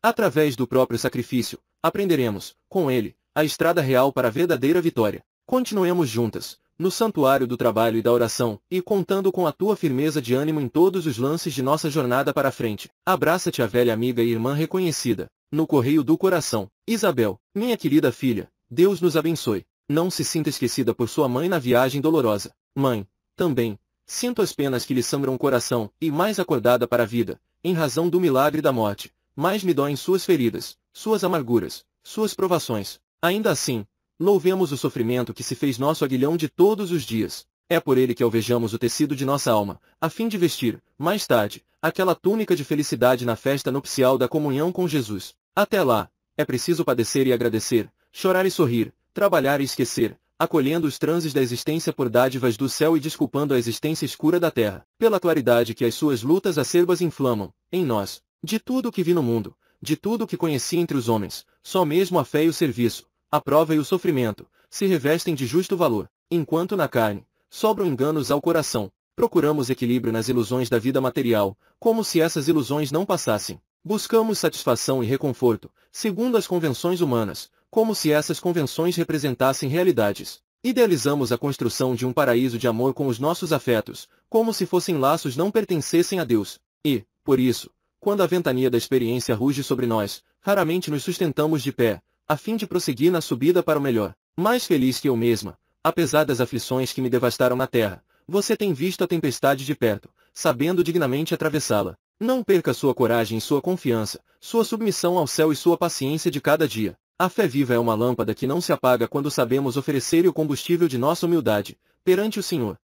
Através do próprio sacrifício, aprenderemos, com ele, a estrada real para a verdadeira vitória. Continuemos juntas, no santuário do trabalho e da oração, e contando com a tua firmeza de ânimo em todos os lances de nossa jornada para frente. Abraça-te a velha amiga e irmã reconhecida, no correio do coração. Isabel, minha querida filha, Deus nos abençoe. Não se sinta esquecida por sua mãe na viagem dolorosa. Mãe, também, sinto as penas que lhe sangram o coração, e mais acordada para a vida, em razão do milagre da morte mais me doem suas feridas, suas amarguras, suas provações. Ainda assim, louvemos o sofrimento que se fez nosso aguilhão de todos os dias. É por ele que alvejamos o tecido de nossa alma, a fim de vestir, mais tarde, aquela túnica de felicidade na festa nupcial da comunhão com Jesus. Até lá, é preciso padecer e agradecer, chorar e sorrir, trabalhar e esquecer, acolhendo os transes da existência por dádivas do céu e desculpando a existência escura da terra, pela claridade que as suas lutas acerbas inflamam, em nós, de tudo o que vi no mundo, de tudo o que conheci entre os homens, só mesmo a fé e o serviço, a prova e o sofrimento, se revestem de justo valor, enquanto na carne, sobram enganos ao coração. Procuramos equilíbrio nas ilusões da vida material, como se essas ilusões não passassem. Buscamos satisfação e reconforto, segundo as convenções humanas, como se essas convenções representassem realidades. Idealizamos a construção de um paraíso de amor com os nossos afetos, como se fossem laços não pertencessem a Deus. E, por isso, quando a ventania da experiência ruge sobre nós, raramente nos sustentamos de pé, a fim de prosseguir na subida para o melhor. Mais feliz que eu mesma, apesar das aflições que me devastaram na terra, você tem visto a tempestade de perto, sabendo dignamente atravessá-la. Não perca sua coragem e sua confiança, sua submissão ao céu e sua paciência de cada dia. A fé viva é uma lâmpada que não se apaga quando sabemos oferecer o combustível de nossa humildade, perante o Senhor.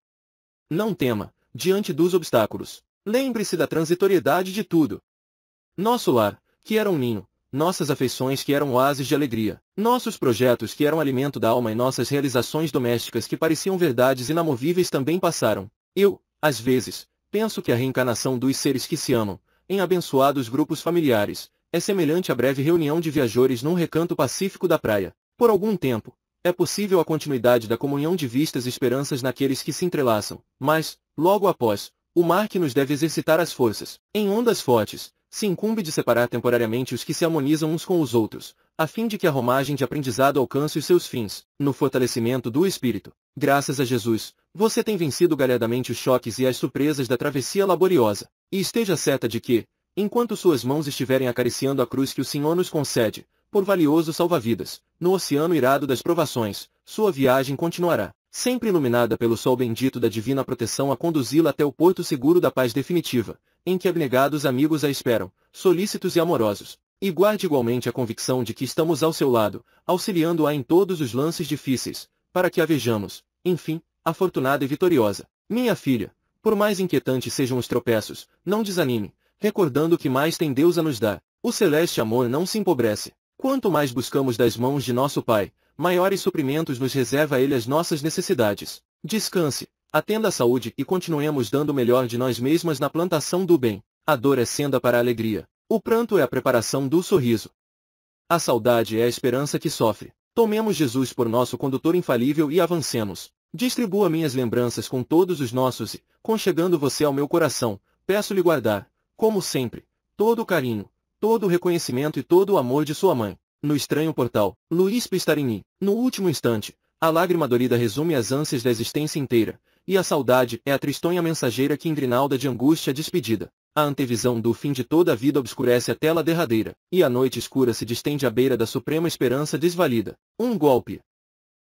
Não tema, diante dos obstáculos, Lembre-se da transitoriedade de tudo. Nosso lar, que era um ninho, nossas afeições que eram oásis de alegria, nossos projetos que eram alimento da alma e nossas realizações domésticas que pareciam verdades inamovíveis também passaram. Eu, às vezes, penso que a reencarnação dos seres que se amam, em abençoados grupos familiares, é semelhante à breve reunião de viajores num recanto pacífico da praia. Por algum tempo, é possível a continuidade da comunhão de vistas e esperanças naqueles que se entrelaçam, mas, logo após, o mar que nos deve exercitar as forças, em ondas fortes, se incumbe de separar temporariamente os que se harmonizam uns com os outros, a fim de que a romagem de aprendizado alcance os seus fins, no fortalecimento do espírito. Graças a Jesus, você tem vencido galhardamente os choques e as surpresas da travessia laboriosa, e esteja certa de que, enquanto suas mãos estiverem acariciando a cruz que o Senhor nos concede, por valioso salva-vidas, no oceano irado das provações, sua viagem continuará sempre iluminada pelo sol bendito da divina proteção a conduzi-la até o porto seguro da paz definitiva, em que abnegados amigos a esperam, solícitos e amorosos. E guarde igualmente a convicção de que estamos ao seu lado, auxiliando-a em todos os lances difíceis, para que a vejamos, enfim, afortunada e vitoriosa. Minha filha, por mais inquietantes sejam os tropeços, não desanime, recordando que mais tem Deus a nos dar. O celeste amor não se empobrece. Quanto mais buscamos das mãos de nosso Pai, maiores suprimentos nos reserva Ele as nossas necessidades. Descanse, atenda à saúde e continuemos dando o melhor de nós mesmas na plantação do bem. A dor é senda para a alegria. O pranto é a preparação do sorriso. A saudade é a esperança que sofre. Tomemos Jesus por nosso condutor infalível e avancemos. Distribua minhas lembranças com todos os nossos e, conchegando você ao meu coração, peço-lhe guardar, como sempre, todo o carinho, todo o reconhecimento e todo o amor de sua mãe no estranho portal, Luís Pistarini, no último instante, a lágrima dorida resume as ânsias da existência inteira, e a saudade é a tristonha mensageira que engrinalda de angústia despedida. A antevisão do fim de toda a vida obscurece a tela derradeira, e a noite escura se distende à beira da suprema esperança desvalida. Um golpe.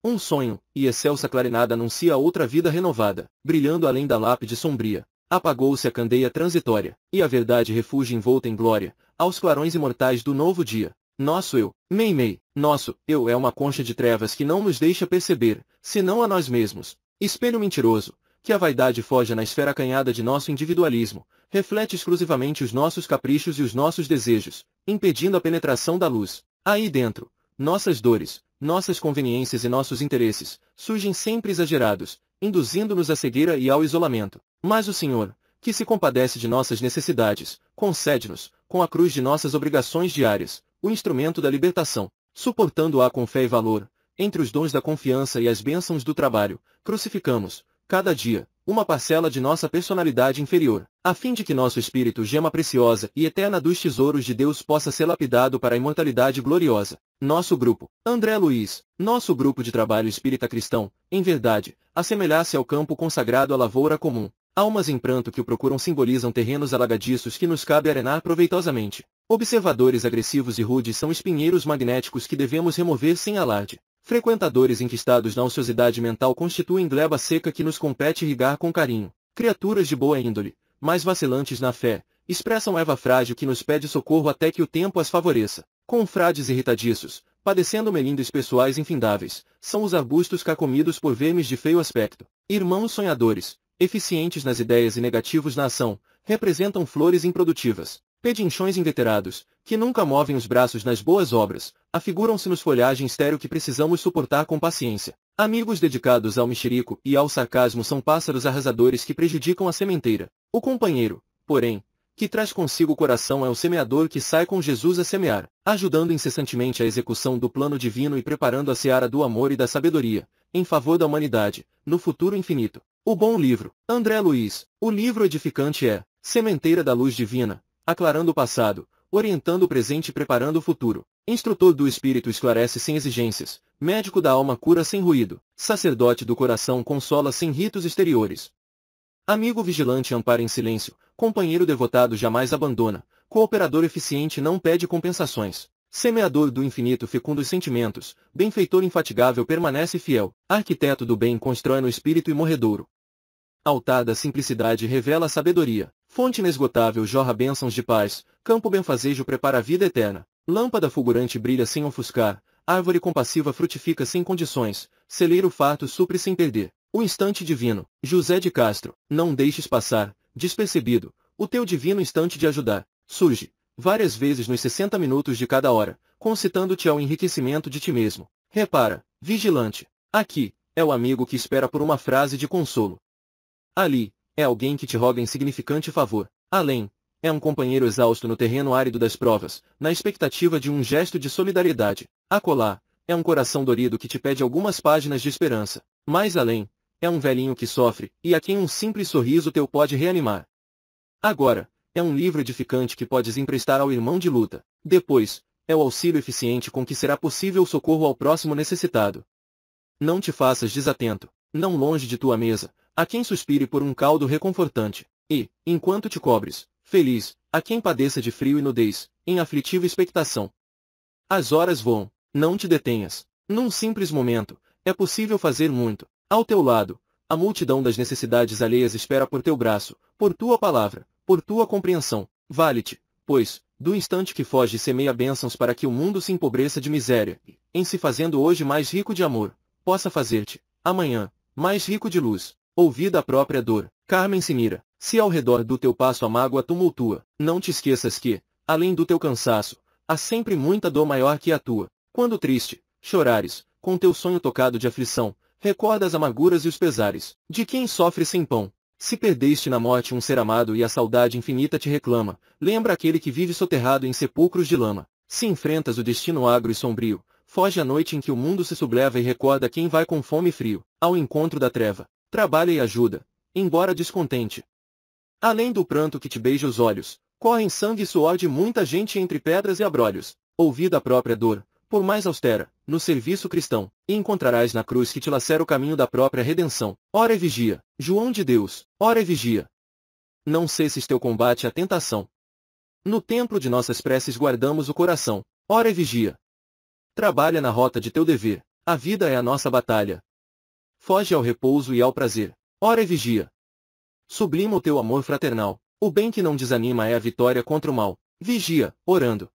Um sonho, e excelsa clarinada anuncia outra vida renovada, brilhando além da lápide sombria. Apagou-se a candeia transitória, e a verdade refugia envolta em glória, aos clarões imortais do novo dia. Nosso eu, mei mei, nosso eu é uma concha de trevas que não nos deixa perceber, senão a nós mesmos. Espelho mentiroso, que a vaidade foge na esfera acanhada de nosso individualismo, reflete exclusivamente os nossos caprichos e os nossos desejos, impedindo a penetração da luz. Aí dentro, nossas dores, nossas conveniências e nossos interesses surgem sempre exagerados, induzindo-nos à cegueira e ao isolamento. Mas o Senhor, que se compadece de nossas necessidades, concede-nos, com a cruz de nossas obrigações diárias, o instrumento da libertação, suportando-a com fé e valor, entre os dons da confiança e as bênçãos do trabalho, crucificamos, cada dia, uma parcela de nossa personalidade inferior, a fim de que nosso espírito gema preciosa e eterna dos tesouros de Deus possa ser lapidado para a imortalidade gloriosa. Nosso grupo, André Luiz, nosso grupo de trabalho espírita cristão, em verdade, assemelhar-se ao campo consagrado à lavoura comum, Almas em pranto que o procuram simbolizam terrenos alagadiços que nos cabe arenar proveitosamente. Observadores agressivos e rudes são espinheiros magnéticos que devemos remover sem alarde. Frequentadores inquistados na ociosidade mental constituem gleba seca que nos compete irrigar com carinho. Criaturas de boa índole, mas vacilantes na fé, expressam erva frágil que nos pede socorro até que o tempo as favoreça. Confrades irritadiços, padecendo melindres pessoais infindáveis, são os arbustos carcomidos por vermes de feio aspecto. Irmãos sonhadores, eficientes nas ideias e negativos na ação, representam flores improdutivas. Pedinchões inveterados, que nunca movem os braços nas boas obras, afiguram-se nos folhagem estéreo que precisamos suportar com paciência. Amigos dedicados ao mexerico e ao sarcasmo são pássaros arrasadores que prejudicam a sementeira. O companheiro, porém, que traz consigo o coração é o semeador que sai com Jesus a semear, ajudando incessantemente a execução do plano divino e preparando a seara do amor e da sabedoria, em favor da humanidade, no futuro infinito. O bom livro, André Luiz, o livro edificante é, sementeira da luz divina, aclarando o passado, orientando o presente e preparando o futuro. Instrutor do espírito esclarece sem exigências, médico da alma cura sem ruído, sacerdote do coração consola sem ritos exteriores. Amigo vigilante ampara em silêncio, companheiro devotado jamais abandona, cooperador eficiente não pede compensações. Semeador do infinito fecundo os sentimentos, benfeitor infatigável permanece fiel, arquiteto do bem constrói no espírito imorredouro, Altada simplicidade revela sabedoria. Fonte inesgotável jorra bênçãos de paz. Campo benfazejo prepara a vida eterna. Lâmpada fulgurante brilha sem ofuscar. Árvore compassiva frutifica sem condições. Celeiro farto supre sem perder. O instante divino. José de Castro. Não deixes passar, despercebido, o teu divino instante de ajudar. Surge, várias vezes nos 60 minutos de cada hora, concitando-te ao enriquecimento de ti mesmo. Repara, vigilante. Aqui, é o amigo que espera por uma frase de consolo. Ali, é alguém que te roga insignificante favor. Além, é um companheiro exausto no terreno árido das provas, na expectativa de um gesto de solidariedade. Acolá, é um coração dorido que te pede algumas páginas de esperança. Mais além, é um velhinho que sofre, e a quem um simples sorriso teu pode reanimar. Agora, é um livro edificante que podes emprestar ao irmão de luta. Depois, é o auxílio eficiente com que será possível socorro ao próximo necessitado. Não te faças desatento. Não longe de tua mesa, a quem suspire por um caldo reconfortante, e, enquanto te cobres, feliz, a quem padeça de frio e nudez, em aflitiva expectação. As horas voam, não te detenhas. Num simples momento, é possível fazer muito. Ao teu lado, a multidão das necessidades alheias espera por teu braço, por tua palavra, por tua compreensão. Vale-te, pois, do instante que foge semeia bênçãos para que o mundo se empobreça de miséria, e, em se fazendo hoje mais rico de amor, possa fazer-te, amanhã, mais rico de luz ouvida a própria dor. Carmen Sinira, se ao redor do teu passo a mágoa tumultua, não te esqueças que, além do teu cansaço, há sempre muita dor maior que a tua. Quando triste, chorares, com teu sonho tocado de aflição, recorda as amarguras e os pesares, de quem sofre sem pão. Se perdeste na morte um ser amado e a saudade infinita te reclama, lembra aquele que vive soterrado em sepulcros de lama. Se enfrentas o destino agro e sombrio, foge à noite em que o mundo se subleva e recorda quem vai com fome e frio, ao encontro da treva trabalha e ajuda, embora descontente. Além do pranto que te beija os olhos, correm sangue e suor de muita gente entre pedras e abrolhos, ouvida a própria dor, por mais austera, no serviço cristão, e encontrarás na cruz que te lacera o caminho da própria redenção. Ora e vigia, João de Deus, ora e vigia. Não cesses teu combate à tentação. No templo de nossas preces guardamos o coração, ora e vigia. Trabalha na rota de teu dever, a vida é a nossa batalha, Foge ao repouso e ao prazer. Ora e vigia. Sublima o teu amor fraternal. O bem que não desanima é a vitória contra o mal. Vigia, orando.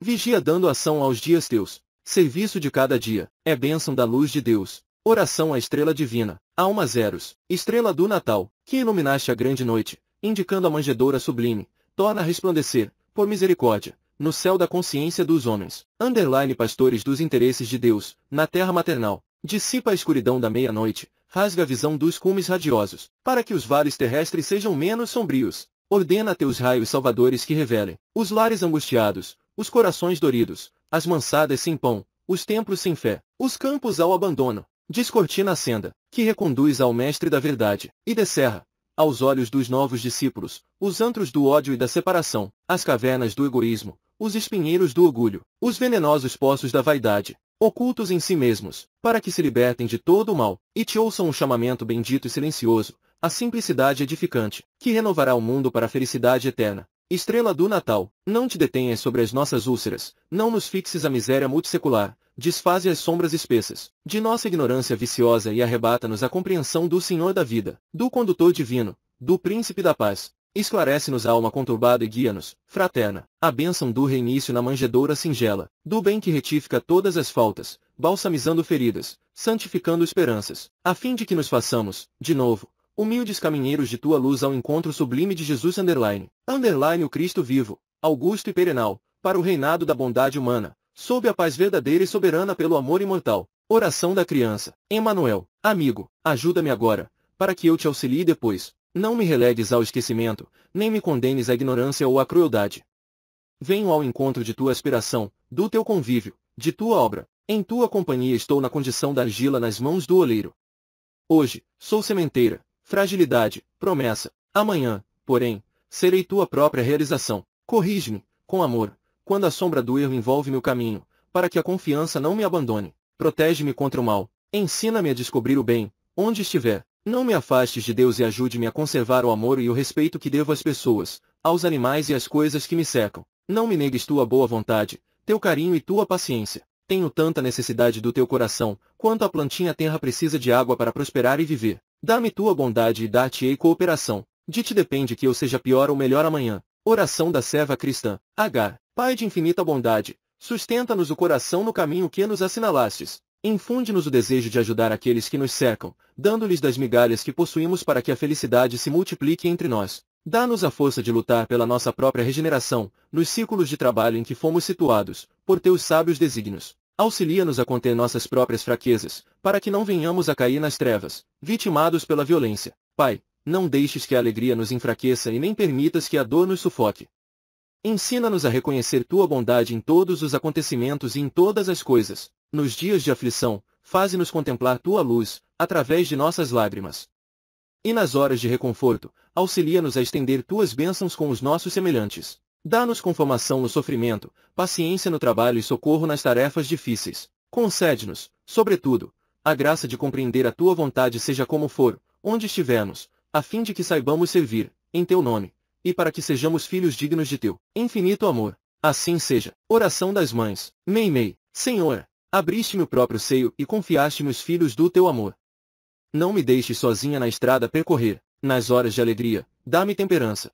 Vigia dando ação aos dias teus. Serviço de cada dia. É bênção da luz de Deus. Oração à estrela divina. Alma Zeros, estrela do Natal, que iluminaste a grande noite, indicando a manjedoura sublime, torna a resplandecer, por misericórdia, no céu da consciência dos homens. Underline pastores dos interesses de Deus, na terra maternal. Dissipa a escuridão da meia-noite, rasga a visão dos cumes radiosos, para que os vales terrestres sejam menos sombrios. Ordena teus raios salvadores que revelem os lares angustiados, os corações doridos, as mansadas sem pão, os templos sem fé, os campos ao abandono. Descortina a senda, que reconduz ao mestre da verdade, e descerra, aos olhos dos novos discípulos, os antros do ódio e da separação, as cavernas do egoísmo, os espinheiros do orgulho, os venenosos poços da vaidade, ocultos em si mesmos, para que se libertem de todo o mal, e te ouçam um chamamento bendito e silencioso, a simplicidade edificante, que renovará o mundo para a felicidade eterna. Estrela do Natal, não te detenhas sobre as nossas úlceras, não nos fixes a miséria multissecular, desfaze as sombras espessas de nossa ignorância viciosa e arrebata-nos a compreensão do Senhor da vida, do Condutor Divino, do Príncipe da Paz, Esclarece-nos a alma conturbada e guia-nos, fraterna, a bênção do reinício na manjedoura singela, do bem que retifica todas as faltas, balsamizando feridas, santificando esperanças, a fim de que nos façamos, de novo, humildes caminheiros de tua luz ao encontro sublime de Jesus underline, underline o Cristo vivo, augusto e perenal, para o reinado da bondade humana, sob a paz verdadeira e soberana pelo amor imortal. Oração da criança. Emanuel, amigo, ajuda-me agora, para que eu te auxilie depois, não me relegues ao esquecimento, nem me condenes à ignorância ou à crueldade. Venho ao encontro de tua aspiração, do teu convívio, de tua obra. Em tua companhia estou na condição da argila nas mãos do oleiro. Hoje, sou sementeira, fragilidade, promessa. Amanhã, porém, serei tua própria realização. Corrige-me, com amor, quando a sombra do erro envolve meu caminho, para que a confiança não me abandone. Protege-me contra o mal. Ensina-me a descobrir o bem, onde estiver. Não me afastes de Deus e ajude-me a conservar o amor e o respeito que devo às pessoas, aos animais e às coisas que me secam. Não me negues tua boa vontade, teu carinho e tua paciência. Tenho tanta necessidade do teu coração, quanto a plantinha terra precisa de água para prosperar e viver. Dá-me tua bondade e dá-te-ei cooperação. De ti depende que eu seja pior ou melhor amanhã. Oração da serva cristã. H. Pai de infinita bondade, sustenta-nos o coração no caminho que nos assinalastes, Infunde-nos o desejo de ajudar aqueles que nos cercam, dando-lhes das migalhas que possuímos para que a felicidade se multiplique entre nós. Dá-nos a força de lutar pela nossa própria regeneração, nos círculos de trabalho em que fomos situados, por teus sábios desígnios. Auxilia-nos a conter nossas próprias fraquezas, para que não venhamos a cair nas trevas, vitimados pela violência. Pai, não deixes que a alegria nos enfraqueça e nem permitas que a dor nos sufoque. Ensina-nos a reconhecer tua bondade em todos os acontecimentos e em todas as coisas, nos dias de aflição, faze-nos contemplar tua luz, através de nossas lágrimas. E nas horas de reconforto, auxilia-nos a estender tuas bênçãos com os nossos semelhantes. Dá-nos conformação no sofrimento, paciência no trabalho e socorro nas tarefas difíceis. Concede-nos, sobretudo, a graça de compreender a tua vontade seja como for, onde estivermos, a fim de que saibamos servir, em teu nome, e para que sejamos filhos dignos de teu infinito amor. Assim seja. Oração das Mães. Meimei. Senhor, Abriste-me o próprio seio e confiaste-me os filhos do teu amor. Não me deixe sozinha na estrada percorrer, nas horas de alegria, dá-me temperança.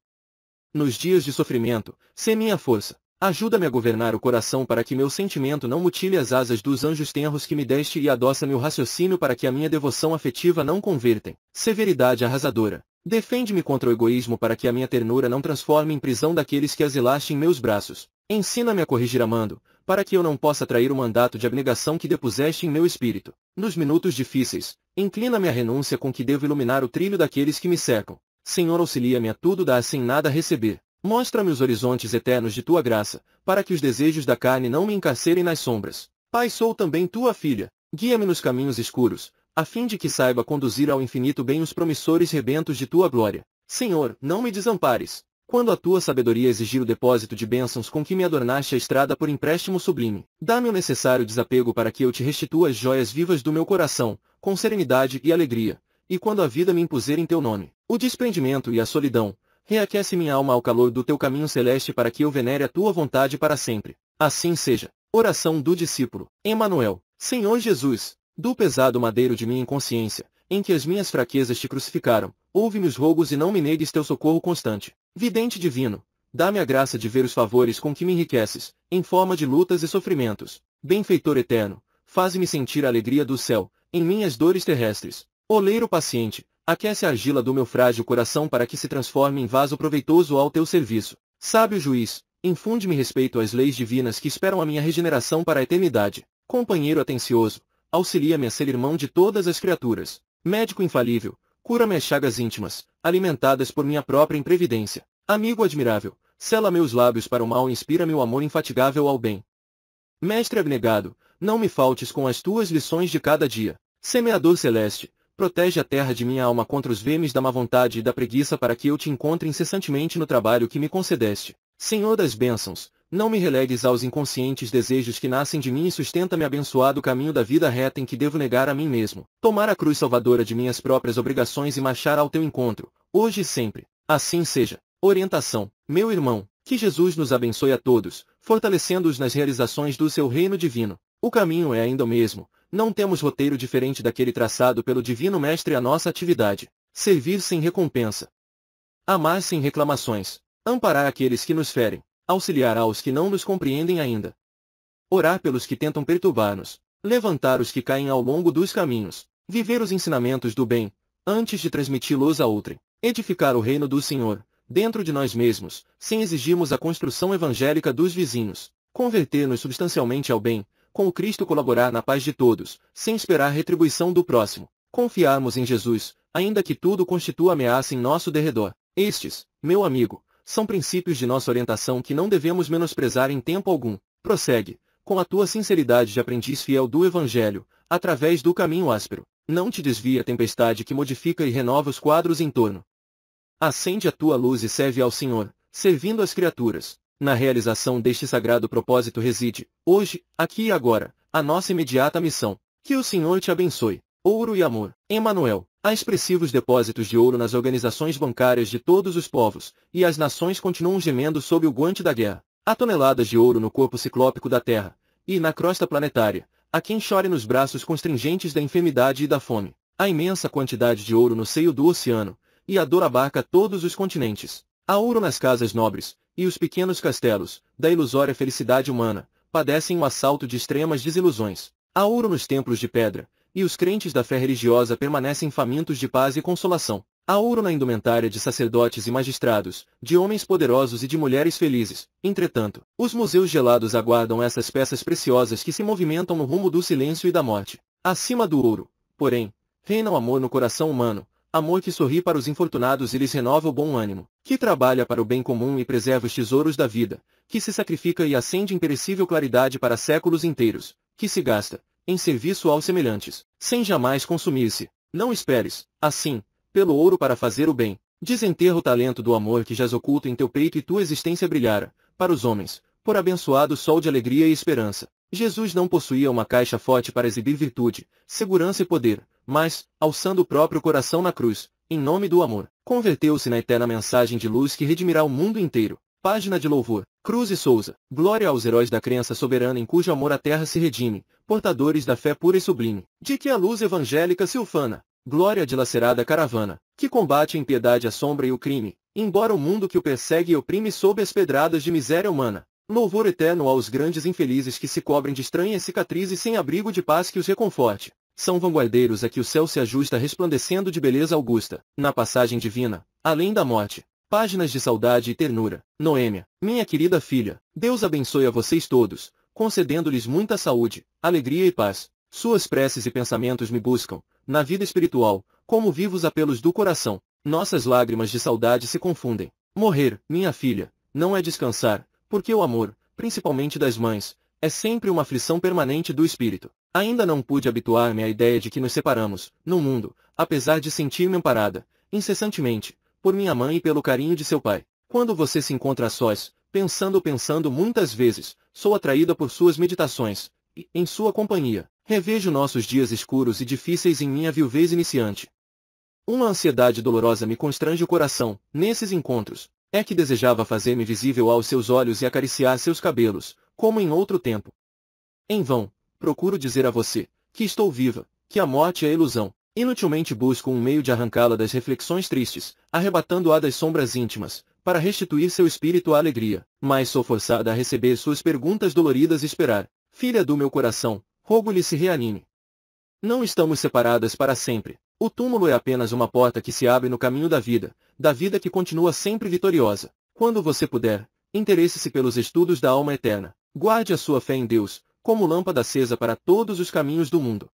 Nos dias de sofrimento, sê minha força. Ajuda-me a governar o coração para que meu sentimento não mutile as asas dos anjos tenros que me deste e adoça-me o raciocínio para que a minha devoção afetiva não converta em severidade arrasadora. Defende-me contra o egoísmo para que a minha ternura não transforme em prisão daqueles que asilaste em meus braços. Ensina-me a corrigir amando, para que eu não possa trair o mandato de abnegação que depuseste em meu espírito. Nos minutos difíceis, inclina-me à renúncia com que devo iluminar o trilho daqueles que me cercam. Senhor, auxilia-me a tudo dar sem nada receber. Mostra-me os horizontes eternos de tua graça, para que os desejos da carne não me encarcerem nas sombras. Pai, sou também tua filha. Guia-me nos caminhos escuros, a fim de que saiba conduzir ao infinito bem os promissores rebentos de tua glória. Senhor, não me desampares. Quando a tua sabedoria exigir o depósito de bênçãos com que me adornaste a estrada por empréstimo sublime, dá-me o necessário desapego para que eu te restitua as joias vivas do meu coração, com serenidade e alegria, e quando a vida me impuser em teu nome, o desprendimento e a solidão, reaquece minha alma ao calor do teu caminho celeste para que eu venere a tua vontade para sempre. Assim seja. Oração do discípulo. Emanuel, Senhor Jesus, do pesado madeiro de minha inconsciência, em que as minhas fraquezas te crucificaram, ouve-me os rogos e não me negues teu socorro constante. Vidente divino, dá-me a graça de ver os favores com que me enriqueces, em forma de lutas e sofrimentos. Benfeitor eterno, faze-me sentir a alegria do céu, em minhas dores terrestres. Oleiro paciente, aquece a argila do meu frágil coração para que se transforme em vaso proveitoso ao teu serviço. Sábio juiz, infunde-me respeito às leis divinas que esperam a minha regeneração para a eternidade. Companheiro atencioso, auxilia-me a ser irmão de todas as criaturas. Médico infalível, Cura me as chagas íntimas, alimentadas por minha própria imprevidência. Amigo admirável, sela meus lábios para o mal e inspira me o amor infatigável ao bem. Mestre abnegado, não me faltes com as tuas lições de cada dia. Semeador celeste, protege a terra de minha alma contra os vermes da má vontade e da preguiça para que eu te encontre incessantemente no trabalho que me concedeste. Senhor das bênçãos, não me relegues aos inconscientes desejos que nascem de mim e sustenta-me abençoado caminho da vida reta em que devo negar a mim mesmo, tomar a cruz salvadora de minhas próprias obrigações e marchar ao teu encontro, hoje e sempre. Assim seja. Orientação. Meu irmão, que Jesus nos abençoe a todos, fortalecendo-os nas realizações do seu reino divino. O caminho é ainda o mesmo, não temos roteiro diferente daquele traçado pelo Divino Mestre a nossa atividade. Servir sem recompensa. Amar sem reclamações. Amparar aqueles que nos ferem auxiliará os que não nos compreendem ainda. Orar pelos que tentam perturbar-nos, levantar os que caem ao longo dos caminhos, viver os ensinamentos do bem, antes de transmiti-los a outrem, edificar o reino do Senhor, dentro de nós mesmos, sem exigirmos a construção evangélica dos vizinhos, converter-nos substancialmente ao bem, com o Cristo colaborar na paz de todos, sem esperar retribuição do próximo, confiarmos em Jesus, ainda que tudo constitua ameaça em nosso derredor. Estes, meu amigo, são princípios de nossa orientação que não devemos menosprezar em tempo algum. Prossegue, com a tua sinceridade de aprendiz fiel do Evangelho, através do caminho áspero. Não te desvia a tempestade que modifica e renova os quadros em torno. Acende a tua luz e serve ao Senhor, servindo as criaturas. Na realização deste sagrado propósito reside, hoje, aqui e agora, a nossa imediata missão. Que o Senhor te abençoe. Ouro e amor. Emanuel. Há expressivos depósitos de ouro nas organizações bancárias de todos os povos, e as nações continuam gemendo sob o guante da guerra. Há toneladas de ouro no corpo ciclópico da Terra, e na crosta planetária, há quem chore nos braços constrangentes da enfermidade e da fome. Há imensa quantidade de ouro no seio do oceano, e a dor abarca todos os continentes. Há ouro nas casas nobres, e os pequenos castelos, da ilusória felicidade humana, padecem o um assalto de extremas desilusões. Há ouro nos templos de pedra, e os crentes da fé religiosa permanecem famintos de paz e consolação. Há ouro na indumentária de sacerdotes e magistrados, de homens poderosos e de mulheres felizes. Entretanto, os museus gelados aguardam essas peças preciosas que se movimentam no rumo do silêncio e da morte. Acima do ouro, porém, reina o amor no coração humano, amor que sorri para os infortunados e lhes renova o bom ânimo, que trabalha para o bem comum e preserva os tesouros da vida, que se sacrifica e acende imperecível claridade para séculos inteiros, que se gasta, em serviço aos semelhantes, sem jamais consumir-se. Não esperes, assim, pelo ouro para fazer o bem. Desenterra o talento do amor que jaz oculto em teu peito e tua existência brilhara. para os homens, por abençoado sol de alegria e esperança. Jesus não possuía uma caixa forte para exibir virtude, segurança e poder, mas, alçando o próprio coração na cruz, em nome do amor, converteu-se na eterna mensagem de luz que redimirá o mundo inteiro. Página de louvor. Cruz e Souza, glória aos heróis da crença soberana em cujo amor a terra se redime, portadores da fé pura e sublime, de que a luz evangélica se ufana, glória à dilacerada caravana, que combate a impiedade a sombra e o crime, embora o mundo que o persegue e oprime sob as pedradas de miséria humana. Louvor eterno aos grandes infelizes que se cobrem de estranhas cicatrizes sem abrigo de paz que os reconforte. São vanguardeiros a que o céu se ajusta resplandecendo de beleza augusta, na passagem divina, além da morte. Páginas de saudade e ternura. Noêmia, minha querida filha, Deus abençoe a vocês todos, concedendo-lhes muita saúde, alegria e paz. Suas preces e pensamentos me buscam, na vida espiritual, como vivos apelos do coração. Nossas lágrimas de saudade se confundem. Morrer, minha filha, não é descansar, porque o amor, principalmente das mães, é sempre uma aflição permanente do espírito. Ainda não pude habituar-me à ideia de que nos separamos, no mundo, apesar de sentir-me amparada, incessantemente, por minha mãe e pelo carinho de seu pai. Quando você se encontra sós, pensando pensando muitas vezes, sou atraída por suas meditações, e, em sua companhia, revejo nossos dias escuros e difíceis em minha viuvez iniciante. Uma ansiedade dolorosa me constrange o coração, nesses encontros. É que desejava fazer-me visível aos seus olhos e acariciar seus cabelos, como em outro tempo. Em vão, procuro dizer a você, que estou viva, que a morte é ilusão, Inutilmente busco um meio de arrancá-la das reflexões tristes, arrebatando-a das sombras íntimas, para restituir seu espírito à alegria, mas sou forçada a receber suas perguntas doloridas e esperar. Filha do meu coração, rogo-lhe se reanime. Não estamos separadas para sempre. O túmulo é apenas uma porta que se abre no caminho da vida, da vida que continua sempre vitoriosa. Quando você puder, interesse-se pelos estudos da alma eterna. Guarde a sua fé em Deus, como lâmpada acesa para todos os caminhos do mundo.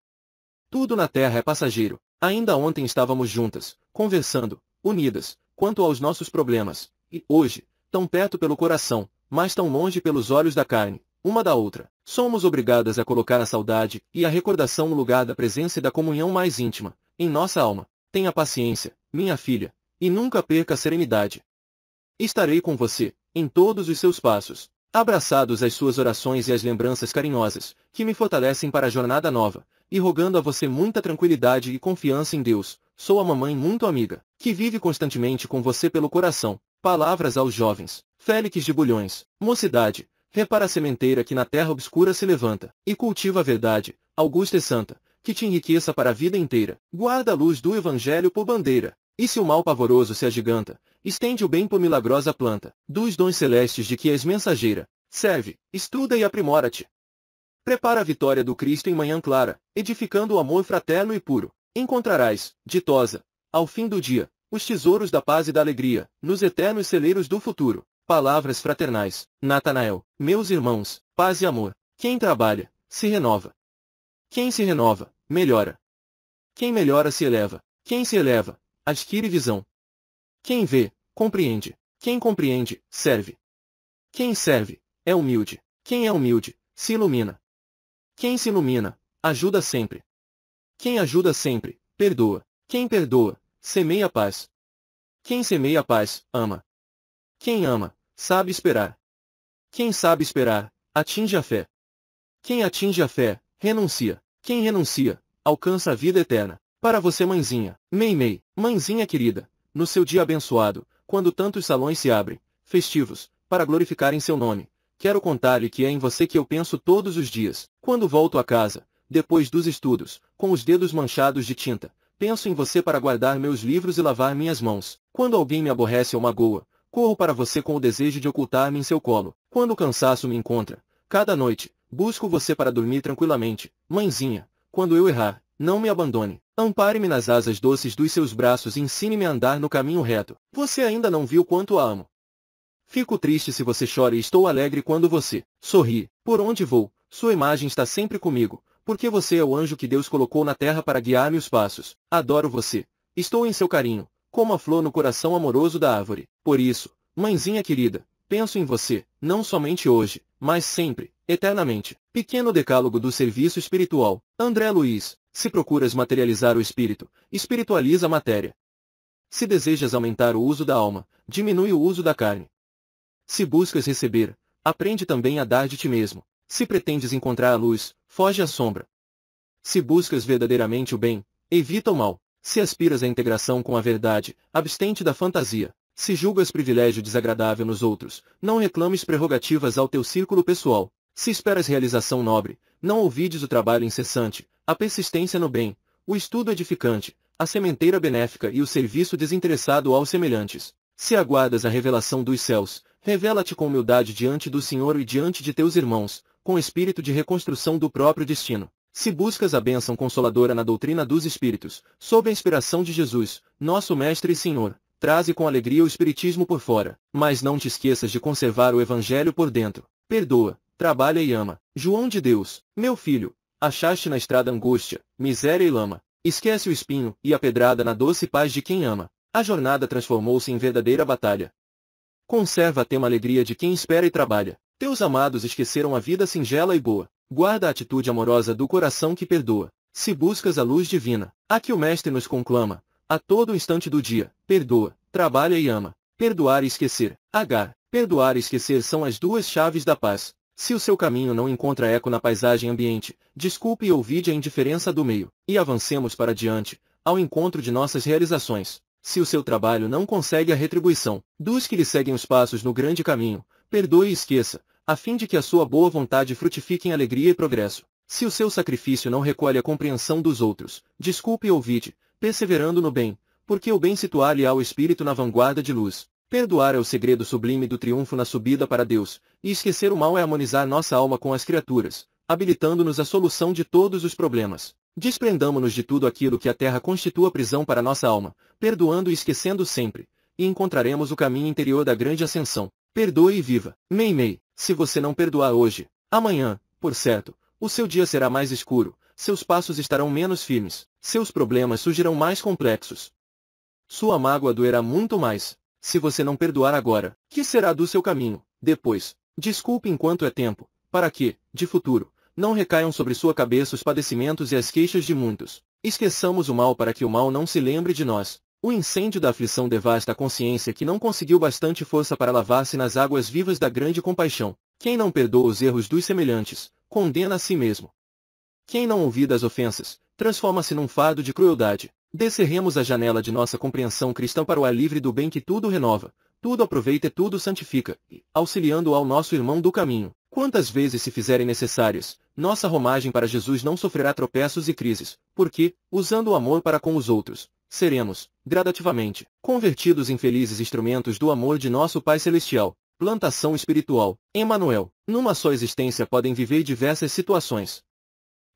Tudo na Terra é passageiro. Ainda ontem estávamos juntas, conversando, unidas, quanto aos nossos problemas, e hoje, tão perto pelo coração, mas tão longe pelos olhos da carne, uma da outra. Somos obrigadas a colocar a saudade e a recordação no lugar da presença e da comunhão mais íntima, em nossa alma. Tenha paciência, minha filha, e nunca perca a serenidade. Estarei com você, em todos os seus passos, abraçados às suas orações e às lembranças carinhosas, que me fortalecem para a jornada nova, e rogando a você muita tranquilidade e confiança em Deus. Sou a mamãe muito amiga, que vive constantemente com você pelo coração. Palavras aos jovens. Félix de Bulhões, mocidade, repara a sementeira que na terra obscura se levanta, e cultiva a verdade, augusta e é santa, que te enriqueça para a vida inteira. Guarda a luz do Evangelho por bandeira. E se o mal pavoroso se agiganta, estende o bem por milagrosa planta, dos dons celestes de que és mensageira. Serve, estuda e aprimora-te, Prepara a vitória do Cristo em manhã clara, edificando o amor fraterno e puro. Encontrarás, ditosa, ao fim do dia, os tesouros da paz e da alegria, nos eternos celeiros do futuro. Palavras fraternais. Natanael, meus irmãos, paz e amor. Quem trabalha, se renova. Quem se renova, melhora. Quem melhora se eleva. Quem se eleva, adquire visão. Quem vê, compreende. Quem compreende, serve. Quem serve, é humilde. Quem é humilde, se ilumina. Quem se ilumina, ajuda sempre. Quem ajuda sempre, perdoa. Quem perdoa, semeia paz. Quem semeia paz, ama. Quem ama, sabe esperar. Quem sabe esperar, atinge a fé. Quem atinge a fé, renuncia. Quem renuncia, alcança a vida eterna. Para você, mãezinha, Meimei, mãezinha querida, no seu dia abençoado, quando tantos salões se abrem, festivos, para glorificarem seu nome, Quero contar-lhe que é em você que eu penso todos os dias, quando volto a casa, depois dos estudos, com os dedos manchados de tinta. Penso em você para guardar meus livros e lavar minhas mãos. Quando alguém me aborrece ou magoa, corro para você com o desejo de ocultar-me em seu colo. Quando o cansaço me encontra, cada noite, busco você para dormir tranquilamente. Mãezinha, quando eu errar, não me abandone. Ampare-me nas asas doces dos seus braços e ensine-me a andar no caminho reto. Você ainda não viu quanto a amo. Fico triste se você chora e estou alegre quando você sorri. Por onde vou, sua imagem está sempre comigo, porque você é o anjo que Deus colocou na terra para guiar meus passos. Adoro você. Estou em seu carinho, como a flor no coração amoroso da árvore. Por isso, mãezinha querida, penso em você, não somente hoje, mas sempre, eternamente. Pequeno decálogo do serviço espiritual. André Luiz, se procuras materializar o espírito, espiritualiza a matéria. Se desejas aumentar o uso da alma, diminui o uso da carne. Se buscas receber, aprende também a dar de ti mesmo. Se pretendes encontrar a luz, foge à sombra. Se buscas verdadeiramente o bem, evita o mal. Se aspiras à integração com a verdade, abstente da fantasia. Se julgas privilégio desagradável nos outros, não reclames prerrogativas ao teu círculo pessoal. Se esperas realização nobre, não ouvides o trabalho incessante, a persistência no bem, o estudo edificante, a sementeira benéfica e o serviço desinteressado aos semelhantes. Se aguardas a revelação dos céus, Revela-te com humildade diante do Senhor e diante de teus irmãos, com espírito de reconstrução do próprio destino. Se buscas a bênção consoladora na doutrina dos Espíritos, sob a inspiração de Jesus, nosso Mestre e Senhor, traze com alegria o Espiritismo por fora, mas não te esqueças de conservar o Evangelho por dentro. Perdoa, trabalha e ama. João de Deus, meu filho, achaste na estrada angústia, miséria e lama. Esquece o espinho e a pedrada na doce paz de quem ama. A jornada transformou-se em verdadeira batalha, Conserva a tema alegria de quem espera e trabalha. Teus amados esqueceram a vida singela e boa. Guarda a atitude amorosa do coração que perdoa. Se buscas a luz divina, a que o Mestre nos conclama, a todo instante do dia, perdoa, trabalha e ama. Perdoar e esquecer. H. Perdoar e esquecer são as duas chaves da paz. Se o seu caminho não encontra eco na paisagem ambiente, desculpe e ouvide a indiferença do meio, e avancemos para diante, ao encontro de nossas realizações. Se o seu trabalho não consegue a retribuição dos que lhe seguem os passos no grande caminho, perdoe e esqueça, a fim de que a sua boa vontade frutifique em alegria e progresso. Se o seu sacrifício não recolhe a compreensão dos outros, desculpe e ouvide, perseverando no bem, porque o bem situar-lhe ao espírito na vanguarda de luz. Perdoar é o segredo sublime do triunfo na subida para Deus, e esquecer o mal é harmonizar nossa alma com as criaturas, habilitando-nos à solução de todos os problemas. Desprendamo-nos de tudo aquilo que a terra constitua prisão para nossa alma, perdoando e esquecendo sempre, e encontraremos o caminho interior da grande ascensão. Perdoe e viva. Mei Mei, se você não perdoar hoje, amanhã, por certo, o seu dia será mais escuro, seus passos estarão menos firmes, seus problemas surgirão mais complexos. Sua mágoa doerá muito mais. Se você não perdoar agora, que será do seu caminho, depois? Desculpe enquanto é tempo, para que, de futuro, não recaiam sobre sua cabeça os padecimentos e as queixas de muitos. Esqueçamos o mal para que o mal não se lembre de nós. O incêndio da aflição devasta a consciência que não conseguiu bastante força para lavar-se nas águas vivas da grande compaixão. Quem não perdoa os erros dos semelhantes, condena a si mesmo. Quem não ouvida as ofensas, transforma-se num fardo de crueldade. Descerremos a janela de nossa compreensão cristã para o ar livre do bem que tudo renova, tudo aproveita e tudo santifica, auxiliando ao nosso irmão do caminho. Quantas vezes se fizerem necessárias, nossa romagem para Jesus não sofrerá tropeços e crises, porque, usando o amor para com os outros, seremos, gradativamente, convertidos em felizes instrumentos do amor de nosso Pai Celestial. Plantação espiritual. Emmanuel. Numa só existência podem viver diversas situações.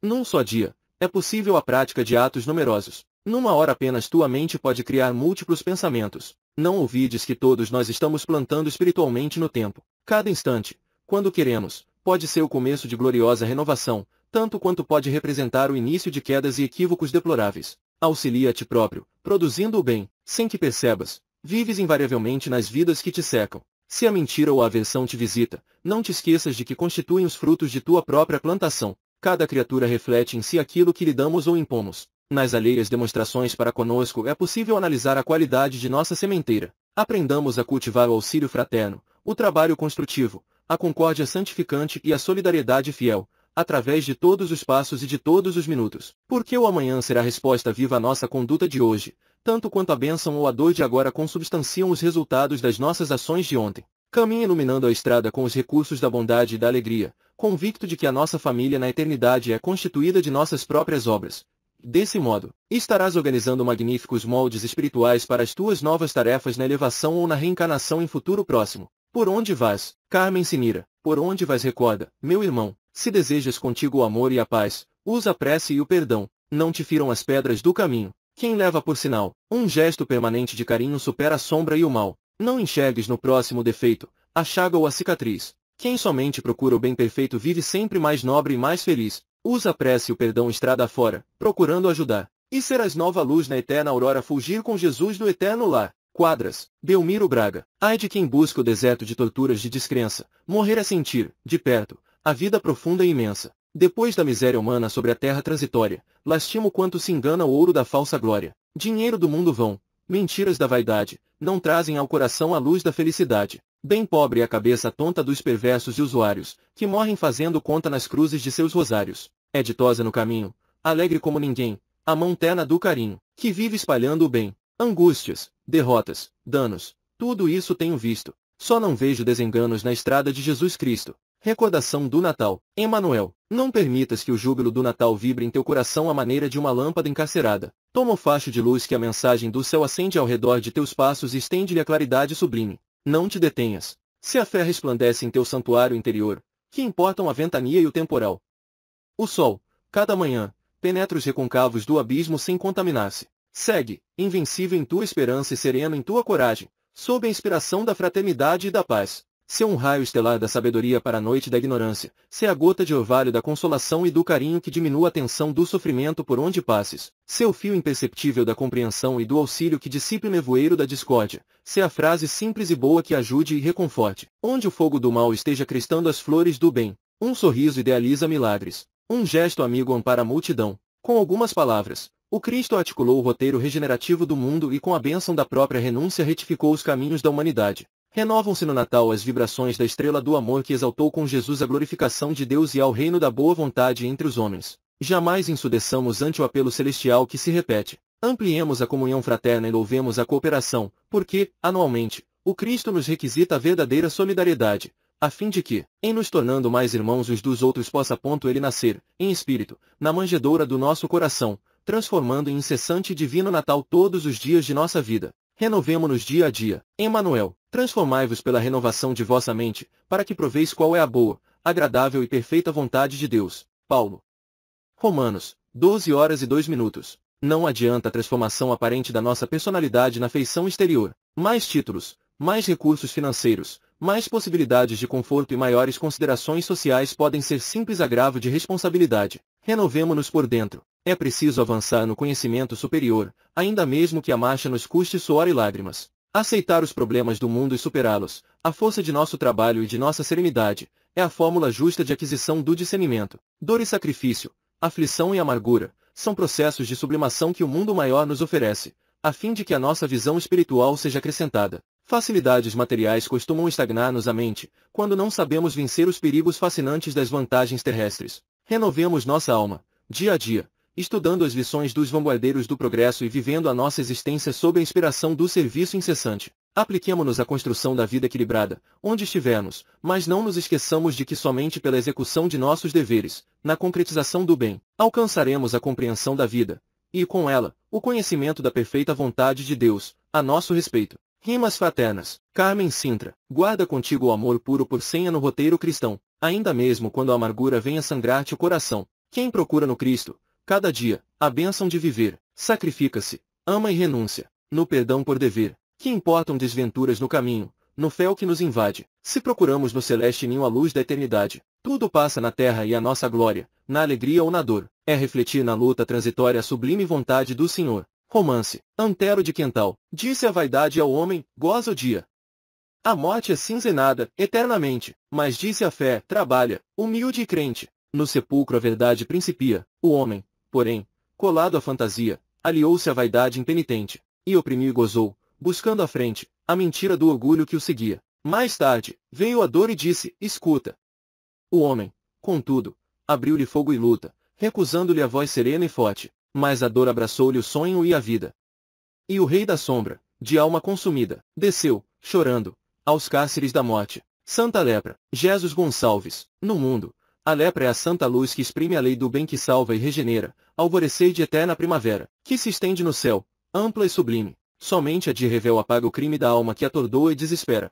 Num só dia, é possível a prática de atos numerosos. Numa hora apenas tua mente pode criar múltiplos pensamentos. Não ouvides que todos nós estamos plantando espiritualmente no tempo. Cada instante, quando queremos, pode ser o começo de gloriosa renovação, tanto quanto pode representar o início de quedas e equívocos deploráveis. Auxilia a ti próprio, produzindo o bem, sem que percebas. Vives invariavelmente nas vidas que te secam. Se a mentira ou a aversão te visita, não te esqueças de que constituem os frutos de tua própria plantação. Cada criatura reflete em si aquilo que lhe damos ou impomos. Nas alheias demonstrações para conosco é possível analisar a qualidade de nossa sementeira. Aprendamos a cultivar o auxílio fraterno, o trabalho construtivo, a concórdia santificante e a solidariedade fiel, através de todos os passos e de todos os minutos. Porque o amanhã será resposta viva à nossa conduta de hoje, tanto quanto a bênção ou a dor de agora consubstanciam os resultados das nossas ações de ontem. Caminhe iluminando a estrada com os recursos da bondade e da alegria, convicto de que a nossa família na eternidade é constituída de nossas próprias obras. Desse modo, estarás organizando magníficos moldes espirituais para as tuas novas tarefas na elevação ou na reencarnação em futuro próximo. Por onde vais, Carmen Sinira? Por onde vais recorda, meu irmão, se desejas contigo o amor e a paz, usa a prece e o perdão, não te firam as pedras do caminho. Quem leva por sinal, um gesto permanente de carinho supera a sombra e o mal. Não enxergues no próximo defeito, a chaga ou a cicatriz. Quem somente procura o bem perfeito vive sempre mais nobre e mais feliz. Usa a prece e o perdão estrada fora, procurando ajudar. E serás nova luz na eterna aurora fugir com Jesus do eterno lar. Quadras, Belmiro Braga. Ai de quem busca o deserto de torturas de descrença, morrer a é sentir, de perto, a vida profunda e imensa. Depois da miséria humana sobre a terra transitória, lastimo quanto se engana o ouro da falsa glória. Dinheiro do mundo vão, mentiras da vaidade, não trazem ao coração a luz da felicidade. Bem pobre é a cabeça tonta dos perversos e usuários, que morrem fazendo conta nas cruzes de seus rosários. É ditosa no caminho, alegre como ninguém, a mão terna do carinho, que vive espalhando o bem, Angústias, derrotas, danos, tudo isso tenho visto. Só não vejo desenganos na estrada de Jesus Cristo. Recordação do Natal. Emanuel, não permitas que o júbilo do Natal vibre em teu coração à maneira de uma lâmpada encarcerada. Toma o facho de luz que a mensagem do céu acende ao redor de teus passos e estende-lhe a claridade sublime. Não te detenhas. Se a fé resplandece em teu santuário interior, que importam a ventania e o temporal? O sol, cada manhã, penetra os reconcavos do abismo sem contaminar-se. Segue, invencível em tua esperança e sereno em tua coragem, sob a inspiração da fraternidade e da paz. Se um raio estelar da sabedoria para a noite da ignorância, se a gota de orvalho da consolação e do carinho que diminua a tensão do sofrimento por onde passes, se o fio imperceptível da compreensão e do auxílio que dissipe o nevoeiro da discórdia, se a frase simples e boa que ajude e reconforte, onde o fogo do mal esteja cristando as flores do bem, um sorriso idealiza milagres, um gesto amigo ampara a multidão, com algumas palavras, o Cristo articulou o roteiro regenerativo do mundo e com a bênção da própria renúncia retificou os caminhos da humanidade. Renovam-se no Natal as vibrações da estrela do amor que exaltou com Jesus a glorificação de Deus e ao reino da boa vontade entre os homens. Jamais ensudeçamos ante o apelo celestial que se repete. Ampliemos a comunhão fraterna e louvemos a cooperação, porque, anualmente, o Cristo nos requisita a verdadeira solidariedade, a fim de que, em nos tornando mais irmãos uns dos outros possa ponto ele nascer, em espírito, na manjedoura do nosso coração, transformando em incessante e divino Natal todos os dias de nossa vida. Renovemo-nos dia a dia. Emmanuel, transformai-vos pela renovação de vossa mente, para que proveis qual é a boa, agradável e perfeita vontade de Deus. Paulo. Romanos, 12 horas e 2 minutos. Não adianta a transformação aparente da nossa personalidade na feição exterior. Mais títulos, mais recursos financeiros, mais possibilidades de conforto e maiores considerações sociais podem ser simples agravo de responsabilidade. Renovemo-nos por dentro. É preciso avançar no conhecimento superior, ainda mesmo que a marcha nos custe suor e lágrimas. Aceitar os problemas do mundo e superá-los, a força de nosso trabalho e de nossa serenidade, é a fórmula justa de aquisição do discernimento. Dor e sacrifício, aflição e amargura, são processos de sublimação que o mundo maior nos oferece, a fim de que a nossa visão espiritual seja acrescentada. Facilidades materiais costumam estagnar-nos a mente, quando não sabemos vencer os perigos fascinantes das vantagens terrestres. Renovemos nossa alma, dia a dia, estudando as lições dos vanguardeiros do progresso e vivendo a nossa existência sob a inspiração do serviço incessante. apliquemos nos à construção da vida equilibrada, onde estivermos, mas não nos esqueçamos de que somente pela execução de nossos deveres, na concretização do bem, alcançaremos a compreensão da vida, e com ela, o conhecimento da perfeita vontade de Deus, a nosso respeito. Rimas fraternas. Carmen Sintra. Guarda contigo o amor puro por senha no roteiro cristão, ainda mesmo quando a amargura venha sangrar-te o coração. Quem procura no Cristo, cada dia, a bênção de viver, sacrifica-se, ama e renúncia, no perdão por dever. Que importam desventuras no caminho, no fel que nos invade. Se procuramos no celeste ninho a luz da eternidade, tudo passa na terra e a nossa glória, na alegria ou na dor, é refletir na luta transitória a sublime vontade do Senhor. Romance, Antero de Quental, disse a vaidade ao homem, goza o dia. A morte é cinzenada, eternamente, mas disse a fé, trabalha, humilde e crente. No sepulcro a verdade principia, o homem, porém, colado à fantasia, aliou-se à vaidade impenitente, e oprimiu e gozou, buscando à frente, a mentira do orgulho que o seguia. Mais tarde, veio a dor e disse, escuta. O homem, contudo, abriu-lhe fogo e luta, recusando-lhe a voz serena e forte, mas a dor abraçou-lhe o sonho e a vida. E o rei da sombra, de alma consumida, desceu, chorando, aos cárceres da morte. Santa Lepra, Jesus Gonçalves, no mundo, a lepra é a santa luz que exprime a lei do bem que salva e regenera, alvorecer de eterna primavera, que se estende no céu, ampla e sublime. Somente a de revel apaga o crime da alma que atordoa e desespera.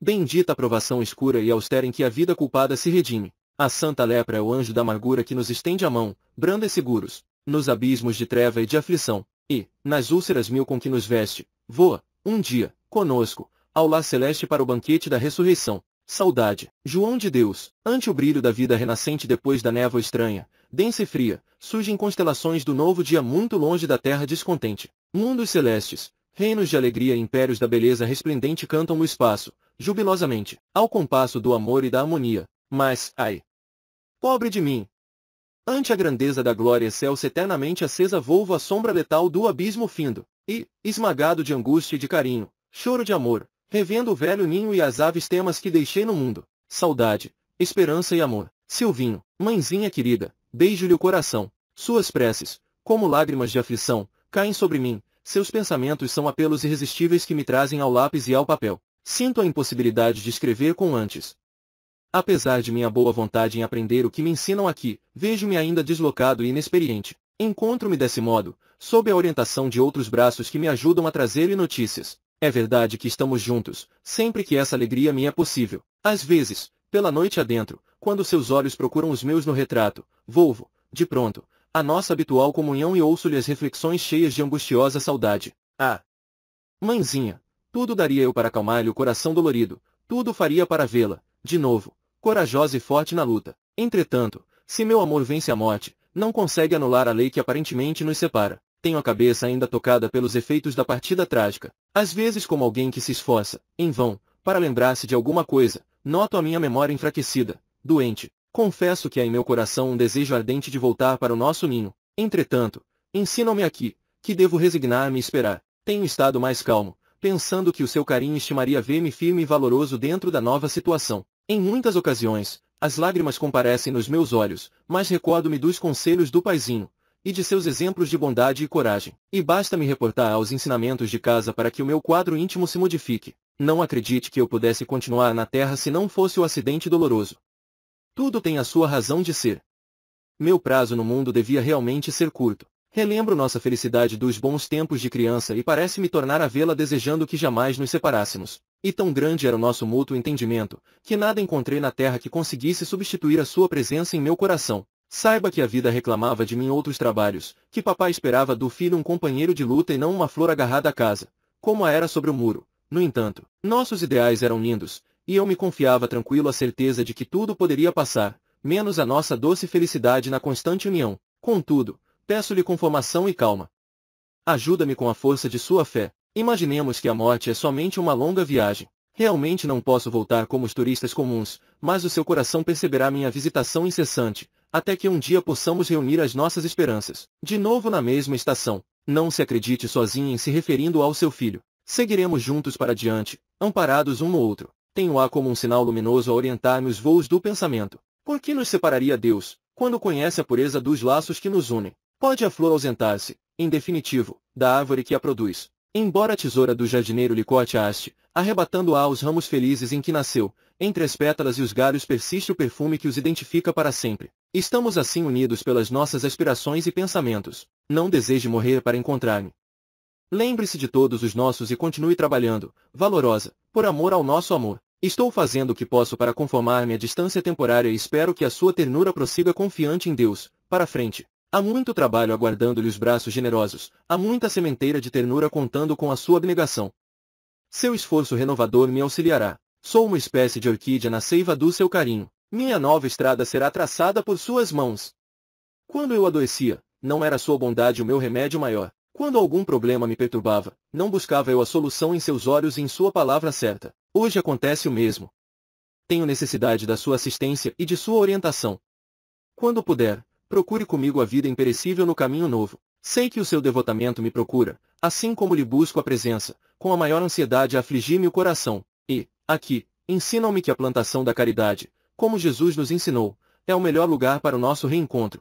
Bendita a provação escura e austera em que a vida culpada se redime. A santa lepra é o anjo da amargura que nos estende a mão, branda e seguros, nos abismos de treva e de aflição, e, nas úlceras mil com que nos veste, voa, um dia, conosco, ao lar celeste para o banquete da ressurreição. Saudade, João de Deus, ante o brilho da vida renascente depois da névoa estranha, densa e fria, surgem constelações do novo dia muito longe da terra descontente. Mundos celestes, reinos de alegria e impérios da beleza resplendente cantam no espaço, jubilosamente, ao compasso do amor e da harmonia. Mas, ai! Pobre de mim, Ante a grandeza da glória excelsa eternamente acesa volvo a sombra letal do abismo findo, e, esmagado de angústia e de carinho, choro de amor, revendo o velho ninho e as aves temas que deixei no mundo, saudade, esperança e amor. Silvinho, mãezinha querida, beijo-lhe o coração. Suas preces, como lágrimas de aflição, caem sobre mim, seus pensamentos são apelos irresistíveis que me trazem ao lápis e ao papel. Sinto a impossibilidade de escrever com antes, Apesar de minha boa vontade em aprender o que me ensinam aqui, vejo-me ainda deslocado e inexperiente. Encontro-me desse modo, sob a orientação de outros braços que me ajudam a trazer lhe notícias. É verdade que estamos juntos, sempre que essa alegria me é possível. Às vezes, pela noite adentro, quando seus olhos procuram os meus no retrato, volvo, de pronto, à nossa habitual comunhão e ouço-lhe as reflexões cheias de angustiosa saudade. Ah! Mãezinha, tudo daria eu para acalmar-lhe o coração dolorido, tudo faria para vê-la, de novo, corajosa e forte na luta. Entretanto, se meu amor vence a morte, não consegue anular a lei que aparentemente nos separa. Tenho a cabeça ainda tocada pelos efeitos da partida trágica. Às vezes como alguém que se esforça, em vão, para lembrar-se de alguma coisa, noto a minha memória enfraquecida, doente. Confesso que há em meu coração um desejo ardente de voltar para o nosso ninho. Entretanto, ensinam-me aqui, que devo resignar-me e esperar. Tenho estado mais calmo, pensando que o seu carinho estimaria ver-me firme e valoroso dentro da nova situação. Em muitas ocasiões, as lágrimas comparecem nos meus olhos, mas recordo-me dos conselhos do paizinho, e de seus exemplos de bondade e coragem. E basta me reportar aos ensinamentos de casa para que o meu quadro íntimo se modifique. Não acredite que eu pudesse continuar na terra se não fosse o acidente doloroso. Tudo tem a sua razão de ser. Meu prazo no mundo devia realmente ser curto. Relembro nossa felicidade dos bons tempos de criança e parece-me tornar a vê-la desejando que jamais nos separássemos. E tão grande era o nosso mútuo entendimento, que nada encontrei na terra que conseguisse substituir a sua presença em meu coração. Saiba que a vida reclamava de mim outros trabalhos, que papai esperava do filho um companheiro de luta e não uma flor agarrada à casa, como a era sobre o muro. No entanto, nossos ideais eram lindos, e eu me confiava tranquilo a certeza de que tudo poderia passar, menos a nossa doce felicidade na constante união. Contudo, Peço-lhe conformação e calma. Ajuda-me com a força de sua fé. Imaginemos que a morte é somente uma longa viagem. Realmente não posso voltar como os turistas comuns, mas o seu coração perceberá minha visitação incessante, até que um dia possamos reunir as nossas esperanças. De novo na mesma estação. Não se acredite sozinho em se referindo ao seu filho. Seguiremos juntos para diante, amparados um no outro. Tenho-a como um sinal luminoso a orientar-me os voos do pensamento. Por que nos separaria Deus, quando conhece a pureza dos laços que nos unem? Pode a flor ausentar-se, em definitivo, da árvore que a produz. Embora a tesoura do jardineiro lhe corte a haste, arrebatando-a aos ramos felizes em que nasceu, entre as pétalas e os galhos persiste o perfume que os identifica para sempre. Estamos assim unidos pelas nossas aspirações e pensamentos. Não deseje morrer para encontrar-me. Lembre-se de todos os nossos e continue trabalhando, valorosa, por amor ao nosso amor. Estou fazendo o que posso para conformar-me à distância temporária e espero que a sua ternura prossiga confiante em Deus, para frente. Há muito trabalho aguardando-lhe os braços generosos, há muita sementeira de ternura contando com a sua abnegação. Seu esforço renovador me auxiliará. Sou uma espécie de orquídea na seiva do seu carinho. Minha nova estrada será traçada por suas mãos. Quando eu adoecia, não era sua bondade o meu remédio maior. Quando algum problema me perturbava, não buscava eu a solução em seus olhos e em sua palavra certa. Hoje acontece o mesmo. Tenho necessidade da sua assistência e de sua orientação. Quando puder, procure comigo a vida imperecível no caminho novo. Sei que o seu devotamento me procura, assim como lhe busco a presença, com a maior ansiedade a afligir-me o coração. E, aqui, ensinam-me que a plantação da caridade, como Jesus nos ensinou, é o melhor lugar para o nosso reencontro.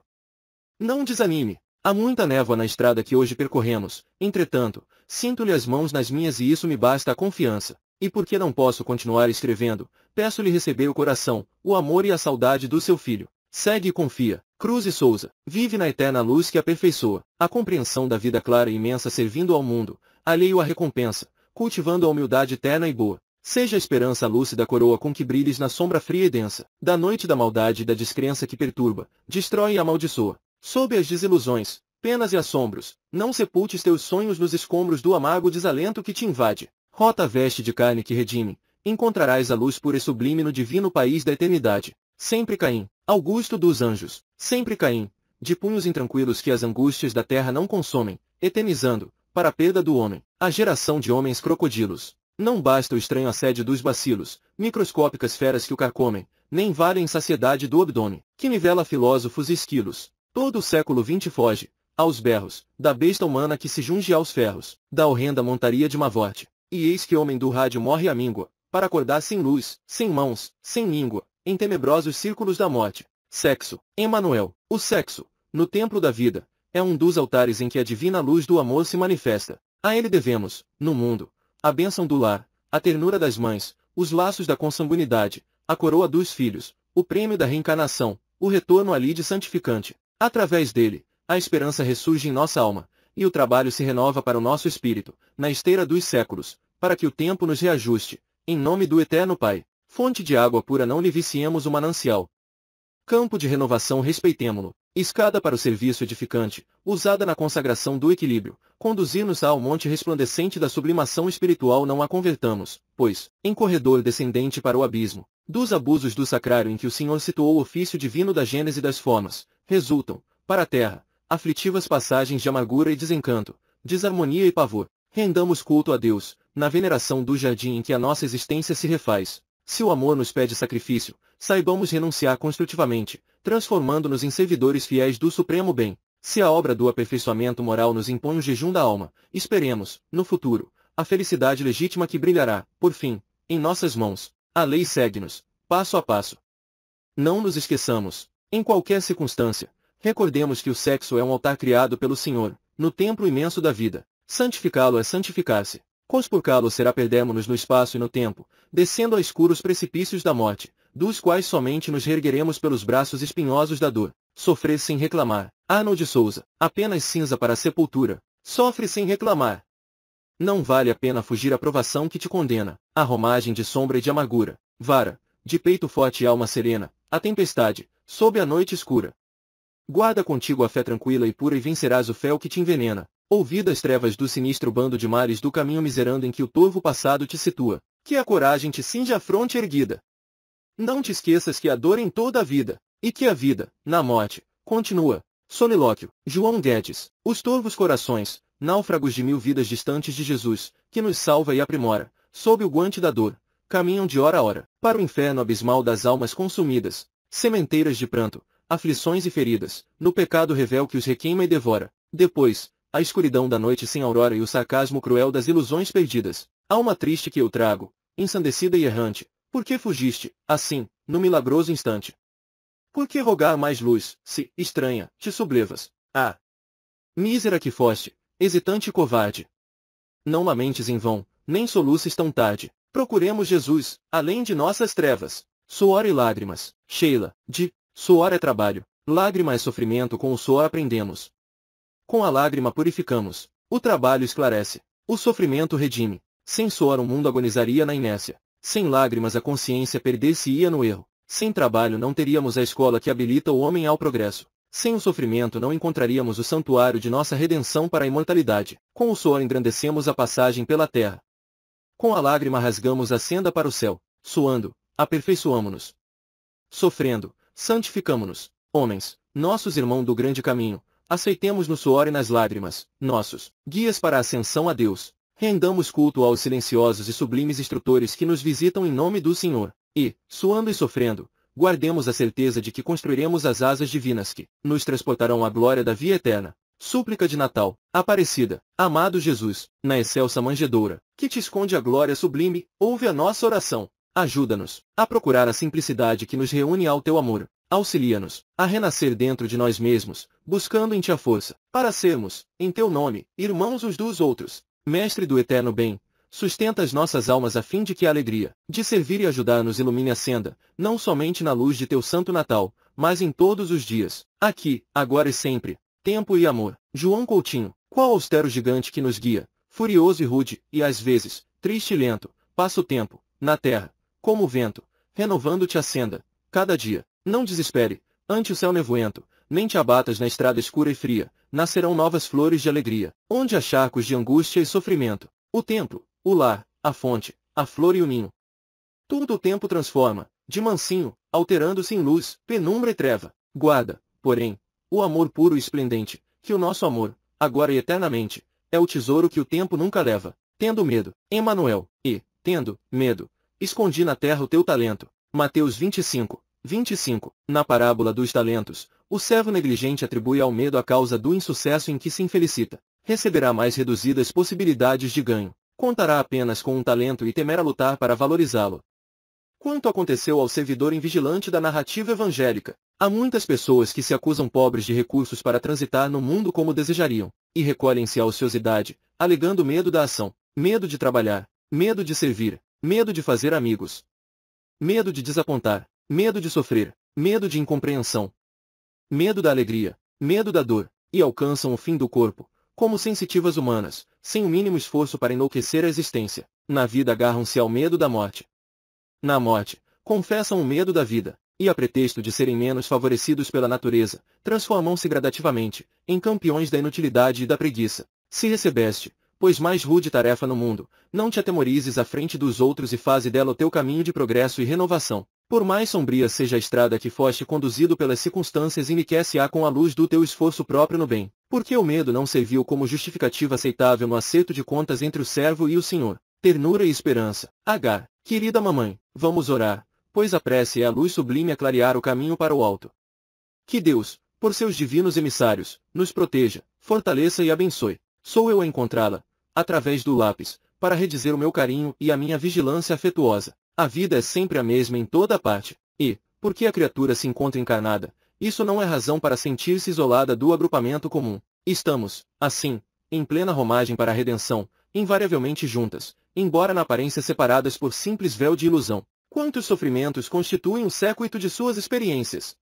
Não desanime. Há muita névoa na estrada que hoje percorremos, entretanto, sinto-lhe as mãos nas minhas e isso me basta a confiança. E porque não posso continuar escrevendo, peço-lhe receber o coração, o amor e a saudade do seu filho. Segue e confia, Cruz e Souza, vive na eterna luz que aperfeiçoa, a compreensão da vida clara e imensa servindo ao mundo, alheio à recompensa, cultivando a humildade eterna e boa. Seja a esperança a lúcida coroa com que brilhes na sombra fria e densa, da noite da maldade e da descrença que perturba, destrói e amaldiçoa. Sob as desilusões, penas e assombros, não sepultes teus sonhos nos escombros do amargo desalento que te invade. Rota veste de carne que redime, encontrarás a luz pura e sublime no divino país da eternidade. Sempre Caim, Augusto dos anjos, sempre Caim, de punhos intranquilos que as angústias da terra não consomem, eternizando, para a perda do homem, a geração de homens crocodilos. Não basta o estranho assédio dos bacilos, microscópicas feras que o carcomem, nem vale a insaciedade do abdômen, que nivela filósofos e esquilos. Todo o século XX foge, aos berros, da besta humana que se junge aos ferros, da horrenda montaria de Mavorte. E eis que homem do rádio morre a míngua, para acordar sem luz, sem mãos, sem língua, em tenebrosos círculos da morte. Sexo. Emmanuel, o sexo, no templo da vida, é um dos altares em que a divina luz do amor se manifesta. A ele devemos, no mundo, a bênção do lar, a ternura das mães, os laços da consanguinidade, a coroa dos filhos, o prêmio da reencarnação, o retorno à lide santificante. Através dele, a esperança ressurge em nossa alma, e o trabalho se renova para o nosso espírito, na esteira dos séculos, para que o tempo nos reajuste, em nome do Eterno Pai. Fonte de água pura não lhe viciemos o manancial. Campo de renovação respeitemo-lo. Escada para o serviço edificante, usada na consagração do equilíbrio, conduzir-nos ao monte resplandecente da sublimação espiritual não a convertamos, pois, em corredor descendente para o abismo, dos abusos do sacrário em que o Senhor situou o ofício divino da gênese das formas, resultam, para a terra, aflitivas passagens de amargura e desencanto, desarmonia e pavor. Rendamos culto a Deus, na veneração do jardim em que a nossa existência se refaz, se o amor nos pede sacrifício, saibamos renunciar construtivamente, transformando-nos em servidores fiéis do supremo bem. Se a obra do aperfeiçoamento moral nos impõe o jejum da alma, esperemos, no futuro, a felicidade legítima que brilhará, por fim, em nossas mãos. A lei segue-nos, passo a passo. Não nos esqueçamos, em qualquer circunstância, recordemos que o sexo é um altar criado pelo Senhor, no templo imenso da vida. Santificá-lo é santificar-se. Conspurcá-lo será perdermos-nos no espaço e no tempo, descendo a escuros precipícios da morte, dos quais somente nos reergueremos pelos braços espinhosos da dor. Sofrer sem reclamar. Arnold Souza, apenas cinza para a sepultura. Sofre sem reclamar. Não vale a pena fugir à provação que te condena, a romagem de sombra e de amargura. Vara, de peito forte e alma serena, a tempestade, sob a noite escura. Guarda contigo a fé tranquila e pura e vencerás o fel que te envenena, Ouvi das trevas do sinistro bando de mares do caminho miserando em que o torvo passado te situa, que a coragem te cinge a fronte erguida. Não te esqueças que a dor em toda a vida, e que a vida, na morte, continua. Solilóquio, João Guedes, os torvos corações, náufragos de mil vidas distantes de Jesus, que nos salva e aprimora, sob o guante da dor, caminham de hora a hora, para o inferno abismal das almas consumidas, sementeiras de pranto, aflições e feridas, no pecado revel que os requeima e devora. Depois, a escuridão da noite sem aurora e o sarcasmo cruel das ilusões perdidas. Alma triste que eu trago, ensandecida e errante, por que fugiste, assim, no milagroso instante? Por que rogar mais luz, se, estranha, te sublevas? Ah! Mísera que foste, hesitante e covarde! Não lamentes em vão, nem soluças tão tarde. Procuremos Jesus, além de nossas trevas. Suor e lágrimas. Sheila, de, suor é trabalho, lágrima é sofrimento com o suor aprendemos com a lágrima purificamos, o trabalho esclarece, o sofrimento redime. Sem suor o mundo agonizaria na inércia, sem lágrimas a consciência perdesse-ia no erro, sem trabalho não teríamos a escola que habilita o homem ao progresso, sem o sofrimento não encontraríamos o santuário de nossa redenção para a imortalidade, com o suor engrandecemos a passagem pela terra. Com a lágrima rasgamos a senda para o céu, suando, aperfeiçoamo-nos. Sofrendo, santificamo-nos, homens, nossos irmãos do grande caminho, Aceitemos no suor e nas lágrimas, nossos guias para a ascensão a Deus. Rendamos culto aos silenciosos e sublimes instrutores que nos visitam em nome do Senhor. E, suando e sofrendo, guardemos a certeza de que construiremos as asas divinas que nos transportarão à glória da via eterna. Súplica de Natal, Aparecida, amado Jesus, na excelsa manjedoura, que te esconde a glória sublime, ouve a nossa oração. Ajuda-nos a procurar a simplicidade que nos reúne ao teu amor, Auxilia-nos a renascer dentro de nós mesmos, buscando em Ti a força, para sermos, em Teu nome, irmãos uns dos outros. Mestre do eterno bem, sustenta as nossas almas a fim de que a alegria de servir e ajudar nos ilumine a senda, não somente na luz de Teu santo Natal, mas em todos os dias, aqui, agora e sempre. Tempo e amor. João Coutinho, qual austero gigante que nos guia, furioso e rude, e às vezes, triste e lento, passa o tempo, na terra, como o vento, renovando-te a senda, cada dia. Não desespere, ante o céu nevoento, nem te abatas na estrada escura e fria, nascerão novas flores de alegria, onde há charcos de angústia e sofrimento. O templo, o lar, a fonte, a flor e o ninho. Tudo o tempo transforma, de mansinho, alterando-se em luz, penumbra e treva. Guarda, porém, o amor puro e esplendente, que o nosso amor, agora e eternamente, é o tesouro que o tempo nunca leva. Tendo medo, Emmanuel, e, tendo medo, escondi na terra o teu talento. Mateus 25, 25. Na parábola dos talentos, o servo negligente atribui ao medo a causa do insucesso em que se infelicita. Receberá mais reduzidas possibilidades de ganho. Contará apenas com um talento e temerá lutar para valorizá-lo. Quanto aconteceu ao servidor invigilante da narrativa evangélica, há muitas pessoas que se acusam pobres de recursos para transitar no mundo como desejariam, e recolhem-se à ociosidade, alegando medo da ação, medo de trabalhar, medo de servir, medo de fazer amigos, medo de desapontar, medo de sofrer, medo de incompreensão, medo da alegria, medo da dor, e alcançam o fim do corpo, como sensitivas humanas, sem o mínimo esforço para enlouquecer a existência. Na vida agarram-se ao medo da morte. Na morte, confessam o medo da vida, e a pretexto de serem menos favorecidos pela natureza, transformam-se gradativamente, em campeões da inutilidade e da preguiça. Se recebeste, pois mais rude tarefa no mundo, não te atemorizes à frente dos outros e faze dela o teu caminho de progresso e renovação. Por mais sombria seja a estrada que foste conduzido pelas circunstâncias enriquece-a com a luz do teu esforço próprio no bem, porque o medo não serviu como justificativa aceitável no acerto de contas entre o servo e o Senhor. Ternura e esperança. Agar, querida mamãe, vamos orar, pois a prece é a luz sublime a clarear o caminho para o alto. Que Deus, por seus divinos emissários, nos proteja, fortaleça e abençoe. Sou eu a encontrá-la, através do lápis, para redizer o meu carinho e a minha vigilância afetuosa. A vida é sempre a mesma em toda parte, e, porque a criatura se encontra encarnada, isso não é razão para sentir-se isolada do agrupamento comum. Estamos, assim, em plena romagem para a redenção, invariavelmente juntas, embora na aparência separadas por simples véu de ilusão. Quantos sofrimentos constituem um séquito de suas experiências?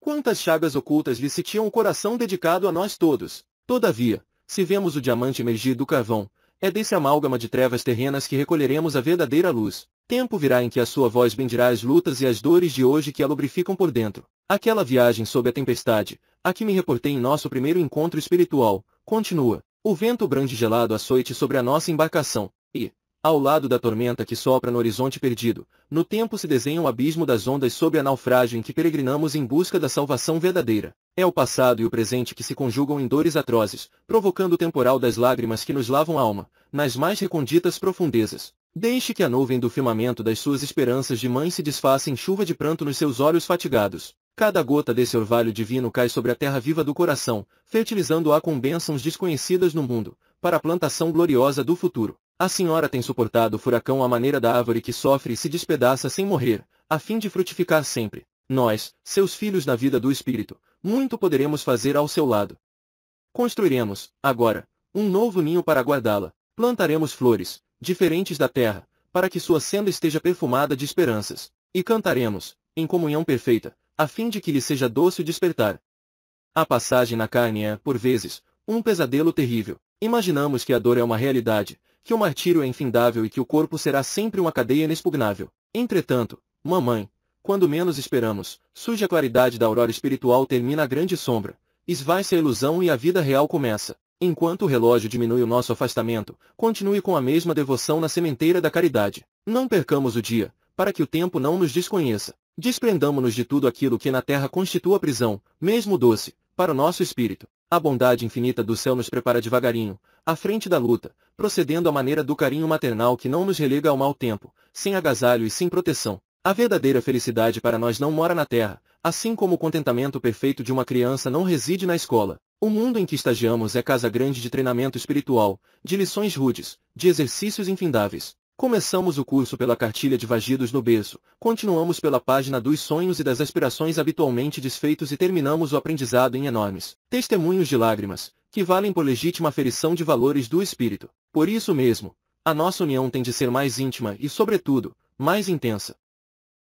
Quantas chagas ocultas lhe sitiam o coração dedicado a nós todos? Todavia, se vemos o diamante emergir do carvão, é desse amálgama de trevas terrenas que recolheremos a verdadeira luz. Tempo virá em que a sua voz bendirá as lutas e as dores de hoje que a lubrificam por dentro. Aquela viagem sob a tempestade, a que me reportei em nosso primeiro encontro espiritual, continua. O vento brande gelado açoite sobre a nossa embarcação, e, ao lado da tormenta que sopra no horizonte perdido, no tempo se desenha o um abismo das ondas sobre a em que peregrinamos em busca da salvação verdadeira. É o passado e o presente que se conjugam em dores atrozes, provocando o temporal das lágrimas que nos lavam a alma, nas mais reconditas profundezas. Deixe que a nuvem do firmamento das suas esperanças de mãe se desfaça em chuva de pranto nos seus olhos fatigados. Cada gota desse orvalho divino cai sobre a terra viva do coração, fertilizando-a com bênçãos desconhecidas no mundo, para a plantação gloriosa do futuro. A senhora tem suportado o furacão à maneira da árvore que sofre e se despedaça sem morrer, a fim de frutificar sempre. Nós, seus filhos na vida do Espírito, muito poderemos fazer ao seu lado. Construiremos, agora, um novo ninho para guardá-la. Plantaremos flores, diferentes da terra, para que sua senda esteja perfumada de esperanças. E cantaremos, em comunhão perfeita, a fim de que lhe seja doce o despertar. A passagem na carne é, por vezes, um pesadelo terrível. Imaginamos que a dor é uma realidade, que o martírio é infindável e que o corpo será sempre uma cadeia inexpugnável. Entretanto, mamãe, quando menos esperamos, surge a claridade da aurora espiritual termina a grande sombra, esvai-se a ilusão e a vida real começa. Enquanto o relógio diminui o nosso afastamento, continue com a mesma devoção na sementeira da caridade. Não percamos o dia, para que o tempo não nos desconheça. desprendamos nos de tudo aquilo que na terra constitua prisão, mesmo doce, para o nosso espírito. A bondade infinita do céu nos prepara devagarinho, à frente da luta, procedendo à maneira do carinho maternal que não nos relega ao mau tempo, sem agasalho e sem proteção. A verdadeira felicidade para nós não mora na terra, Assim como o contentamento perfeito de uma criança não reside na escola, o mundo em que estagiamos é casa grande de treinamento espiritual, de lições rudes, de exercícios infindáveis. Começamos o curso pela cartilha de vagidos no berço, continuamos pela página dos sonhos e das aspirações habitualmente desfeitos e terminamos o aprendizado em enormes testemunhos de lágrimas, que valem por legítima aferição de valores do espírito. Por isso mesmo, a nossa união tem de ser mais íntima e, sobretudo, mais intensa.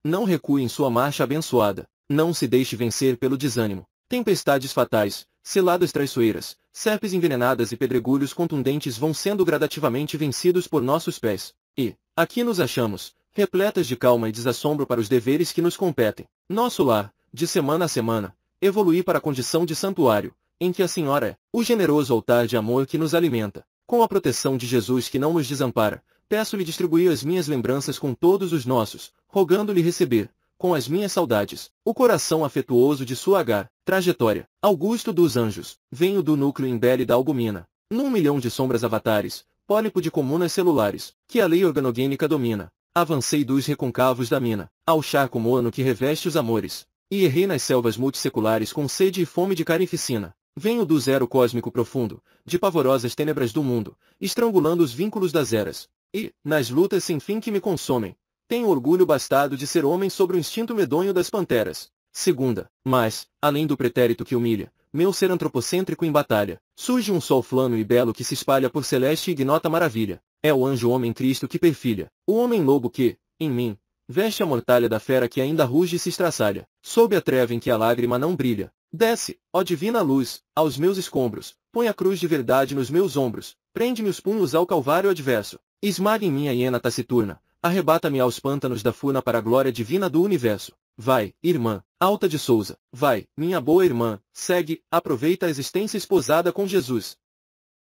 Não recue em sua marcha abençoada, não se deixe vencer pelo desânimo. Tempestades fatais, seladas traiçoeiras, serpes envenenadas e pedregulhos contundentes vão sendo gradativamente vencidos por nossos pés. E, aqui nos achamos, repletas de calma e desassombro para os deveres que nos competem. Nosso lar, de semana a semana, evolui para a condição de santuário, em que a Senhora é o generoso altar de amor que nos alimenta. Com a proteção de Jesus que não nos desampara, peço-lhe distribuir as minhas lembranças com todos os nossos, rogando-lhe receber, com as minhas saudades. O coração afetuoso de sua H, trajetória, Augusto dos Anjos, venho do núcleo imbele da albumina. Num milhão de sombras avatares, pólipo de comunas celulares, que a lei organogênica domina. Avancei dos reconcavos da mina, ao charco mono que reveste os amores. E errei nas selvas multisseculares com sede e fome de carnificina. Venho do zero cósmico profundo, de pavorosas tênebras do mundo, estrangulando os vínculos das eras. E, nas lutas sem fim que me consomem, tenho orgulho bastado de ser homem sobre o instinto medonho das panteras. Segunda, mas, além do pretérito que humilha, meu ser antropocêntrico em batalha, surge um sol flano e belo que se espalha por celeste e ignota maravilha. É o anjo homem Cristo que perfilha, o homem lobo que, em mim, veste a mortalha da fera que ainda ruge e se estraçalha, sob a treva em que a lágrima não brilha. Desce, ó divina luz, aos meus escombros, põe a cruz de verdade nos meus ombros, prende-me os punhos ao calvário adverso, esmaga em mim a hiena taciturna, Arrebata-me aos pântanos da funa para a glória divina do universo. Vai, irmã, alta de Souza, vai, minha boa irmã, segue, aproveita a existência esposada com Jesus.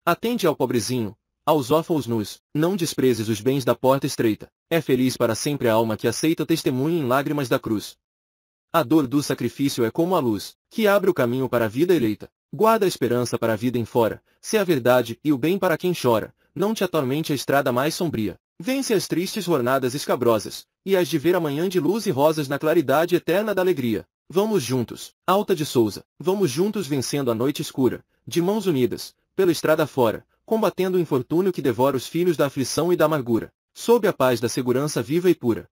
Atende ao pobrezinho, aos órfãos nus, não desprezes os bens da porta estreita. É feliz para sempre a alma que aceita testemunho em lágrimas da cruz. A dor do sacrifício é como a luz, que abre o caminho para a vida eleita. Guarda a esperança para a vida em fora, se é a verdade e o bem para quem chora, não te atormente a estrada mais sombria. Vence as tristes jornadas escabrosas, e as de ver amanhã de luz e rosas na claridade eterna da alegria. Vamos juntos, Alta de Souza, vamos juntos vencendo a noite escura, de mãos unidas, pela estrada fora, combatendo o infortúnio que devora os filhos da aflição e da amargura, sob a paz da segurança viva e pura.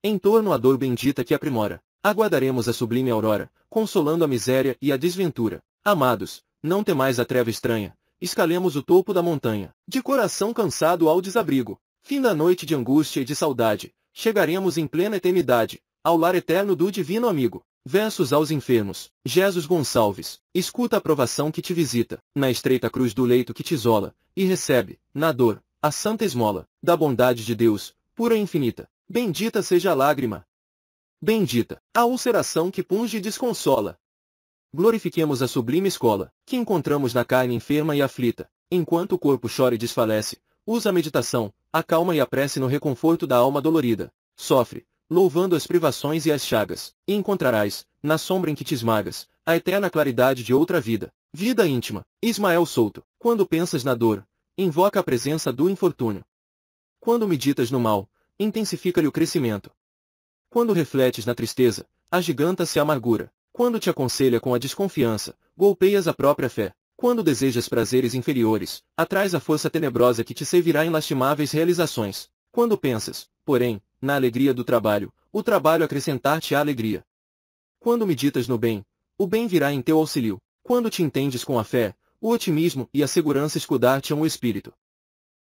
Em torno à dor bendita que aprimora, aguardaremos a sublime aurora, consolando a miséria e a desventura. Amados, não temais a treva estranha, escalemos o topo da montanha, de coração cansado ao desabrigo, Fim da noite de angústia e de saudade, chegaremos em plena eternidade, ao lar eterno do divino amigo. Versos aos enfermos. Jesus Gonçalves, escuta a provação que te visita, na estreita cruz do leito que te isola, e recebe, na dor, a santa esmola, da bondade de Deus, pura e infinita. Bendita seja a lágrima. Bendita, a ulceração que punge e desconsola. Glorifiquemos a sublime escola, que encontramos na carne enferma e aflita, enquanto o corpo chora e desfalece, Usa a meditação, a calma e a prece no reconforto da alma dolorida. Sofre, louvando as privações e as chagas, e encontrarás, na sombra em que te esmagas, a eterna claridade de outra vida. Vida íntima. Ismael Souto. Quando pensas na dor, invoca a presença do infortúnio. Quando meditas no mal, intensifica-lhe o crescimento. Quando refletes na tristeza, agiganta-se a amargura. Quando te aconselha com a desconfiança, golpeias a própria fé. Quando desejas prazeres inferiores, atrás a força tenebrosa que te servirá em lastimáveis realizações. Quando pensas, porém, na alegria do trabalho, o trabalho acrescentar-te a alegria. Quando meditas no bem, o bem virá em teu auxílio. Quando te entendes com a fé, o otimismo e a segurança escudar-te-ão o espírito.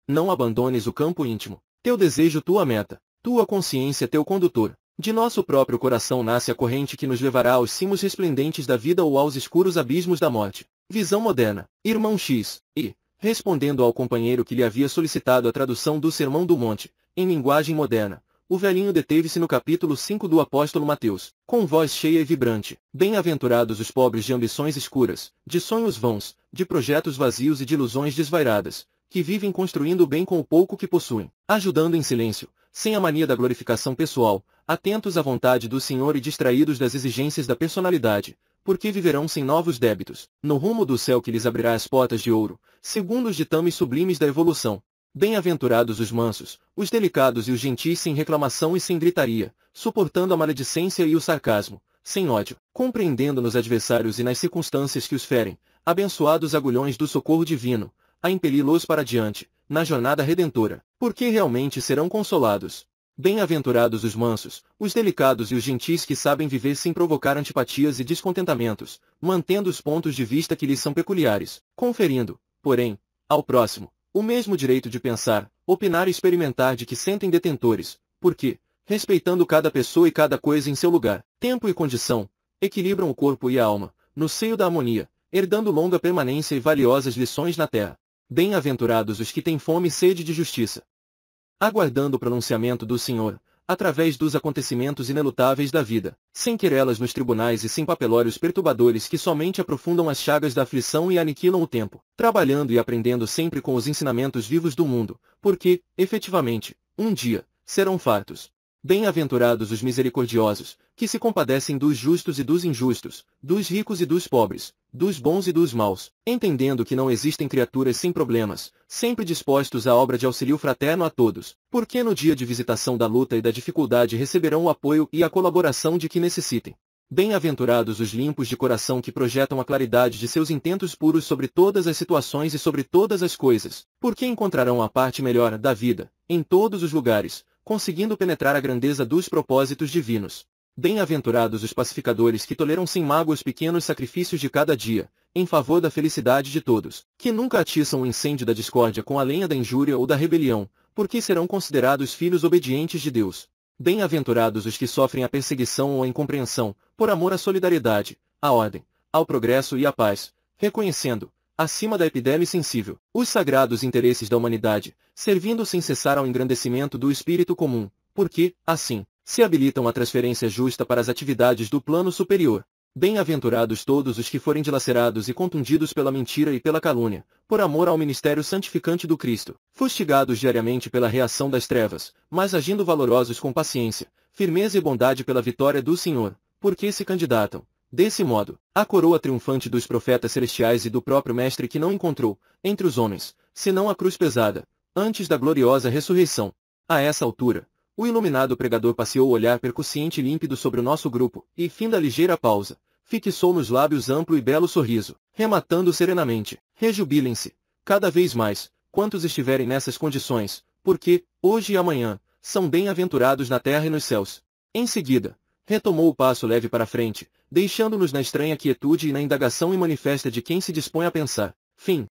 Não abandones o campo íntimo. Teu desejo tua meta, tua consciência teu condutor. De nosso próprio coração nasce a corrente que nos levará aos cimos resplendentes da vida ou aos escuros abismos da morte. Visão Moderna, Irmão X, e, respondendo ao companheiro que lhe havia solicitado a tradução do Sermão do Monte, em linguagem moderna, o velhinho deteve-se no capítulo 5 do apóstolo Mateus, com voz cheia e vibrante. Bem-aventurados os pobres de ambições escuras, de sonhos vãos, de projetos vazios e de ilusões desvairadas, que vivem construindo o bem com o pouco que possuem, ajudando em silêncio, sem a mania da glorificação pessoal, atentos à vontade do Senhor e distraídos das exigências da personalidade, porque viverão sem novos débitos, no rumo do céu que lhes abrirá as portas de ouro, segundo os ditames sublimes da evolução. Bem-aventurados os mansos, os delicados e os gentis sem reclamação e sem gritaria, suportando a maledicência e o sarcasmo, sem ódio, compreendendo nos adversários e nas circunstâncias que os ferem, abençoados agulhões do socorro divino, a impeli-los para diante, na jornada redentora, porque realmente serão consolados. Bem-aventurados os mansos, os delicados e os gentis que sabem viver sem provocar antipatias e descontentamentos, mantendo os pontos de vista que lhes são peculiares, conferindo, porém, ao próximo, o mesmo direito de pensar, opinar e experimentar de que sentem detentores, porque, respeitando cada pessoa e cada coisa em seu lugar, tempo e condição, equilibram o corpo e a alma, no seio da harmonia, herdando longa permanência e valiosas lições na terra. Bem-aventurados os que têm fome e sede de justiça, aguardando o pronunciamento do Senhor, através dos acontecimentos inelutáveis da vida, sem querelas nos tribunais e sem papelórios perturbadores que somente aprofundam as chagas da aflição e aniquilam o tempo, trabalhando e aprendendo sempre com os ensinamentos vivos do mundo, porque, efetivamente, um dia, serão fartos. Bem-aventurados os misericordiosos, que se compadecem dos justos e dos injustos, dos ricos e dos pobres, dos bons e dos maus, entendendo que não existem criaturas sem problemas, sempre dispostos à obra de auxílio fraterno a todos, porque no dia de visitação da luta e da dificuldade receberão o apoio e a colaboração de que necessitem. Bem-aventurados os limpos de coração que projetam a claridade de seus intentos puros sobre todas as situações e sobre todas as coisas, porque encontrarão a parte melhor da vida, em todos os lugares, conseguindo penetrar a grandeza dos propósitos divinos. Bem-aventurados os pacificadores que toleram sem mágoa os pequenos sacrifícios de cada dia, em favor da felicidade de todos, que nunca atiçam o incêndio da discórdia com a lenha da injúria ou da rebelião, porque serão considerados filhos obedientes de Deus. Bem-aventurados os que sofrem a perseguição ou a incompreensão, por amor à solidariedade, à ordem, ao progresso e à paz, reconhecendo, acima da epidemia sensível, os sagrados interesses da humanidade, servindo sem cessar ao engrandecimento do espírito comum, porque, assim, se habilitam a transferência justa para as atividades do plano superior. Bem-aventurados todos os que forem dilacerados e contundidos pela mentira e pela calúnia, por amor ao ministério santificante do Cristo, fustigados diariamente pela reação das trevas, mas agindo valorosos com paciência, firmeza e bondade pela vitória do Senhor, porque se candidatam, Desse modo, a coroa triunfante dos profetas celestiais e do próprio Mestre que não encontrou, entre os homens, senão a cruz pesada, antes da gloriosa ressurreição. A essa altura, o iluminado pregador passeou o olhar percussiente e límpido sobre o nosso grupo, e, fim da ligeira pausa, fixou nos lábios amplo e belo sorriso, rematando serenamente, rejubilem-se, cada vez mais, quantos estiverem nessas condições, porque, hoje e amanhã, são bem-aventurados na terra e nos céus. Em seguida, retomou o passo leve para frente, deixando-nos na estranha quietude e na indagação e manifesta de quem se dispõe a pensar. Fim.